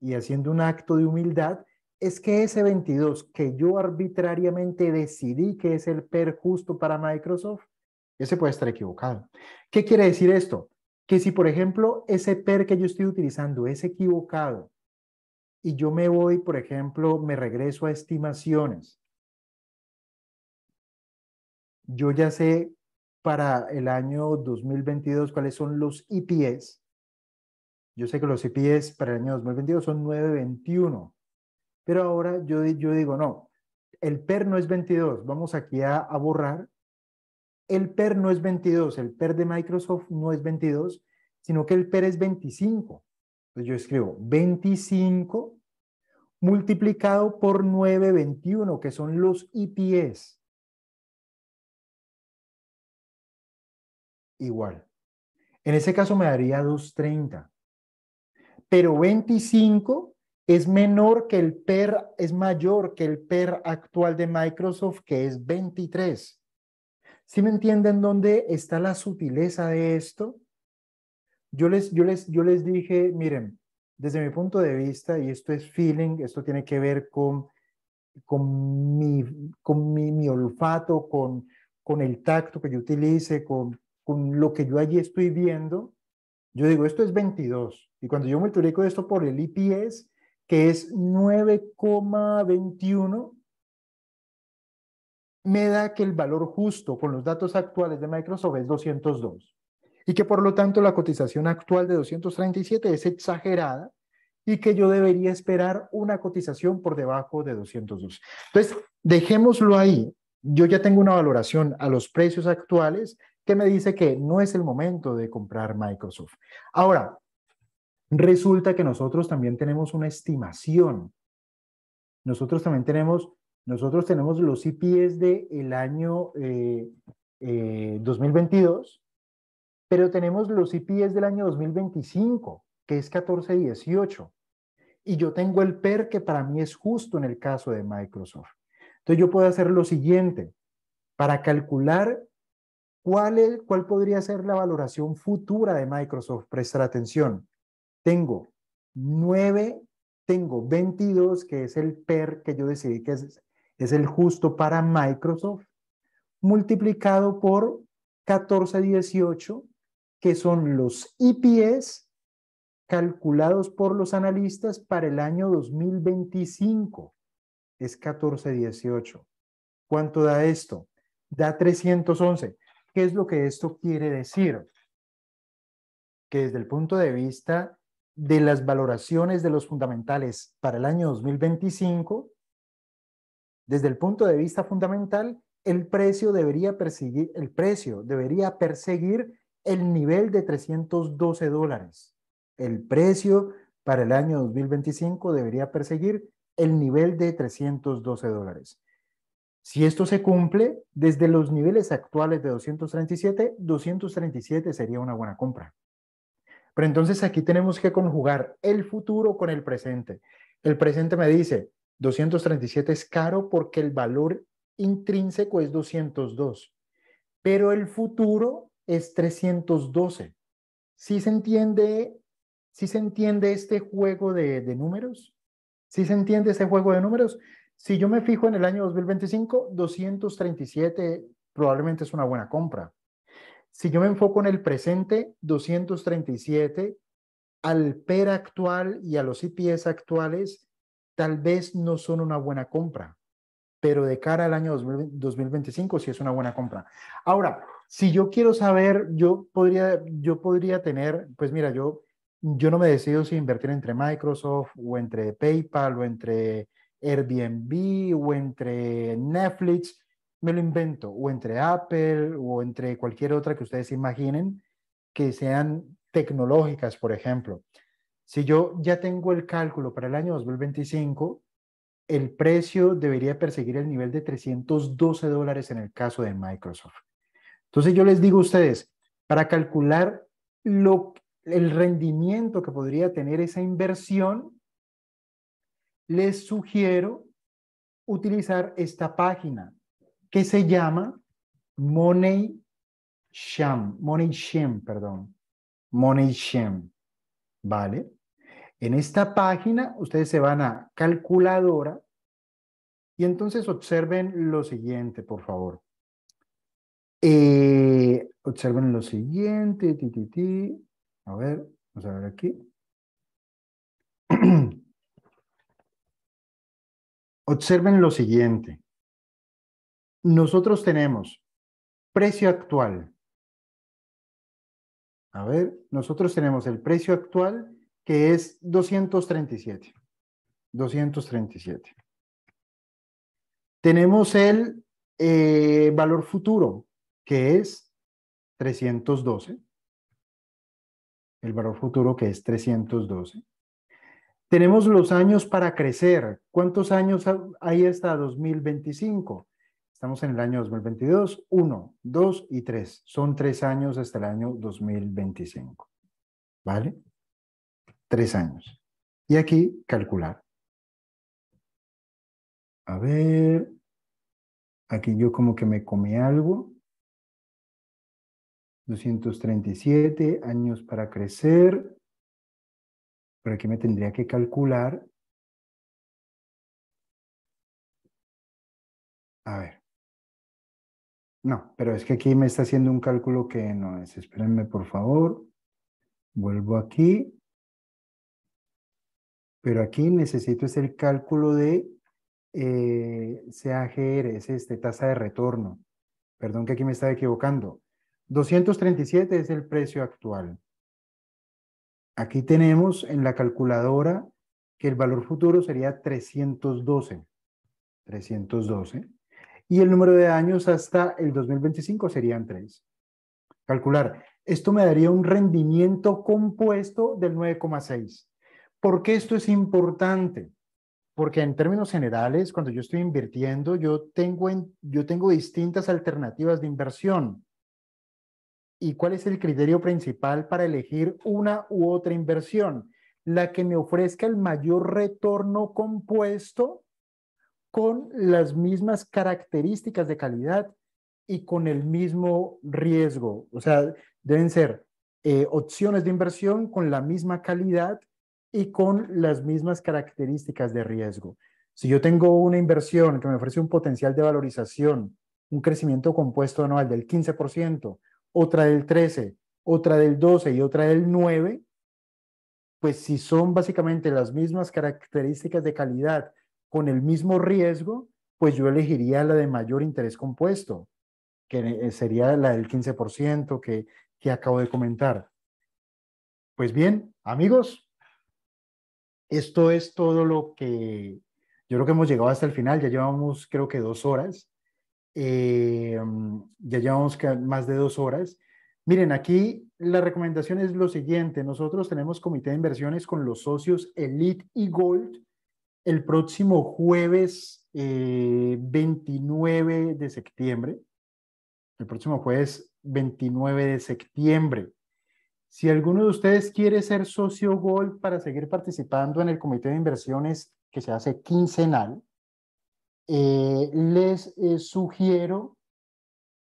y haciendo un acto de humildad, es que ese 22 que yo arbitrariamente decidí que es el PER justo para Microsoft, ese puede estar equivocado. ¿Qué quiere decir esto? Que si, por ejemplo, ese PER que yo estoy utilizando es equivocado y yo me voy, por ejemplo, me regreso a estimaciones, yo ya sé para el año 2022 cuáles son los IPs. Yo sé que los IPs para el año 2022 son 921 pero ahora yo, digo, no, el PER no es 22, vamos aquí a, a borrar. El PER no es 22, el PER de Microsoft no es 22, sino que el PER es 25. Entonces yo escribo 25 multiplicado por 921, que son los IPs. Igual. En ese caso me daría 230. Pero 25 es menor que el PER, es mayor que el PER actual de Microsoft, que es 23. ¿Sí me entienden dónde está la sutileza de esto? Yo les, yo les, yo les dije, miren, desde mi punto de vista, y esto es feeling, esto tiene que ver con, con, mi, con mi, olfato, con, con el tacto que yo utilice, con, con lo que yo allí estoy viendo, yo digo, esto es 22. Y cuando yo multiplico esto por el IPS, que es 9,21, me da que el valor justo con los datos actuales de Microsoft es 202 y que por lo tanto la cotización actual de 237 es exagerada y que yo debería esperar una cotización por debajo de 202. Entonces, dejémoslo ahí. Yo ya tengo una valoración a los precios actuales que me dice que no es el momento de comprar Microsoft. Ahora, resulta que nosotros también tenemos una estimación. Nosotros también tenemos, nosotros tenemos los IPs del el año 2022, eh, eh, pero tenemos los IPs del año 2025, que es 14 y 18. Y yo tengo el PER que para mí es justo en el caso de Microsoft. Entonces yo puedo hacer lo siguiente, para calcular cuál podría ser la valoración futura de Microsoft, prestar atención. Tengo 9, tengo 22, que es el PER que yo decidí que es, el justo para Microsoft, multiplicado por 14, que son los IPS calculados por los analistas para el año 2025. Es 14.18. ¿Cuánto da esto? Da 311. ¿Qué es lo que esto quiere decir? Que desde el punto de vista de las valoraciones de los fundamentales para el año 2025, desde el punto de vista fundamental, el precio debería perseguir, el precio debería perseguir el nivel de 312 dólares. El precio para el año 2025 debería perseguir el nivel de 312 dólares. Si esto se cumple, desde los niveles actuales de 237, 237 sería una buena compra. Pero entonces aquí tenemos que conjugar el futuro con el presente. El presente me dice, 237 es caro porque el valor intrínseco es 202, pero el futuro es 312. ¿Sí se entiende, si se entiende este juego de, de números? ¿Sí se entiende este juego de números? Si yo me fijo en el año 2025, 237 probablemente es una buena compra. Si yo me enfoco en el presente, 237, al PER actual y a los IPS actuales, tal vez no son una buena compra, pero de cara al año 2025 sí es una buena compra. Ahora, si yo quiero saber, yo podría, yo podría tener, pues mira, yo, yo no me decido si invertir entre Microsoft o entre PayPal o entre Airbnb o entre Netflix me lo invento, o entre Apple o entre cualquier otra que ustedes imaginen, que sean tecnológicas, por ejemplo. Si yo ya tengo el cálculo para el año 2025, el precio debería perseguir el nivel de 312 dólares en el caso de Microsoft. Entonces yo les digo a ustedes, para calcular lo, el rendimiento que podría tener esa inversión, les sugiero utilizar esta página que se llama Money Sham, Money Sham, perdón, Money Sham, ¿vale? En esta página ustedes se van a calculadora y entonces observen lo siguiente, por favor. Eh, observen lo siguiente, ti, a ver, vamos a ver aquí. observen lo siguiente nosotros tenemos precio actual. A ver, nosotros tenemos el precio actual que es 237. 237. Tenemos eh, el valor futuro que es 312. El valor futuro que es 312. Tenemos los años para crecer. ¿Cuántos años hay hasta 2025? Estamos en el año 2022, Uno, 2 y 3. Son tres años hasta el año 2025. ¿Vale? Tres años. Y aquí calcular. A ver, aquí yo como que me comí algo. 237 años para crecer. Pero aquí me tendría que calcular. A ver. No, pero es que aquí me está haciendo un cálculo que no es. Espérenme, por favor. Vuelvo aquí. Pero aquí necesito es el cálculo de eh, CAGR, es este, tasa de retorno. Perdón que aquí me estaba equivocando. 237 es el precio actual. Aquí tenemos en la calculadora que el valor futuro sería 312. 312 y el número de años hasta el 2025 serían tres. Calcular, esto me daría un rendimiento compuesto del 9,6. ¿Por qué esto es importante? Porque en términos generales, cuando yo estoy invirtiendo, yo tengo, en, yo tengo distintas alternativas de inversión. ¿Y cuál es el criterio principal para elegir una u otra inversión? La que me ofrezca el mayor retorno compuesto con las mismas características de calidad y con el mismo riesgo. O sea, deben ser eh, opciones de inversión con la misma calidad y con las mismas características de riesgo. Si yo tengo una inversión que me ofrece un potencial de valorización, un crecimiento compuesto anual del 15%, otra del 13%, otra del 12% y otra del 9%, pues si son básicamente las mismas características de calidad con el mismo riesgo, pues yo elegiría la de mayor interés compuesto, que eh, sería la del 15% que, acabo de comentar. Pues bien, amigos, esto es todo lo que yo creo que hemos llegado hasta el final, ya llevamos creo que dos horas, eh, ya llevamos más de dos horas. Miren, aquí la recomendación es lo siguiente, nosotros tenemos comité de inversiones con los socios Elite y Gold, el próximo jueves 29 eh, de septiembre. El próximo jueves 29 de septiembre. Si alguno de ustedes quiere ser socio Gold para seguir participando en el comité de inversiones que se hace quincenal, eh, les eh, sugiero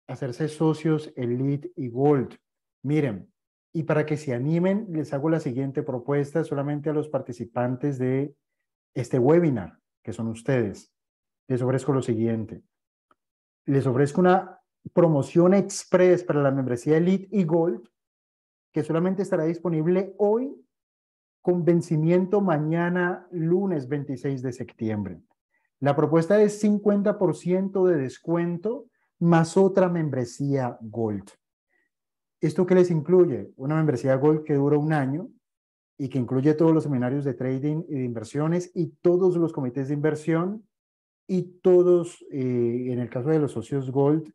hacerse socios Elite y Gold. Miren, y para que se animen, les hago la siguiente propuesta solamente a los participantes de este webinar, que son ustedes, les ofrezco lo siguiente. Les ofrezco una promoción express para la membresía Elite y Gold, que solamente estará disponible hoy con vencimiento mañana, lunes 26 de septiembre. La propuesta es 50% de descuento más otra membresía Gold. ¿Esto qué les incluye? Una membresía Gold que dura un año, y que incluye todos los seminarios de trading y de inversiones y todos los comités de inversión y todos, eh, en el caso de los socios Gold,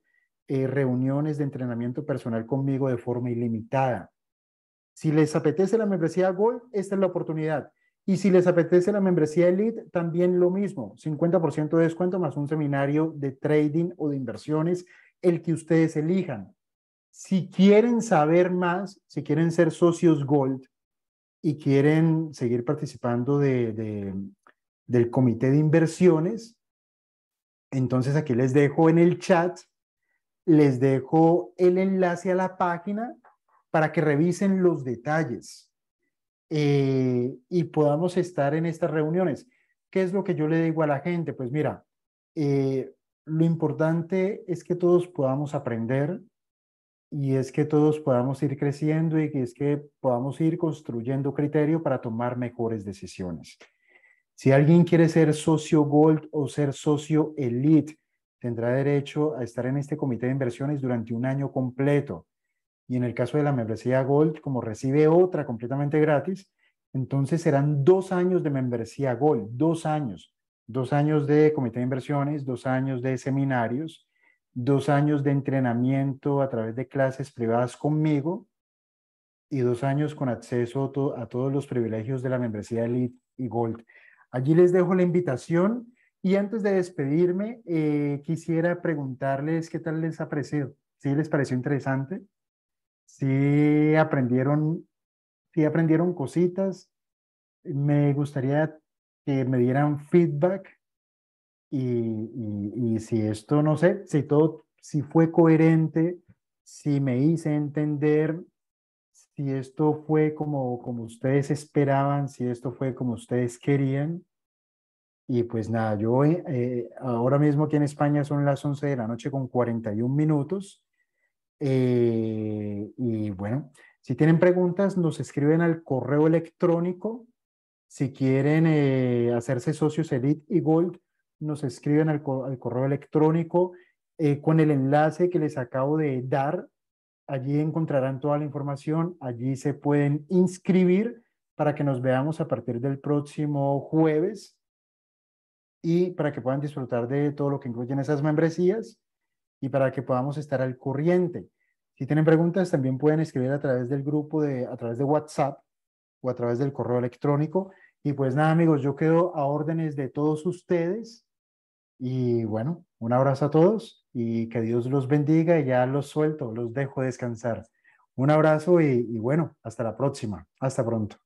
eh, reuniones de entrenamiento personal conmigo de forma ilimitada. Si les apetece la membresía Gold, esta es la oportunidad. Y si les apetece la membresía Elite, también lo mismo, 50% de descuento más un seminario de trading o de inversiones, el que ustedes elijan. Si quieren saber más, si quieren ser socios Gold, y quieren seguir participando del comité de inversiones, entonces aquí les dejo en el chat, les dejo el enlace a la página para que revisen los detalles eh, y podamos estar en estas reuniones. ¿Qué es lo que yo le digo a la gente? Pues mira, eh, lo importante es que todos podamos aprender, y es que todos podamos ir creciendo y es que podamos ir construyendo criterio para tomar mejores decisiones. Si alguien quiere ser socio Gold o ser socio Elite, tendrá derecho a estar en este comité de inversiones durante un año completo. Y en el caso de la membresía Gold, como recibe otra completamente gratis, entonces serán dos años de membresía Gold, dos años, dos años de comité de inversiones, dos años de seminarios, dos años de entrenamiento a través de clases privadas conmigo y dos años con acceso a todos los privilegios de la membresía Elite y Gold. Allí les dejo la invitación y antes de despedirme, eh, quisiera preguntarles qué tal les ha parecido. si les pareció interesante? si aprendieron, si aprendieron cositas? Me gustaría que me dieran feedback y, si esto, no sé, si todo, si fue coherente, si me hice entender, si esto fue como, como ustedes esperaban, si esto fue como ustedes querían. Y pues nada, yo eh, eh ahora mismo aquí en España son las 11 de la noche con 41 minutos. Eh, y bueno, si tienen preguntas, nos escriben al correo electrónico. Si quieren eh, hacerse socios Elite y Gold, nos escriben al, correo electrónico eh, con el enlace que les acabo de dar. Allí encontrarán toda la información, allí se pueden inscribir para que nos veamos a partir del próximo jueves y para que puedan disfrutar de todo lo que incluyen esas membresías y para que podamos estar al corriente. Si tienen preguntas, también pueden escribir a través del grupo, de, a través de WhatsApp o a través del correo electrónico. Y pues nada, amigos, yo quedo a órdenes de todos ustedes. Y bueno, un abrazo a todos y que Dios los bendiga y ya los suelto, los dejo descansar. Un abrazo y, y bueno, hasta la próxima. Hasta pronto.